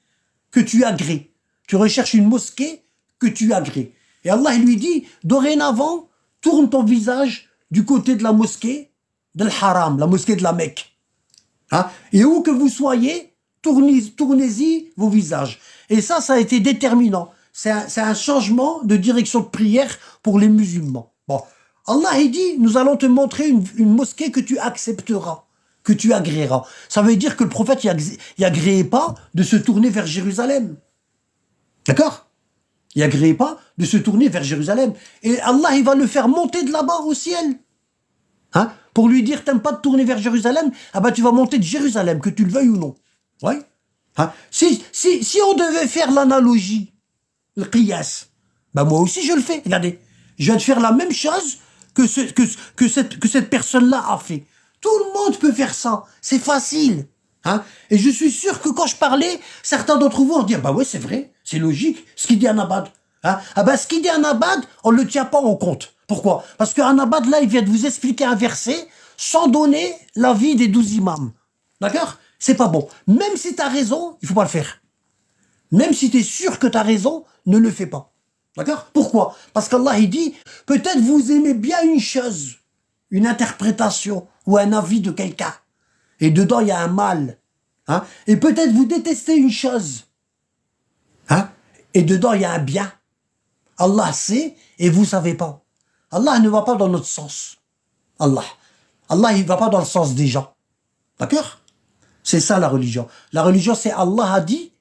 que tu agrées. Tu recherches une mosquée que tu agrées. Et Allah il lui dit, dorénavant, tourne ton visage du côté de la mosquée, de haram la mosquée de la Mecque. Hein? et où que vous soyez, tournez, y vos visages. Et ça, ça a été déterminant. C'est un, changement de direction de prière pour les musulmans. Bon. Allah il dit, nous allons te montrer une, mosquée que tu accepteras, que tu agréeras. Ça veut dire que le prophète n'y agréait pas de se tourner vers Jérusalem. D'accord Il agréait pas de se tourner vers Jérusalem. Et Allah, il va le faire monter de là-bas au ciel. Hein? pour lui dire, t'aimes pas de tourner vers Jérusalem Ah bah tu vas monter de Jérusalem, que tu le veuilles ou non. Oui hein si, si, si on devait faire l'analogie, le qiyas, bah moi aussi je le fais. Regardez, je vais de faire la même chose que, que, que cette, personne-là a fait. Tout le monde peut faire ça. C'est facile. Hein Et je suis sûr que quand je parlais, certains d'entre vous ont dit, ah bah ouais, c'est vrai, c'est logique, ce qu'il dit abad Hein ah bah ce qu'il dit Abad, on ne le tient pas en compte. Pourquoi Parce qu'un abad, là, il vient de vous expliquer un verset sans donner l'avis des douze imams. D'accord C'est pas bon. Même si tu as raison, il faut pas le faire. Même si tu es sûr que tu as raison, ne le fais pas. D'accord Pourquoi Parce qu'Allah, il dit, peut-être vous aimez bien une chose, une interprétation ou un avis de quelqu'un. Et dedans, il y a un mal. Hein et peut-être vous détestez une chose. Hein et dedans, il y a un bien. Allah sait et vous savez pas. Allah ne va pas dans notre sens. Allah. Allah, il ne va pas dans le sens des gens. D'accord C'est ça la religion. La religion, c'est Allah a dit,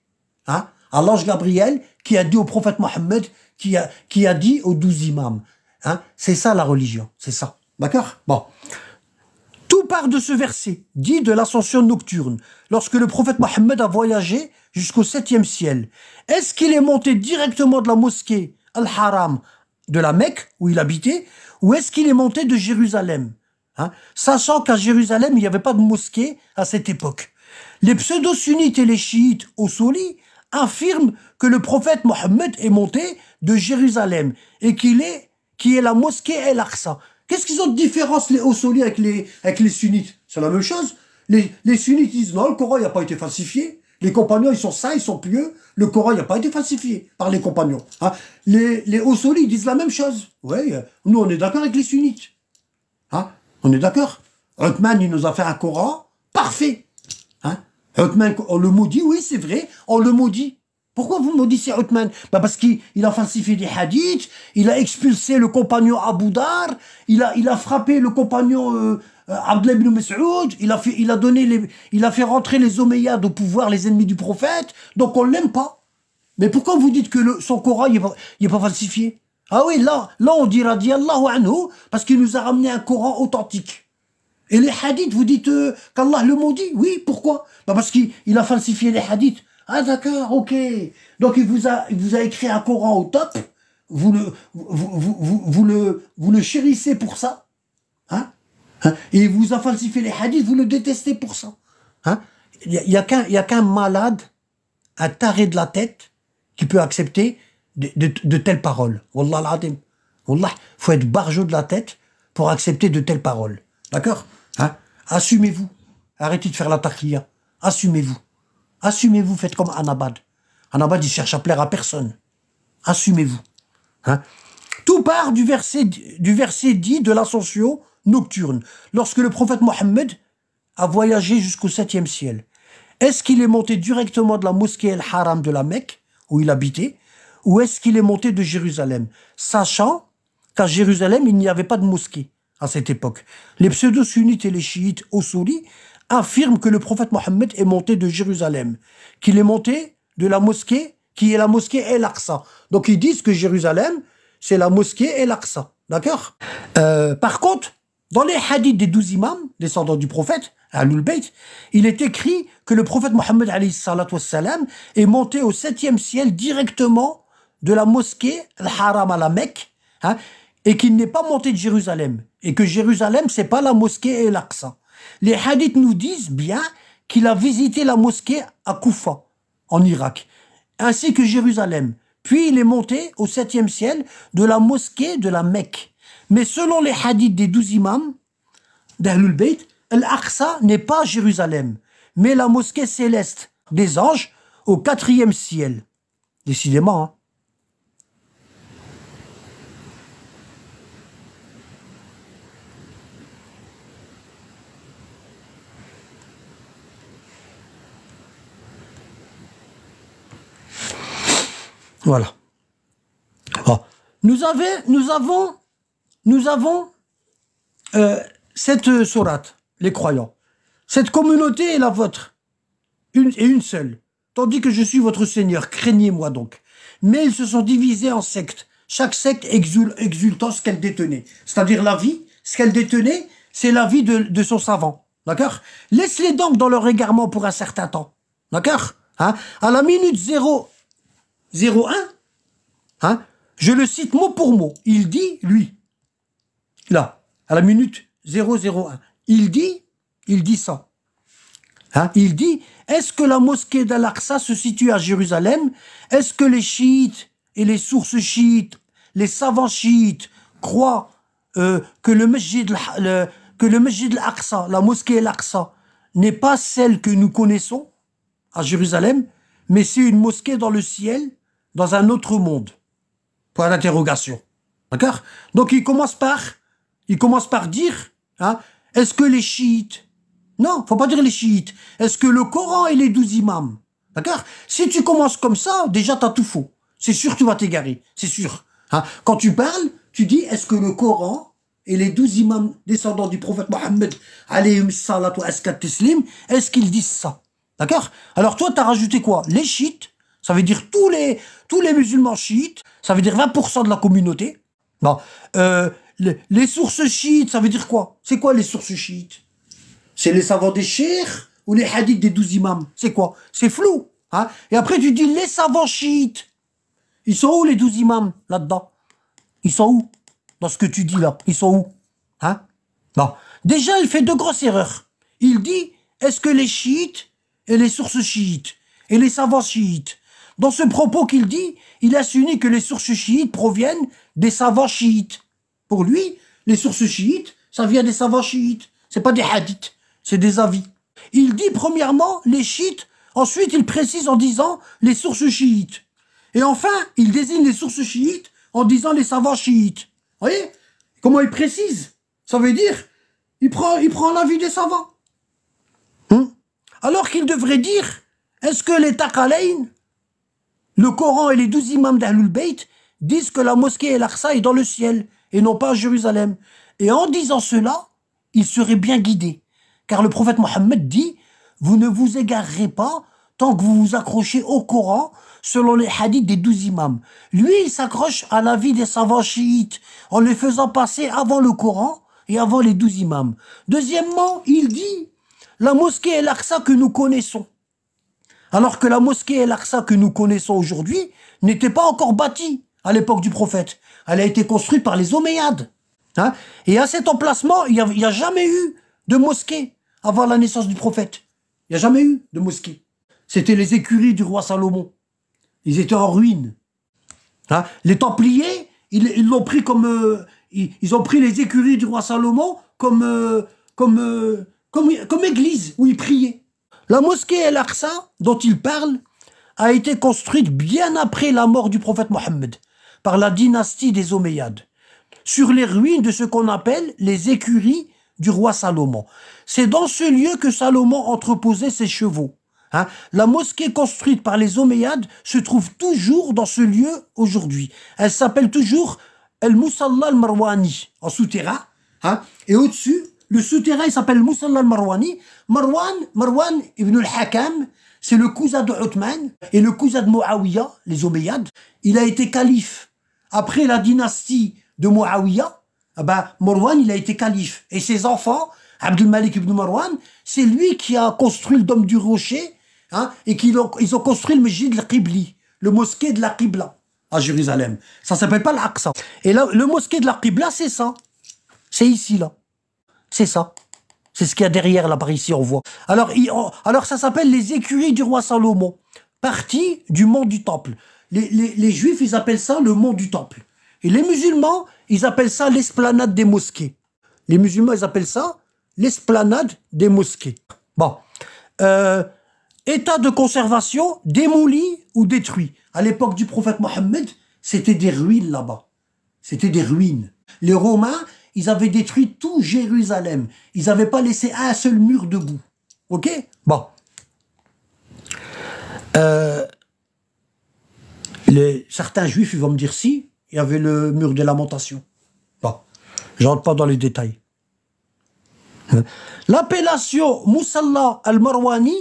hein, à l'ange Gabriel, qui a dit au prophète Mohammed, qui a, qui a dit aux douze imams. Hein, c'est ça la religion, c'est ça. D'accord Bon. Tout part de ce verset, dit de l'ascension nocturne, lorsque le prophète Mohammed a voyagé jusqu'au septième ciel. Est-ce qu'il est monté directement de la mosquée Al-Haram de la Mecque, où il habitait, ou est-ce qu'il est monté de Jérusalem hein Sachant qu'à Jérusalem, il n'y avait pas de mosquée à cette époque. Les pseudo-sunnites et les chiites au Soli affirment que le prophète Mohammed est monté de Jérusalem et qu'il est, qui est la mosquée El-Aqsa. Qu'est-ce qu'ils ont de différence les Soli, avec les, avec les sunnites C'est la même chose. Les, les sunnites disent non, le Coran n'a pas été falsifié. Les compagnons, ils sont sains, ils sont pieux. Le Coran, n'a pas été falsifié par les compagnons. Hein. Les, les disent la même chose. Oui, nous, on est d'accord avec les sunnites. Hein. On est d'accord. Othman, il nous a fait un Coran parfait. Hein. Othman, on le maudit, oui, c'est vrai, on le maudit. Pourquoi vous maudissez Othman bah, Parce qu'il a falsifié des hadiths, il a expulsé le compagnon Abu il a, frappé le compagnon... Euh, euh, Abdullah ibn Mas'ud, il a fait, il a donné il a fait rentrer les Omeyyades au pouvoir, les ennemis du prophète. Donc on l'aime pas. Mais pourquoi vous dites que le, son Coran, il n'est pas, pas, falsifié Ah oui, là, là on dit radiallahu anhu, parce qu'il nous a ramené un Coran authentique. Et les hadiths, vous dites euh, qu'Allah le maudit Oui, pourquoi bah, Parce qu'il a falsifié les hadiths. Ah d'accord, ok. Donc il vous a, vous a écrit un Coran au top, vous le, vous, le, vous le chérissez pour ça. Hein Hein? il vous a falsifié les hadiths, vous le détestez pour ça. Il hein? n'y a, qu'un malade, un taré de la tête, qui peut accepter de, telles paroles. Wallah l'adim. faut être barjot de la tête pour accepter de telles paroles. D'accord hein? Assumez-vous. Arrêtez de faire la taqiyya. Assumez-vous. Assumez-vous, faites comme Anabad. Anabad, il cherche à plaire à personne. Assumez-vous. Tout part du verset, du verset dit de l'ascension nocturne, lorsque le prophète Mohammed a voyagé jusqu'au septième ciel Est-ce qu'il est monté directement de la mosquée El-Haram de la Mecque, où il habitait, ou est-ce qu'il est monté de Jérusalem, sachant qu'à Jérusalem, il n'y avait pas de mosquée à cette époque Les pseudo-sunnites et les chiites au affirment que le prophète Mohammed est monté de Jérusalem, qu'il est monté de la mosquée qui est la mosquée El-Aqsa. Donc ils disent que Jérusalem, c'est la mosquée El-Aqsa. D'accord euh, Par contre, dans les hadiths des douze imams, descendants du prophète, Alul Bayt, il est écrit que le prophète Mohammed est monté au septième ciel directement de la mosquée Al-Haram à la Mecque, hein, et qu'il n'est pas monté de Jérusalem, et que Jérusalem, c'est pas la mosquée et l'Aqsa. Les hadiths nous disent bien qu'il a visité la mosquée à Koufa, en Irak, ainsi que Jérusalem. Puis il est monté au septième ciel de la mosquée de la Mecque. Mais selon les hadiths des douze imams d'Ahlul Bayt, l'Aqsa n'est pas Jérusalem, mais la mosquée céleste des anges au quatrième ciel. Décidément. Hein. voilà. nous avons nous avons euh, cette euh, sourate, les croyants. Cette communauté est la vôtre, une et une seule. Tandis que je suis votre Seigneur, craignez-moi donc. Mais ils se sont divisés en sectes, chaque secte exultant ce qu'elle détenait. C'est-à-dire la vie, ce qu'elle détenait, c'est la vie de, son savant. D'accord Laisse-les donc dans leur égarement pour un certain temps. D'accord hein À la minute 0, 01, hein, je le cite mot pour mot. Il dit, lui, là, à la minute 001. Il dit, il dit ça. Hein? Il dit, est-ce que la mosquée d'Al-Aqsa se situe à Jérusalem Est-ce que les chiites et les sources chiites, les savants chiites, croient euh, que le masjid, le, que le Al-Aqsa, la mosquée Al-Aqsa, n'est pas celle que nous connaissons à Jérusalem, mais c'est une mosquée dans le ciel, dans un autre monde Point d'interrogation. D'accord Donc il commence par il commence par dire, hein, est-ce que les chiites Non, faut pas dire les chiites. Est-ce que le Coran et les douze imams D'accord Si tu commences comme ça, déjà tu as tout faux. C'est sûr tu vas t'égarer, c'est sûr. Hein Quand tu parles, tu dis, est-ce que le Coran et les douze imams descendants du prophète Mohammed, est-ce qu'ils disent ça D'accord Alors toi, tu as rajouté quoi Les chiites, ça veut dire tous les, tous les musulmans chiites, ça veut dire 20% de la communauté. Bon, euh, les, sources chiites, ça veut dire quoi C'est quoi les sources chiites C'est les savants des chers ou les hadiths des douze imams C'est quoi C'est flou. Hein Et après, tu dis les savants chiites. Ils sont où les douze imams là-dedans Ils sont où Dans ce que tu dis là, ils sont où Hein Non. Déjà, il fait deux grosses erreurs. Il dit, est-ce que les chiites et les sources chiites et les savants chiites dans ce propos qu'il dit, il a assume que les sources chiites proviennent des savants chiites. Pour lui, les sources chiites, ça vient des savants chiites. C'est pas des hadiths, c'est des avis. Il dit premièrement les chiites, ensuite il précise en disant les sources chiites. Et enfin, il désigne les sources chiites en disant les savants chiites. Vous voyez Comment il précise Ça veut dire, il prend, il prend l'avis des savants. Hein Alors qu'il devrait dire, est-ce que les Takalein, le Coran et les douze imams d'Ahlul Bayt disent que la mosquée et aqsa est dans le ciel et non pas à Jérusalem. Et en disant cela, il serait bien guidé. Car le prophète Mohammed dit, vous ne vous égarerez pas tant que vous vous accrochez au Coran selon les hadiths des douze imams. Lui, il s'accroche à la vie des savants chiites en les faisant passer avant le Coran et avant les douze imams. Deuxièmement, il dit, la mosquée est l'Aqsa que nous connaissons. Alors que la mosquée El-Aqsa que nous connaissons aujourd'hui n'était pas encore bâtie à l'époque du prophète. Elle a été construite par les Omeyyades. Hein. et à cet emplacement, il n'y a, jamais eu de mosquée avant la naissance du prophète. Il n'y a jamais eu de mosquée. C'était les écuries du roi Salomon. Ils étaient en ruine. Hein. les Templiers, ils l'ont pris comme... Euh, ils, ont pris les écuries du roi Salomon comme, euh, comme, euh, comme, comme église où ils priaient. La mosquée El-Aqsa, dont il parle, a été construite bien après la mort du prophète Mohammed par la dynastie des Omeyyades, sur les ruines de ce qu'on appelle les écuries du roi Salomon. C'est dans ce lieu que Salomon entreposait ses chevaux. Hein. La mosquée construite par les Omeyyades se trouve toujours dans ce lieu aujourd'hui. Elle s'appelle toujours El Musalla al-Marwani, en souterrain. Hein. Et au-dessus, le souterrain, s'appelle Musalla al-Marwani. Marwan, Marwan ibn al-Hakam, c'est le cousin de Othman et le cousin de Muawiyah, les Omeyyades. Il a été calife après la dynastie de Muawiyah, ah ben il a été calife. Et ses enfants, Abdul Malik ibn Morwan, c'est lui qui a construit le dôme du rocher hein, et qu'ils ils ont construit le de la qibli le mosquée de la Qibla à Jérusalem. Ça s'appelle pas l'Aqsa. Et là, le mosquée de la Qibla, c'est ça. C'est ici, là. C'est ça. C'est ce qu'il y a derrière, là, par ici, on voit. Alors, alors ça s'appelle les écuries du roi Salomon, partie du mont du Temple les, juifs, ils appellent ça le mont du temple. Et les musulmans, ils appellent ça l'esplanade des mosquées. Les musulmans, ils appellent ça l'esplanade des mosquées. Bon. Euh, état de conservation démoli ou détruit. À l'époque du prophète Mohammed, c'était des ruines là-bas. C'était des ruines. Les Romains, ils avaient détruit tout Jérusalem. Ils n'avaient pas laissé un seul mur debout. Ok Bon. Euh, certains juifs, vont me dire si, il y avait le mur des lamentations. Bon, je pas dans les détails. L'appellation Moussalla al-Marwani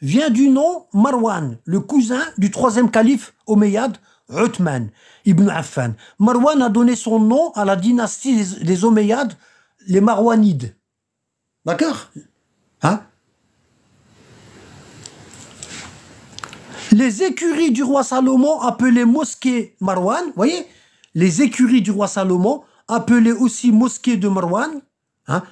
vient du nom Marwan, le cousin du troisième calife omeyyade, Uthman ibn Affan. Marwan a donné son nom à la dynastie des, Omeyyades, les Marwanides. D'accord hein les écuries du roi Salomon, appelées mosquées Marwan, voyez Les écuries du roi Salomon, appelées aussi mosquées de Marwan, hein,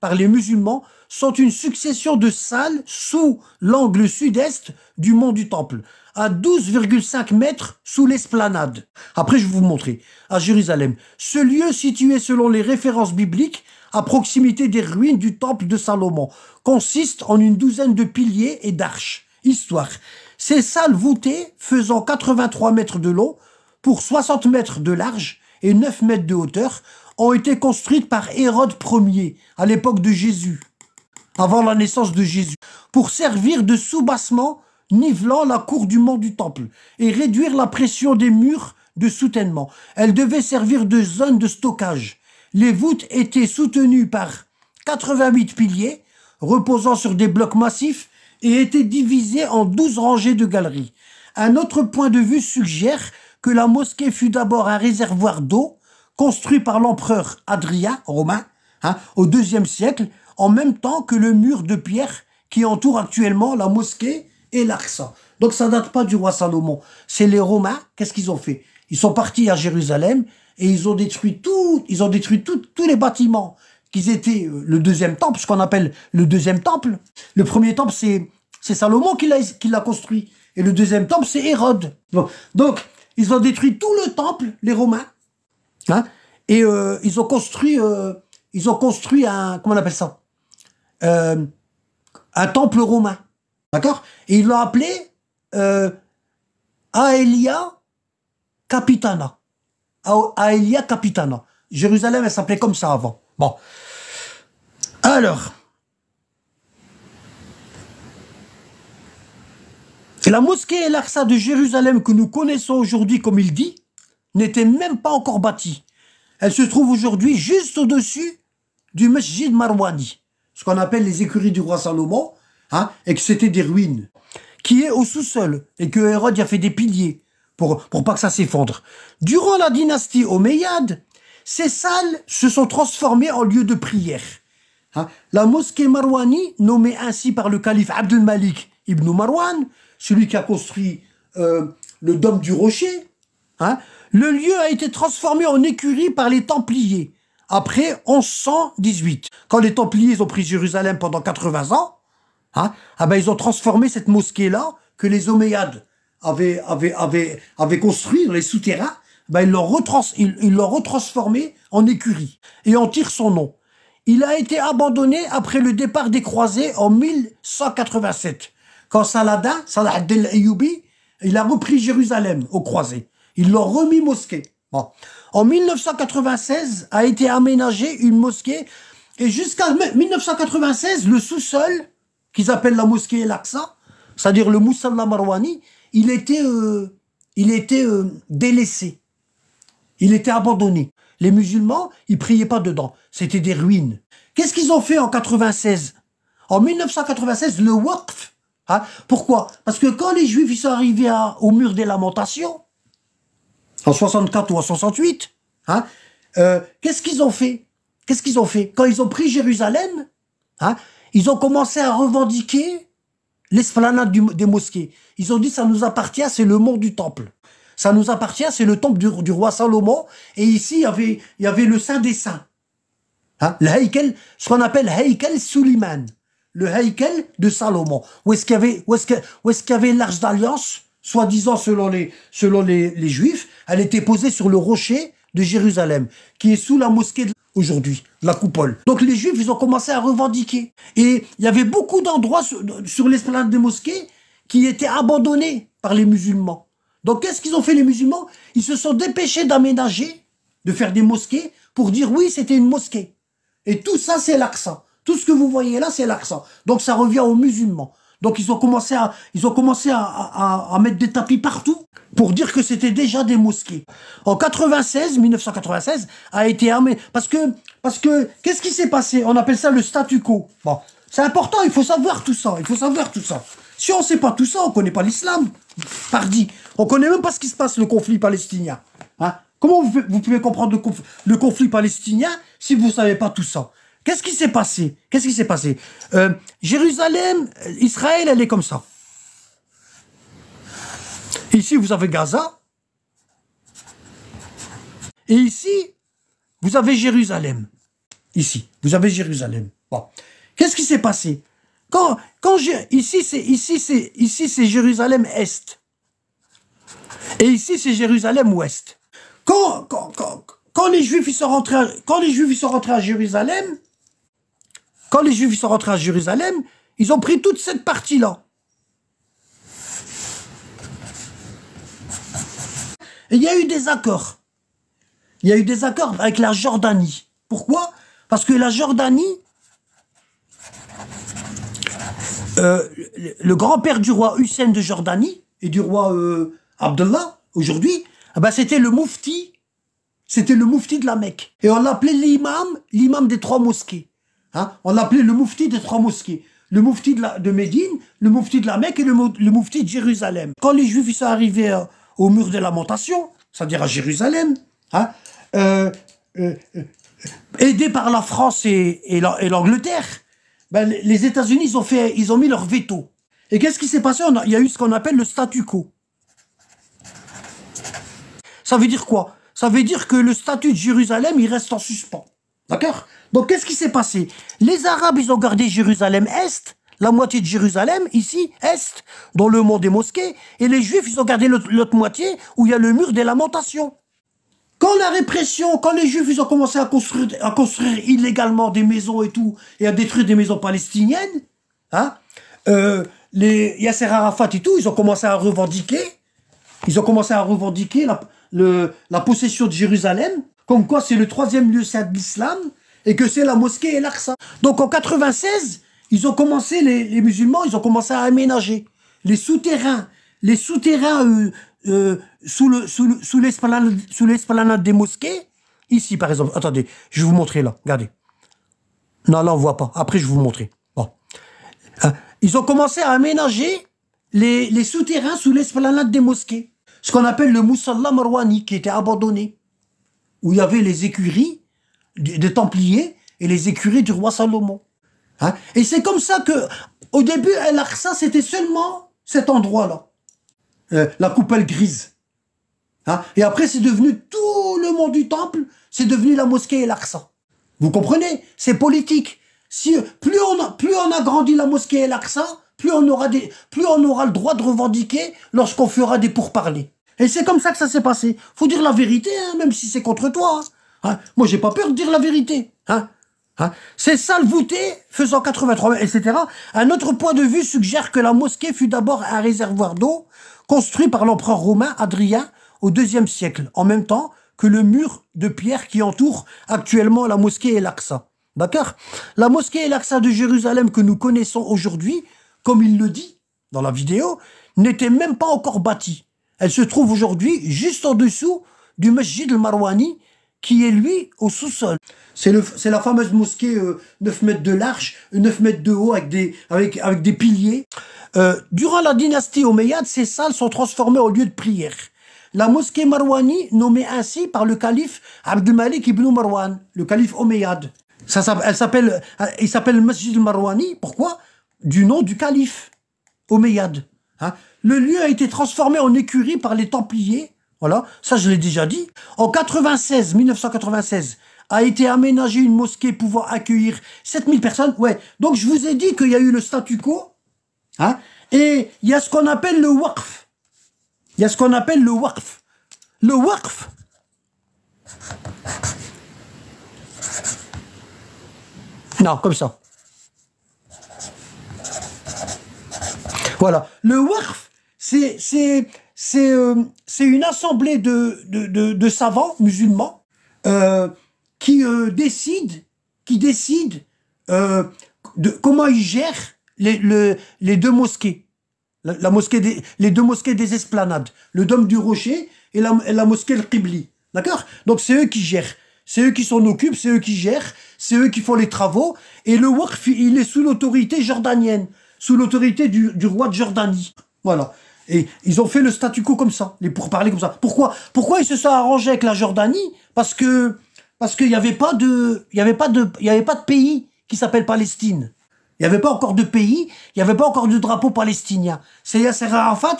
par les musulmans, sont une succession de salles sous l'angle sud-est du mont du Temple, à 12,5 mètres sous l'esplanade. Après, je vais vous montrer, à Jérusalem. Ce lieu, situé selon les références bibliques, à proximité des ruines du Temple de Salomon, consiste en une douzaine de piliers et d'arches. Histoire. Ces salles voûtées faisant 83 mètres de long pour 60 mètres de large et 9 mètres de hauteur ont été construites par Hérode Ier à l'époque de Jésus, avant la naissance de Jésus, pour servir de soubassement nivelant la cour du mont du temple et réduire la pression des murs de soutènement. Elles devaient servir de zone de stockage. Les voûtes étaient soutenues par 88 piliers reposant sur des blocs massifs et était divisé en douze rangées de galeries. Un autre point de vue suggère que la mosquée fut d'abord un réservoir d'eau construit par l'empereur Adrien romain hein, au deuxième siècle, en même temps que le mur de pierre qui entoure actuellement la mosquée et l'arc. Donc ça date pas du roi Salomon. C'est les Romains, qu'est-ce qu'ils ont fait Ils sont partis à Jérusalem et ils ont détruit tout, ils ont détruit tous les bâtiments qu'ils étaient euh, le deuxième temple, ce qu'on appelle le deuxième temple. Le premier temple, c'est, Salomon qui l'a, construit. Et le deuxième temple, c'est Hérode. Donc, ils ont détruit tout le temple, les Romains. Hein. et euh, ils ont construit, euh, ils ont construit un, comment on appelle ça Un temple romain. D'accord Et ils l'ont appelé Aelia Capitana. Aelia Capitana. Jérusalem, elle s'appelait comme ça avant. Bon. Alors, la mosquée El Aqsa de Jérusalem que nous connaissons aujourd'hui, comme il dit, n'était même pas encore bâtie. Elle se trouve aujourd'hui juste au-dessus du Masjid Marwadi, ce qu'on appelle les écuries du roi Salomon, hein, et que c'était des ruines, qui est au sous-sol, et que Hérode y a fait des piliers pour, pour pas que ça s'effondre. Durant la dynastie Omeyyade, ces salles se sont transformées en lieu de prière. Hein? La mosquée Marwani, nommée ainsi par le calife Abdel Malik ibn Marwan, celui qui a construit euh, le dôme du rocher, hein? le lieu a été transformé en écurie par les Templiers après 1118. Quand les Templiers ont pris Jérusalem pendant 80 ans, hein? ah ben, ils ont transformé cette mosquée-là que les Omeyyades avaient, construit dans les souterrains, ben, ils l'ont retransformée en écurie et en tire son nom. Il a été abandonné après le départ des croisés en 1187, quand Saladin, Saladin el il a repris Jérusalem aux croisés. Ils l'ont remis mosquée. En 1996 a été aménagée une mosquée et jusqu'en 1996, le sous-sol, qu'ils appellent la mosquée El c'est-à-dire le Moussalla Marwani, il était, euh, il était euh, délaissé. Il était abandonné. Les musulmans, ils priaient pas dedans. C'était des ruines. Qu'est-ce qu'ils ont fait en 96 En 1996, le Waqf. Hein Pourquoi Parce que quand les Juifs sont arrivés au mur des lamentations, en 64 ou en 68, hein, euh, qu'est-ce qu'ils ont fait Qu'est-ce qu'ils ont fait Quand ils ont pris Jérusalem, hein, ils ont commencé à revendiquer l'esplanade des mosquées. Ils ont dit ça nous appartient, c'est le mont du temple. Ça nous appartient, c'est le temple du, roi Salomon. Et ici, il y avait, y avait le Saint des Saints. Hein, le ce qu'on appelle Haïkel Suleiman. Le Haïkel de Salomon. Où est-ce qu'il y avait, où est-ce y l'Arche d'Alliance? Soi-disant, selon les, selon les, Juifs, elle était posée sur le rocher de Jérusalem, qui est sous la mosquée aujourd'hui, la coupole. Donc les Juifs, ils ont commencé à revendiquer. Et il y avait beaucoup d'endroits sur, sur l'esplanade des mosquées qui étaient abandonnés par les musulmans. Donc qu'est-ce qu'ils ont fait les musulmans Ils se sont dépêchés d'aménager, de faire des mosquées pour dire oui, c'était une mosquée. Et tout ça, c'est l'accent. Tout ce que vous voyez là, c'est l'accent. Donc ça revient aux musulmans. Donc ils ont commencé à, ils ont commencé à, mettre des tapis partout pour dire que c'était déjà des mosquées. En 96, 1996, a été armé parce que parce que qu'est-ce qui s'est passé On appelle ça le statu quo. Bon, c'est important. Il faut savoir tout ça. Il faut savoir tout ça. Si on ne sait pas tout ça, on ne connaît pas l'islam. Pardi. On connaît même pas ce qui se passe, le conflit palestinien. Hein. Comment vous, pouvez comprendre le, conflit palestinien si vous ne savez pas tout ça Qu'est-ce qui s'est passé Qu'est-ce qui s'est passé euh, Jérusalem, Israël, elle est comme ça. Ici, vous avez Gaza. Et ici, vous avez Jérusalem. Ici, vous avez Jérusalem. Qu'est-ce qui s'est passé quand, ici, c'est, ici, c'est, ici, c'est Jérusalem-Est. Et ici, c'est Jérusalem-Ouest. Quand, les Juifs ils sont rentrés, à, quand les Juifs sont rentrés à Jérusalem, quand les Juifs ils sont rentrés à Jérusalem, ils ont pris toute cette partie-là. il y a eu des accords. Il y a eu des accords avec la Jordanie. Pourquoi Parce que la Jordanie, Euh, le grand-père du roi Hussein de Jordanie et du roi euh, Abdullah, aujourd'hui, ah bah, c'était le moufti, c'était le moufti de la Mecque. Et on l'appelait l'imam, l'imam des trois mosquées. Hein? On l'appelait le moufti des trois mosquées. Le moufti de, la, de Médine, le moufti de la Mecque et le, le moufti de Jérusalem. Quand les Juifs sont arrivés euh, au mur de lamentation, c'est-à-dire à Jérusalem, hein, aidés par la France et l'Angleterre, ben, les États-Unis, ont fait, ils ont mis leur veto. Et qu'est-ce qui s'est passé Il y a eu ce qu'on appelle le statu quo. Ça veut dire quoi Ça veut dire que le statut de Jérusalem, il reste en suspens. D'accord Donc, qu'est-ce qui s'est passé Les Arabes, ils ont gardé Jérusalem-Est, la moitié de Jérusalem, ici, Est, dans le mont des mosquées, et les Juifs, ils ont gardé l'autre moitié, où il y a le mur des lamentations. Quand la répression, quand les juifs, ils ont commencé à construire, à construire illégalement des maisons et tout, et à détruire des maisons palestiniennes, hein, euh, les Yasser Arafat et tout, ils ont commencé à revendiquer, ils ont commencé à revendiquer la, possession de Jérusalem, comme quoi c'est le troisième lieu saint de l'islam, et que c'est la mosquée et l'arsa Donc en 96, ils ont commencé, les, musulmans, ils ont commencé à aménager les souterrains, les souterrains euh, euh, sous l'esplanade le, sous sous des mosquées, ici par exemple, attendez, je vais vous montrer là, regardez. Non, là on voit pas, après je vais vous montrer. Bon. Euh, ils ont commencé à aménager les, les souterrains sous l'esplanade des mosquées. Ce qu'on appelle le Moussalla Marwani, qui était abandonné, où il y avait les écuries des Templiers et les écuries du roi Salomon. Hein? Et c'est comme ça que, au début, El Aqsa, c'était seulement cet endroit-là. Euh, la coupelle grise. Hein? et après, c'est devenu tout le monde du temple, c'est devenu la mosquée et l'Aqsa. Vous comprenez C'est politique. Si, plus on, plus on agrandit la mosquée et l'Aqsa, plus on aura plus on aura le droit de revendiquer lorsqu'on fera des pourparlers. Et c'est comme ça que ça s'est passé. Faut dire la vérité, hein, même si c'est contre toi. Hein. hein. moi, j'ai pas peur de dire la vérité. Hein. C'est le voûté, faisant 83 etc. Un autre point de vue suggère que la mosquée fut d'abord un réservoir d'eau construit par l'empereur romain Adrien au IIe siècle, en même temps que le mur de pierre qui entoure actuellement la mosquée El-Aqsa. D'accord La mosquée El-Aqsa de Jérusalem que nous connaissons aujourd'hui, comme il le dit dans la vidéo, n'était même pas encore bâtie. Elle se trouve aujourd'hui juste en dessous du Masjid al-Marwani qui est lui au sous-sol. C'est la fameuse mosquée 9 euh, mètres de large, 9 mètres de haut avec des, avec, avec des piliers. Euh, durant la dynastie omeyyade, ces salles sont transformées en lieu de prière. La mosquée Marwani, nommée ainsi par le calife Abdul Malik ibn Marwan, le calife omeyyade. Ça, elle s'appelle, il s'appelle Masjid Marwani. Pourquoi Du nom du calife omeyyade. Hein. le lieu a été transformé en écurie par les Templiers voilà, ça je l'ai déjà dit. En 96, 1996, a été aménagée une mosquée pouvant accueillir 7000 personnes. Ouais, donc je vous ai dit qu'il y a eu le statu quo, hein, et il y a ce qu'on appelle le waqf. Il y a ce qu'on appelle le waqf. Le waqf. Non, comme ça. Voilà. Le waqf, c'est euh, c'est une assemblée de, de, savants musulmans euh, euh, qui décident, qui de comment ils gèrent les, les deux mosquées. La, mosquée les deux mosquées des esplanades, le dôme du rocher et la, mosquée le Qibli. D'accord Donc c'est eux qui gèrent. C'est eux qui s'en occupent, c'est eux qui gèrent, c'est eux qui font les travaux. Et le Waqf, il est sous l'autorité jordanienne, sous l'autorité du, du roi de Jordanie. Voilà. Et ils ont fait le statu quo comme ça, les parler comme ça. Pourquoi Pourquoi ils se sont arrangés avec la Jordanie Parce que parce qu'il n'y avait pas de il y avait pas de il y avait pas de pays qui s'appelle Palestine. Il n'y avait pas encore de pays, il n'y avait pas encore de drapeau palestinien. C'est Yasser Arafat,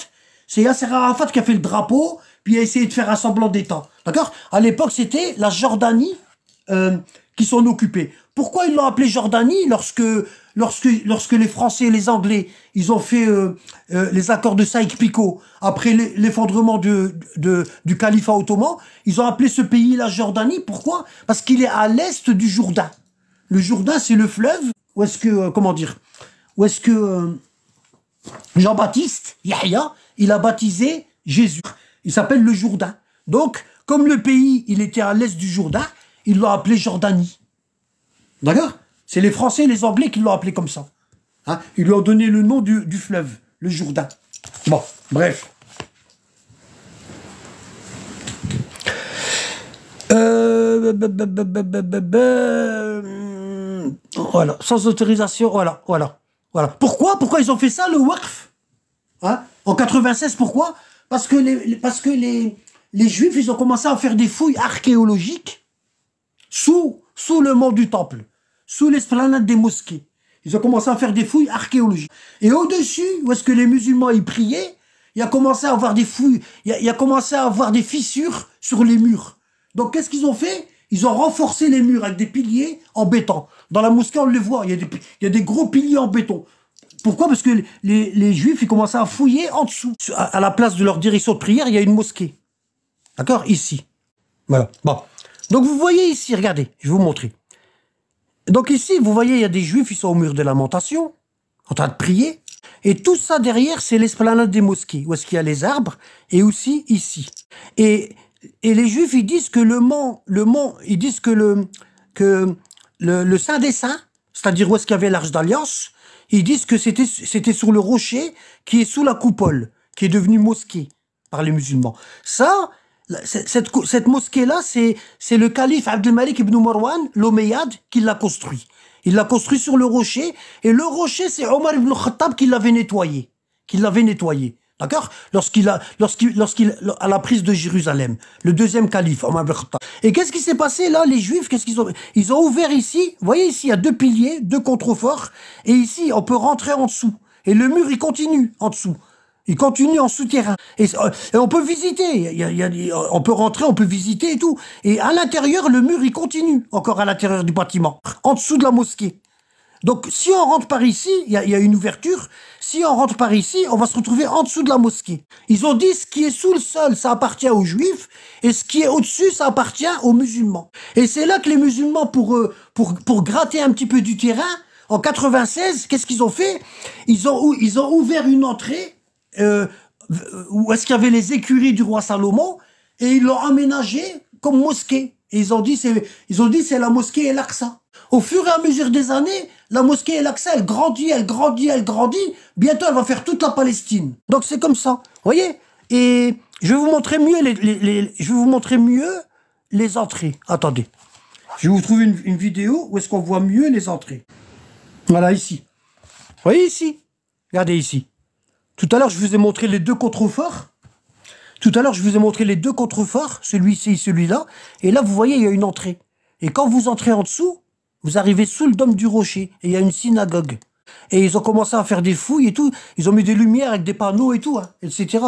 c'est Yasser Arafat qui a fait le drapeau, puis a essayé de faire un semblant d'État. D'accord À l'époque, c'était la Jordanie euh, qui s'en occupait. Pourquoi ils l'ont appelé Jordanie lorsque lorsque, les Français et les Anglais, ils ont fait euh, euh, les accords de Saïk-Picot, après l'effondrement du califat ottoman, ils ont appelé ce pays la Jordanie. Pourquoi Parce qu'il est à l'est du Jourdain. Le Jourdain, c'est le fleuve. Où est-ce que, euh, comment dire Où est-ce que Jean-Baptiste, Yahya, il a baptisé Jésus Il s'appelle le Jourdain. Donc, comme le pays, il était à l'est du Jourdain, il l'a appelé Jordanie. D'accord c'est les Français et les Anglais qui l'ont appelé comme ça. Hein, ils lui ont donné le nom du, fleuve, le Jourdain. Bon, bref. Euh, bah, bah, bah, voilà, sans autorisation, voilà, voilà, voilà. Pourquoi Pourquoi ils ont fait ça, le Waqf hein, En 96, pourquoi Parce que, les, parce que les, les Juifs, ils ont commencé à faire des fouilles archéologiques sous, sous le mont du Temple sous l'esplanade des mosquées. Ils ont commencé à faire des fouilles archéologiques. Et au-dessus, où est-ce que les musulmans y priaient, il a commencé à avoir des fouilles, il a, commencé à avoir des fissures sur les murs. Donc qu'est-ce qu'ils ont fait Ils ont renforcé les murs avec des piliers en béton. Dans la mosquée, on le voit, il y a des, gros piliers en béton. Pourquoi Parce que les, juifs, ils commençaient à fouiller en dessous. À, à, la place de leur direction de prière, il y a une mosquée. D'accord Ici. Voilà. Bon. Donc vous voyez ici, regardez, je vais vous montrer. Donc ici, vous voyez, il y a des juifs, ils sont au mur de lamentation, en train de prier. Et tout ça derrière, c'est l'esplanade des mosquées, où est-ce qu'il y a les arbres, et aussi ici. Et, et les juifs, ils disent que le mont, le mont ils disent que le, que le, Saint des Saints, c'est-à-dire où est-ce qu'il y avait l'Arche d'Alliance, ils disent que c'était, c'était sur le rocher qui est sous la coupole, qui est devenu mosquée par les musulmans. Ça, cette, mosquée-là, c'est, le calife al-Malik ibn Marwan, l'Omeyyade, qui l'a construit. Il l'a construit sur le rocher, et le rocher, c'est Omar ibn Khattab qui l'avait nettoyé. Qui l'avait nettoyé. D'accord Lorsqu'il a, lorsqu'il, lorsqu'il, à la prise de Jérusalem, le deuxième calife, Omar ibn Khattab. Et qu'est-ce qui s'est passé là, les Juifs Qu'est-ce qu'ils ont Ils ont ouvert ici. Vous voyez ici, il y a deux piliers, deux contreforts, et ici, on peut rentrer en dessous. Et le mur, il continue en dessous. Il continue en souterrain. Et, euh, on peut visiter. Il on peut rentrer, on peut visiter et tout. Et à l'intérieur, le mur, il continue encore à l'intérieur du bâtiment, en dessous de la mosquée. Donc, si on rentre par ici, il y, a une ouverture. Si on rentre par ici, on va se retrouver en dessous de la mosquée. Ils ont dit ce qui est sous le sol, ça appartient aux juifs, et ce qui est au-dessus, ça appartient aux musulmans. Et c'est là que les musulmans, pour, euh, pour, pour gratter un petit peu du terrain, en 96, qu'est-ce qu'ils ont fait ils ont, ils ont ouvert une entrée euh, euh, où est-ce qu'il y avait les écuries du roi Salomon, et ils l'ont aménagé comme mosquée. Et ils ont dit, c'est, ils ont dit, c'est la mosquée El Aqsa. Au fur et à mesure des années, la mosquée El Aqsa, elle grandit, elle grandit, elle grandit. Bientôt, elle va faire toute la Palestine. Donc c'est comme ça. Voyez? Et je vais vous montrer mieux les, je vais vous montrer mieux les entrées. Attendez. Je vais vous trouver une, une vidéo où est-ce qu'on voit mieux les entrées. Voilà, ici. Vous voyez ici? Regardez ici. Tout à l'heure, je vous ai montré les deux contreforts. Tout à l'heure, je vous ai montré les deux contreforts, celui-ci et celui-là. Et là, vous voyez, il y a une entrée. Et quand vous entrez en dessous, vous arrivez sous le dôme du rocher. Et il y a une synagogue. Et ils ont commencé à faire des fouilles et tout. Ils ont mis des lumières avec des panneaux et tout, hein, etc.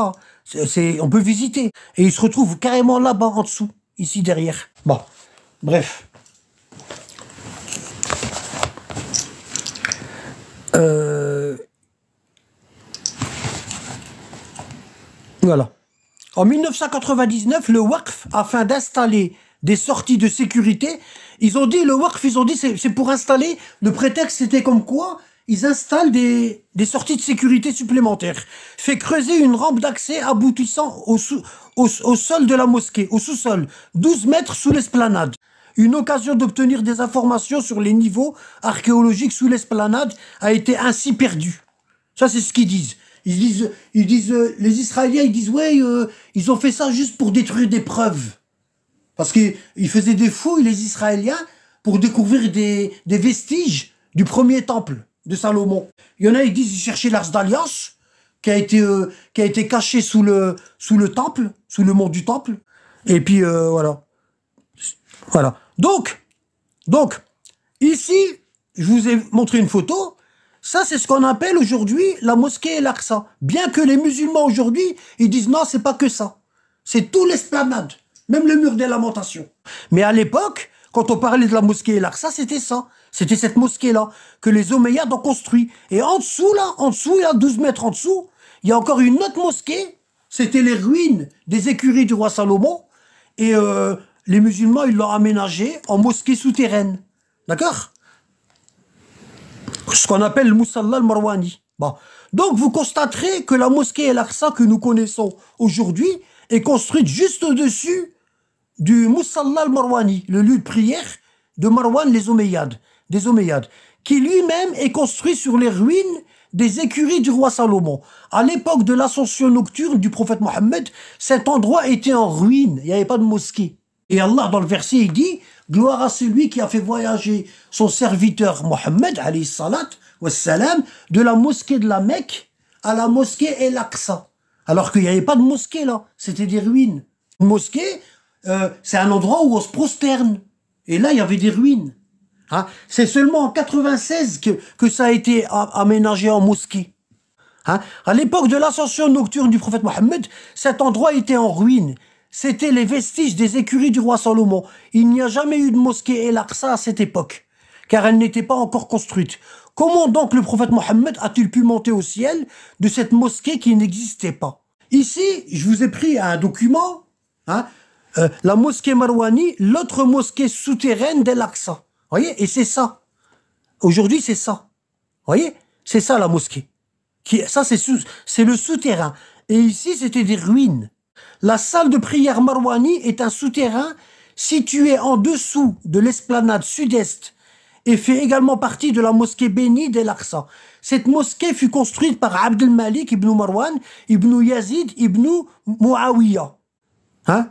on peut visiter. Et ils se retrouvent carrément là-bas, en dessous, ici derrière. Bon, bref. Euh... En 1999, le WACF, afin d'installer des sorties de sécurité, ils ont dit, le WACF, ils ont dit, c'est pour installer, le prétexte c'était comme quoi ils installent des, sorties de sécurité supplémentaires. Fait creuser une rampe d'accès aboutissant au, au, sol de la mosquée, au sous-sol, 12 mètres sous l'esplanade. Une occasion d'obtenir des informations sur les niveaux archéologiques sous l'esplanade a été ainsi perdue. Ça, c'est ce qu'ils disent. Ils disent, ils disent, euh, les Israéliens, ils disent, ouais, euh, ils ont fait ça juste pour détruire des preuves. Parce qu'ils faisaient des fouilles, les Israéliens, pour découvrir des, vestiges du premier temple de Salomon. Il y en a, ils disent, ils cherchaient l'arche d'alliance, qui a été, euh, qui a été cachée sous le, sous le temple, sous le mont du temple. Et puis, voilà. Voilà. Donc, donc, ici, je vous ai montré une photo ça, c'est ce qu'on appelle aujourd'hui la mosquée El l'Aqsa. Bien que les musulmans aujourd'hui, ils disent non, c'est pas que ça. C'est tout l'esplanade, même le mur des lamentations. Mais à l'époque, quand on parlait de la mosquée El l'Aqsa, c'était ça. C'était cette mosquée-là que les Omeyyades ont construit. Et en dessous, là, en dessous, a 12 mètres en dessous, il y a encore une autre mosquée. C'était les ruines des écuries du roi Salomon. Et euh, les musulmans, ils l'ont aménagée en mosquée souterraine. D'accord ce qu'on appelle le marwani Donc vous constaterez que la mosquée El aqsa que nous connaissons aujourd'hui est construite juste au-dessus du Moussallah al-Marwani, le lieu de prière de Marwan les Omeyyades, des Omeyyades, qui lui-même est construit sur les ruines des écuries du roi Salomon. À l'époque de l'ascension nocturne du prophète Mohammed, cet endroit était en ruine, il n'y avait pas de mosquée. Et Allah, dans le verset, il dit « Gloire à celui qui a fait voyager son serviteur Mohammed salam de la mosquée de la Mecque à la mosquée El Aqsa. Alors qu'il n'y avait pas de mosquée là, c'était des ruines. Une mosquée, euh, c'est un endroit où on se prosterne. Et là, il y avait des ruines. Hein c'est seulement en 96 que, que ça a été aménagé en mosquée. Hein? à l'époque de l'ascension nocturne du prophète Mohammed, cet endroit était en ruine. C'était les vestiges des écuries du roi Salomon. Il n'y a jamais eu de mosquée El Aqsa à cette époque, car elle n'était pas encore construite. Comment donc le prophète Mohammed a-t-il pu monter au ciel de cette mosquée qui n'existait pas Ici, je vous ai pris un document, hein, euh, la mosquée Marwani, l'autre mosquée souterraine d'El Aqsa. voyez Et c'est ça. Aujourd'hui, c'est ça. voyez C'est ça la mosquée. Qui, ça, c'est le souterrain. Et ici, c'était des ruines. La salle de prière Marwani est un souterrain situé en dessous de l'esplanade sud-est et fait également partie de la mosquée bénie d'El-Aqsa. Cette mosquée fut construite par Abdel malik ibn Marwan ibn Yazid ibn Muawiyah. Hein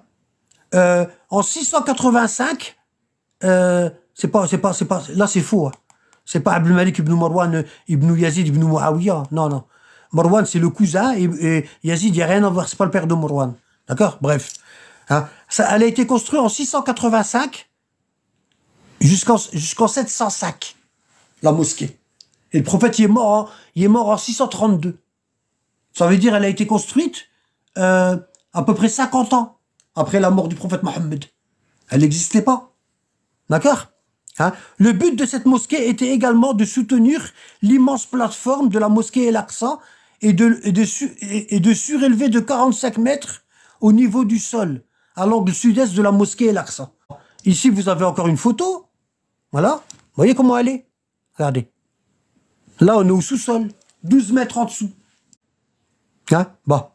euh, en 685, euh, pas, c'est pas, c'est pas, là c'est faux. Hein. C'est pas Abdel malik ibn Marwan euh, ibn Yazid ibn Muawiyah. Non, non. Marwan c'est le cousin et, Yazid, il n'y a rien à voir, c'est pas le père de Marwan. D'accord Bref. Hein Ça, elle a été construite en 685 jusqu'en jusqu'en 705, la mosquée. Et le prophète, il est mort en, hein, il est mort en 632. Ça veut dire elle a été construite euh, à peu près 50 ans après la mort du prophète Mohammed. Elle n'existait pas. D'accord hein Le but de cette mosquée était également de soutenir l'immense plateforme de la mosquée el aksa et de, et de, et de surélever de 45 mètres au niveau du sol, à l'angle sud-est de la mosquée El-Aqsa. Ici, vous avez encore une photo. Voilà. Vous voyez comment elle est Regardez. Là, on est au sous-sol, 12 mètres en dessous. Hein Bah.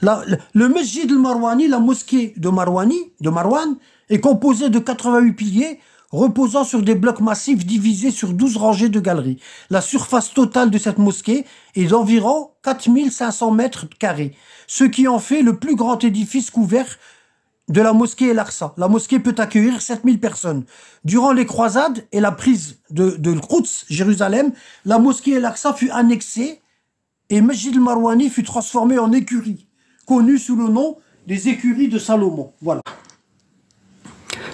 Là, le masjid al-Marwani, la mosquée de Marwani, de Marwan, est composée de 88 piliers reposant sur des blocs massifs divisés sur 12 rangées de galeries. La surface totale de cette mosquée est d'environ 4500 mètres carrés, ce qui en fait le plus grand édifice couvert de la mosquée El Arsa. La mosquée peut accueillir 7000 personnes. Durant les croisades et la prise de, de Jérusalem, la mosquée El Arsa fut annexée et Mejil Marwani fut transformé en écurie, connue sous le nom des écuries de Salomon. Voilà.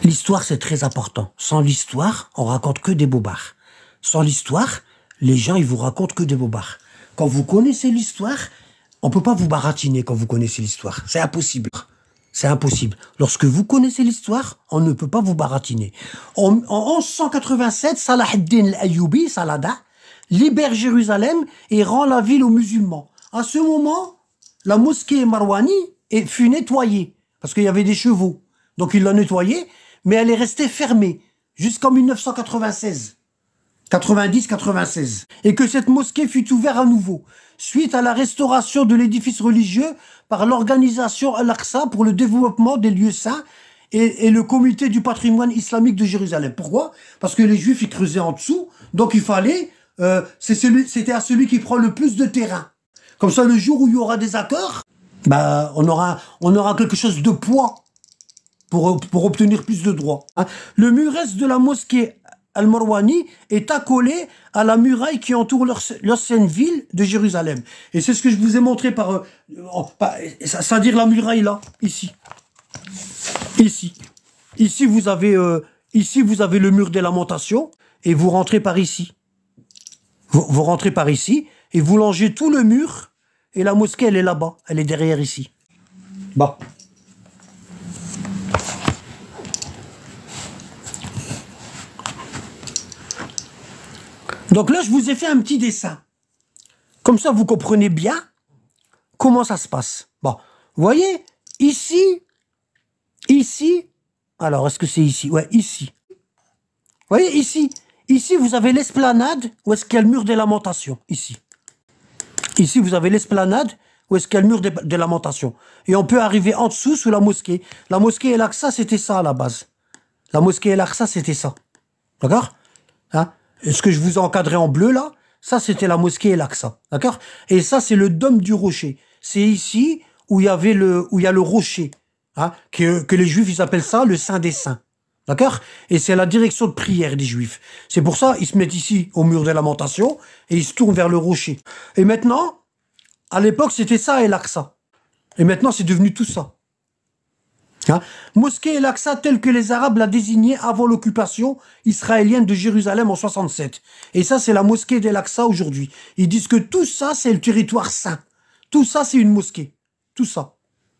L'histoire, c'est très important. Sans l'histoire, on raconte que des bobards. Sans l'histoire, les gens, ils vous racontent que des bobards. Quand vous connaissez l'histoire, on peut pas vous baratiner quand vous connaissez l'histoire. C'est impossible. C'est impossible. Lorsque vous connaissez l'histoire, on ne peut pas vous baratiner. En, en 1187, Salah ad-Din al-Ayyubi, Salada, libère Jérusalem et rend la ville aux musulmans. À ce moment, la mosquée Marwani fut nettoyée parce qu'il y avait des chevaux. Donc il l'a nettoyée mais elle est restée fermée jusqu'en 1996. 90-96, et que cette mosquée fut ouverte à nouveau, suite à la restauration de l'édifice religieux par l'organisation Al-Aqsa pour le développement des lieux saints et, le comité du patrimoine islamique de Jérusalem. Pourquoi Parce que les juifs, y creusaient en dessous, donc il fallait, euh, c'était à celui qui prend le plus de terrain. Comme ça, le jour où il y aura des accords, bah, on, aura, on aura quelque chose de poids pour, obtenir plus de droits. Ah, le mur reste de la mosquée Al-Marwani est accolé à la muraille qui entoure l'ancienne ville de Jérusalem. Et c'est ce que je vous ai montré par... C'est-à-dire euh, la muraille là, ici. Ici. Ici, vous avez, euh, ici, vous avez le mur des lamentations et vous rentrez par ici. Vous, vous rentrez par ici et vous longez tout le mur et la mosquée, elle est là-bas. Elle est derrière ici. Bah. Donc là, je vous ai fait un petit dessin. Comme ça, vous comprenez bien comment ça se passe. Bon, vous voyez, ici, ici, alors est-ce que c'est ici Ouais, ici. Vous voyez, ici, ici, vous avez l'esplanade où est-ce qu'il y a le mur des lamentations, ici. Ici, vous avez l'esplanade où est-ce qu'il y a le mur des, lamentations. Et on peut arriver en dessous, sous la mosquée. La mosquée El Aqsa, c'était ça à la base. La mosquée El Aqsa, c'était ça. D'accord hein ce que je vous ai encadré en bleu là, ça c'était la mosquée et Aqsa, d'accord Et ça c'est le dôme du rocher. C'est ici où il y avait le où il y a le rocher, hein, que, les juifs ils appellent ça le saint des saints. D'accord Et c'est la direction de prière des Juifs. C'est pour ça, ils se mettent ici au mur des lamentations et ils se tournent vers le rocher. Et maintenant, à l'époque, c'était ça et Aqsa, Et maintenant, c'est devenu tout ça. Hein. Mosquée El-Aqsa telle que les Arabes la désignaient avant l'occupation israélienne de Jérusalem en 67. Et ça, c'est la mosquée d'El-Aqsa aujourd'hui. Ils disent que tout ça, c'est le territoire saint. Tout ça, c'est une mosquée. Tout ça.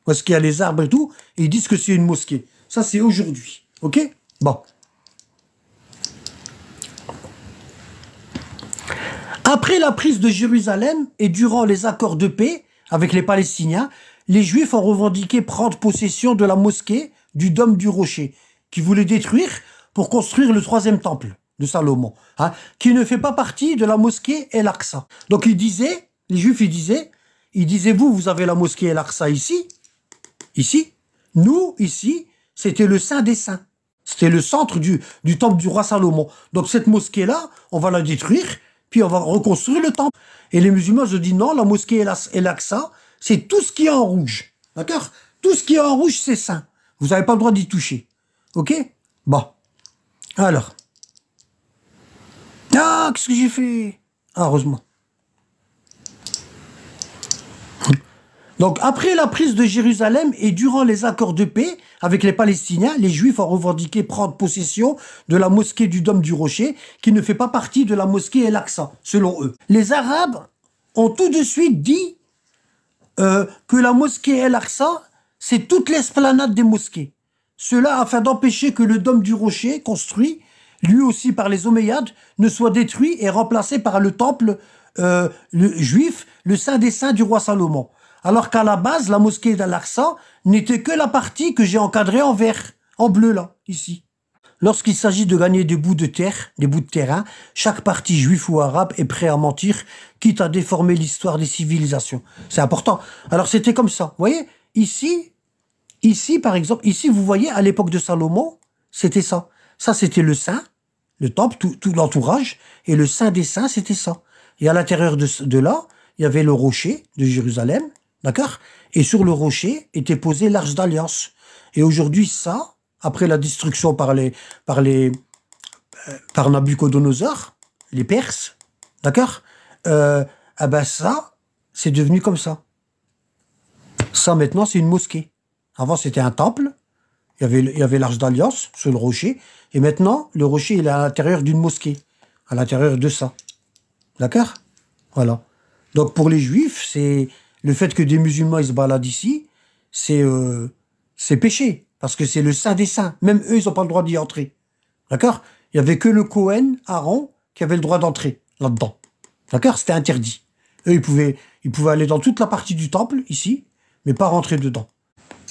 Parce qu'il y a les arbres et tout, ils disent que c'est une mosquée. Ça, c'est aujourd'hui. OK Bon. Après la prise de Jérusalem et durant les accords de paix avec les Palestiniens, les Juifs ont revendiqué prendre possession de la mosquée du Dôme du Rocher, qui voulait détruire pour construire le troisième temple de Salomon, hein, qui ne fait pas partie de la mosquée El-Aqsa. Donc ils disaient, les Juifs ils disaient, ils disaient vous, vous avez la mosquée El-Aqsa ici, ici, nous, ici, c'était le Saint des Saints. C'était le centre du, du temple du roi Salomon. Donc cette mosquée-là, on va la détruire, puis on va reconstruire le temple. Et les musulmans se disent non, la mosquée El-Aqsa, c'est tout ce qui est en rouge. D'accord Tout ce qui est en rouge, c'est sain. Vous n'avez pas le droit d'y toucher. Ok Bon. Alors. Ah, qu'est-ce que j'ai fait ah, heureusement. Donc après la prise de Jérusalem et durant les accords de paix avec les Palestiniens, les Juifs ont revendiqué prendre possession de la mosquée du Dôme du Rocher, qui ne fait pas partie de la mosquée El-Aqsa, selon eux. Les Arabes ont tout de suite dit euh, que la mosquée El-Aqsa, c'est toute l'esplanade des mosquées. Cela afin d'empêcher que le dôme du rocher, construit, lui aussi par les Omeyyades, ne soit détruit et remplacé par le temple euh, juif, le saint des saints du roi Salomon. Alors qu'à la base, la mosquée d'Al-Aqsa n'était que la partie que j'ai encadrée en vert, en bleu là, ici. Lorsqu'il s'agit de gagner des bouts de terre, des bouts de terrain, chaque partie juif ou arabe est prêt à mentir quitte à déformer l'histoire des civilisations. C'est important. Alors c'était comme ça. Vous voyez, ici, ici par exemple, ici vous voyez à l'époque de Salomon, c'était ça. Ça c'était le saint, le temple, tout, tout l'entourage, et le saint des saints c'était ça. Et à l'intérieur de, de là, il y avait le rocher de Jérusalem, d'accord Et sur le rocher était posé l'arche d'alliance. Et aujourd'hui ça, après la destruction par les par les euh, par Nabucodonosor, les Perses, d'accord euh, ah ben ça, c'est devenu comme ça. Ça maintenant, c'est une mosquée. Avant, c'était un temple. Il y avait, il y avait l'Arche d'Alliance sur le rocher. Et maintenant, le rocher, il est à l'intérieur d'une mosquée. À l'intérieur de ça. D'accord Voilà. Donc pour les juifs, c'est le fait que des musulmans ils se baladent ici, c'est euh, c'est péché parce que c'est le saint des saints. Même eux, ils n'ont pas le droit d'y entrer. D'accord Il y avait que le Cohen, Aaron, qui avait le droit d'entrer là-dedans. D'accord C'était interdit. Eux, ils pouvaient, ils pouvaient aller dans toute la partie du temple, ici, mais pas rentrer dedans.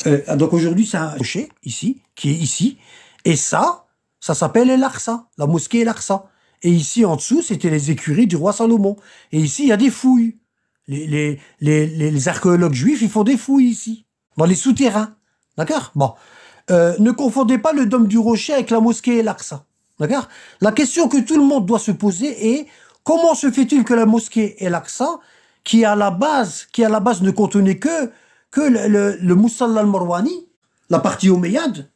Euh, donc aujourd'hui, c'est un rocher, ici, qui est ici. Et ça, ça s'appelle El Arsa, la mosquée El Arsa. Et ici, en dessous, c'était les écuries du roi Salomon. Et ici, il y a des fouilles. Les, les, les, les archéologues juifs, ils font des fouilles ici, dans les souterrains. D'accord Bon. Euh, ne confondez pas le dôme du rocher avec la mosquée El Arsa. D'accord La question que tout le monde doit se poser est Comment se fait-il que la mosquée et l'accent, qui à la base, qui à la base ne contenait que, le, le, al-Marwani, la partie omeyyade,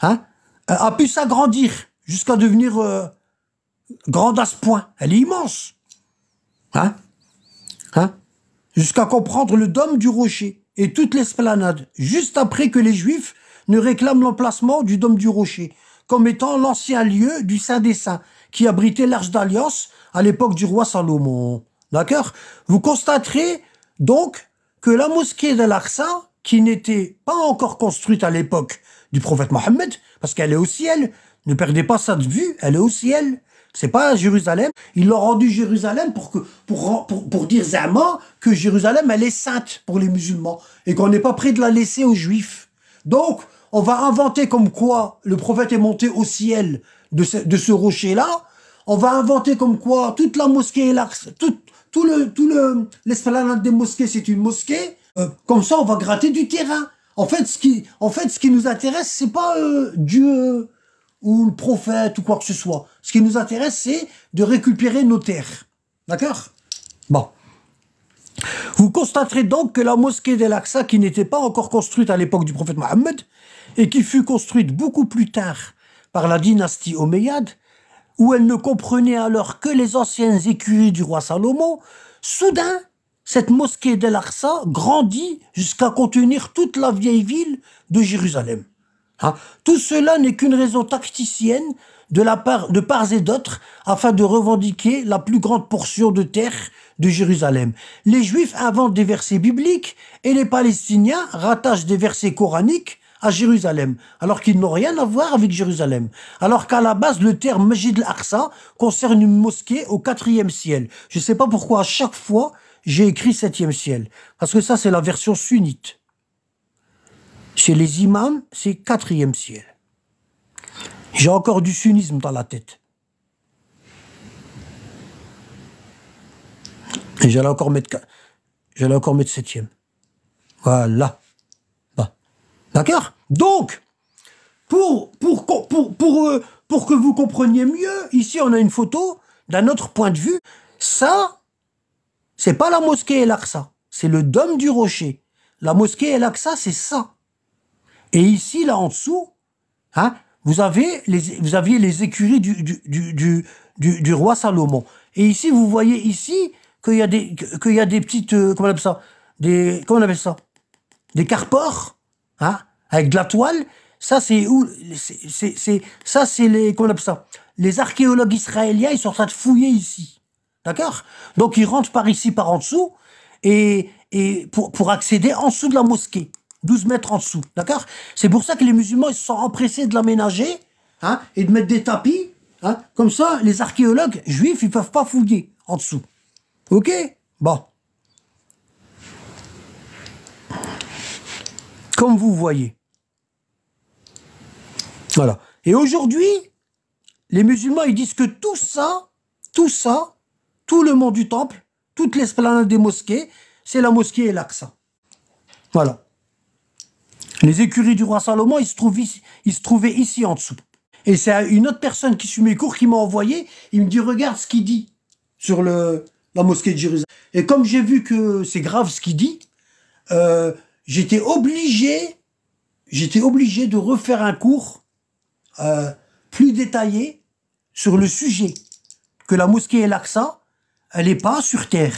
hein, a pu s'agrandir jusqu'à devenir euh, grande à ce point. Elle est immense. Hein Hein Jusqu'à comprendre le dôme du rocher et toute l'esplanade, juste après que les Juifs ne réclament l'emplacement du dôme du rocher, comme étant l'ancien lieu du Saint des Saints, qui abritait l'arche d'alliance à l'époque du roi Salomon. D'accord Vous constaterez donc que la mosquée de l'Aqsa, qui n'était pas encore construite à l'époque du prophète Mohammed, parce qu'elle est au ciel, ne perdez pas ça de vue, elle est au ciel. C'est pas à Jérusalem. Ils l'ont rendu Jérusalem pour, que, pour, pour, dire Zama que Jérusalem, elle est sainte pour les musulmans et qu'on n'est pas prêt de la laisser aux juifs. Donc, on va inventer comme quoi le prophète est monté au ciel de ce rocher-là on va inventer comme quoi toute la mosquée, tout, tout le tout le l'esplanade des mosquées, c'est une mosquée. Euh, comme ça, on va gratter du terrain. En fait, ce qui en fait ce qui nous intéresse, c'est pas euh, Dieu euh, ou le prophète ou quoi que ce soit. Ce qui nous intéresse, c'est de récupérer nos terres. D'accord Bon. Vous constaterez donc que la mosquée del Aksa, qui n'était pas encore construite à l'époque du prophète Mohammed, et qui fut construite beaucoup plus tard par la dynastie Omeyyade, où elle ne comprenait alors que les anciennes écuries du roi Salomon, soudain, cette mosquée del Arsa grandit jusqu'à contenir toute la vieille ville de Jérusalem. Hein? Tout cela n'est qu'une raison tacticienne de la part de part et d'autres afin de revendiquer la plus grande portion de terre de Jérusalem. Les Juifs inventent des versets bibliques et les Palestiniens rattachent des versets coraniques à Jérusalem, alors qu'ils n'ont rien à voir avec Jérusalem. Alors qu'à la base, le terme Majid al-Aqsa concerne une mosquée au quatrième ciel. Je ne sais pas pourquoi à chaque fois, j'ai écrit septième ciel. Parce que ça, c'est la version sunnite. Chez les imams, c'est quatrième ciel. J'ai encore du sunnisme dans la tête. Et j'allais encore mettre, j'allais encore mettre septième. Voilà. D'accord Donc, pour, pour, euh, pour, que vous compreniez mieux, ici on a une photo d'un autre point de vue. Ça, c'est pas la mosquée El Aqsa, c'est le dôme du rocher. La mosquée El Aqsa, c'est ça. Et ici, là en dessous, hein, vous, avez les, vous aviez les écuries du, du, roi Salomon. Et ici, vous voyez ici qu'il y a des, y des petites, euh, comment on appelle ça Des, comment on appelle ça Des carports Hein? avec de la toile. Ça, c'est où C'est ça, c'est les Les archéologues israéliens, ils sont en train de fouiller ici, d'accord Donc ils rentrent par ici, par en dessous, et, et pour, accéder en dessous de la mosquée, 12 mètres en dessous, d'accord C'est pour ça que les musulmans ils se sont empressés de l'aménager, hein, et de mettre des tapis, hein Comme ça, les archéologues juifs, ils peuvent pas fouiller en dessous. Ok Bon. comme vous voyez. Voilà. Et aujourd'hui, les musulmans, ils disent que tout ça, tout ça, tout le monde du temple, toute l'esplanade des mosquées, c'est la mosquée et l'Aqsa. Voilà. Les écuries du roi Salomon, ils se, trouvaient ici en dessous. Et c'est une autre personne qui suit mes cours qui m'a envoyé, il me dit, regarde ce qu'il dit sur le, la mosquée de Jérusalem. Et comme j'ai vu que c'est grave ce qu'il dit, euh, j'étais obligé, j'étais obligé de refaire un cours euh, plus détaillé sur le sujet que la mosquée El Aqsa, elle n'est pas sur terre.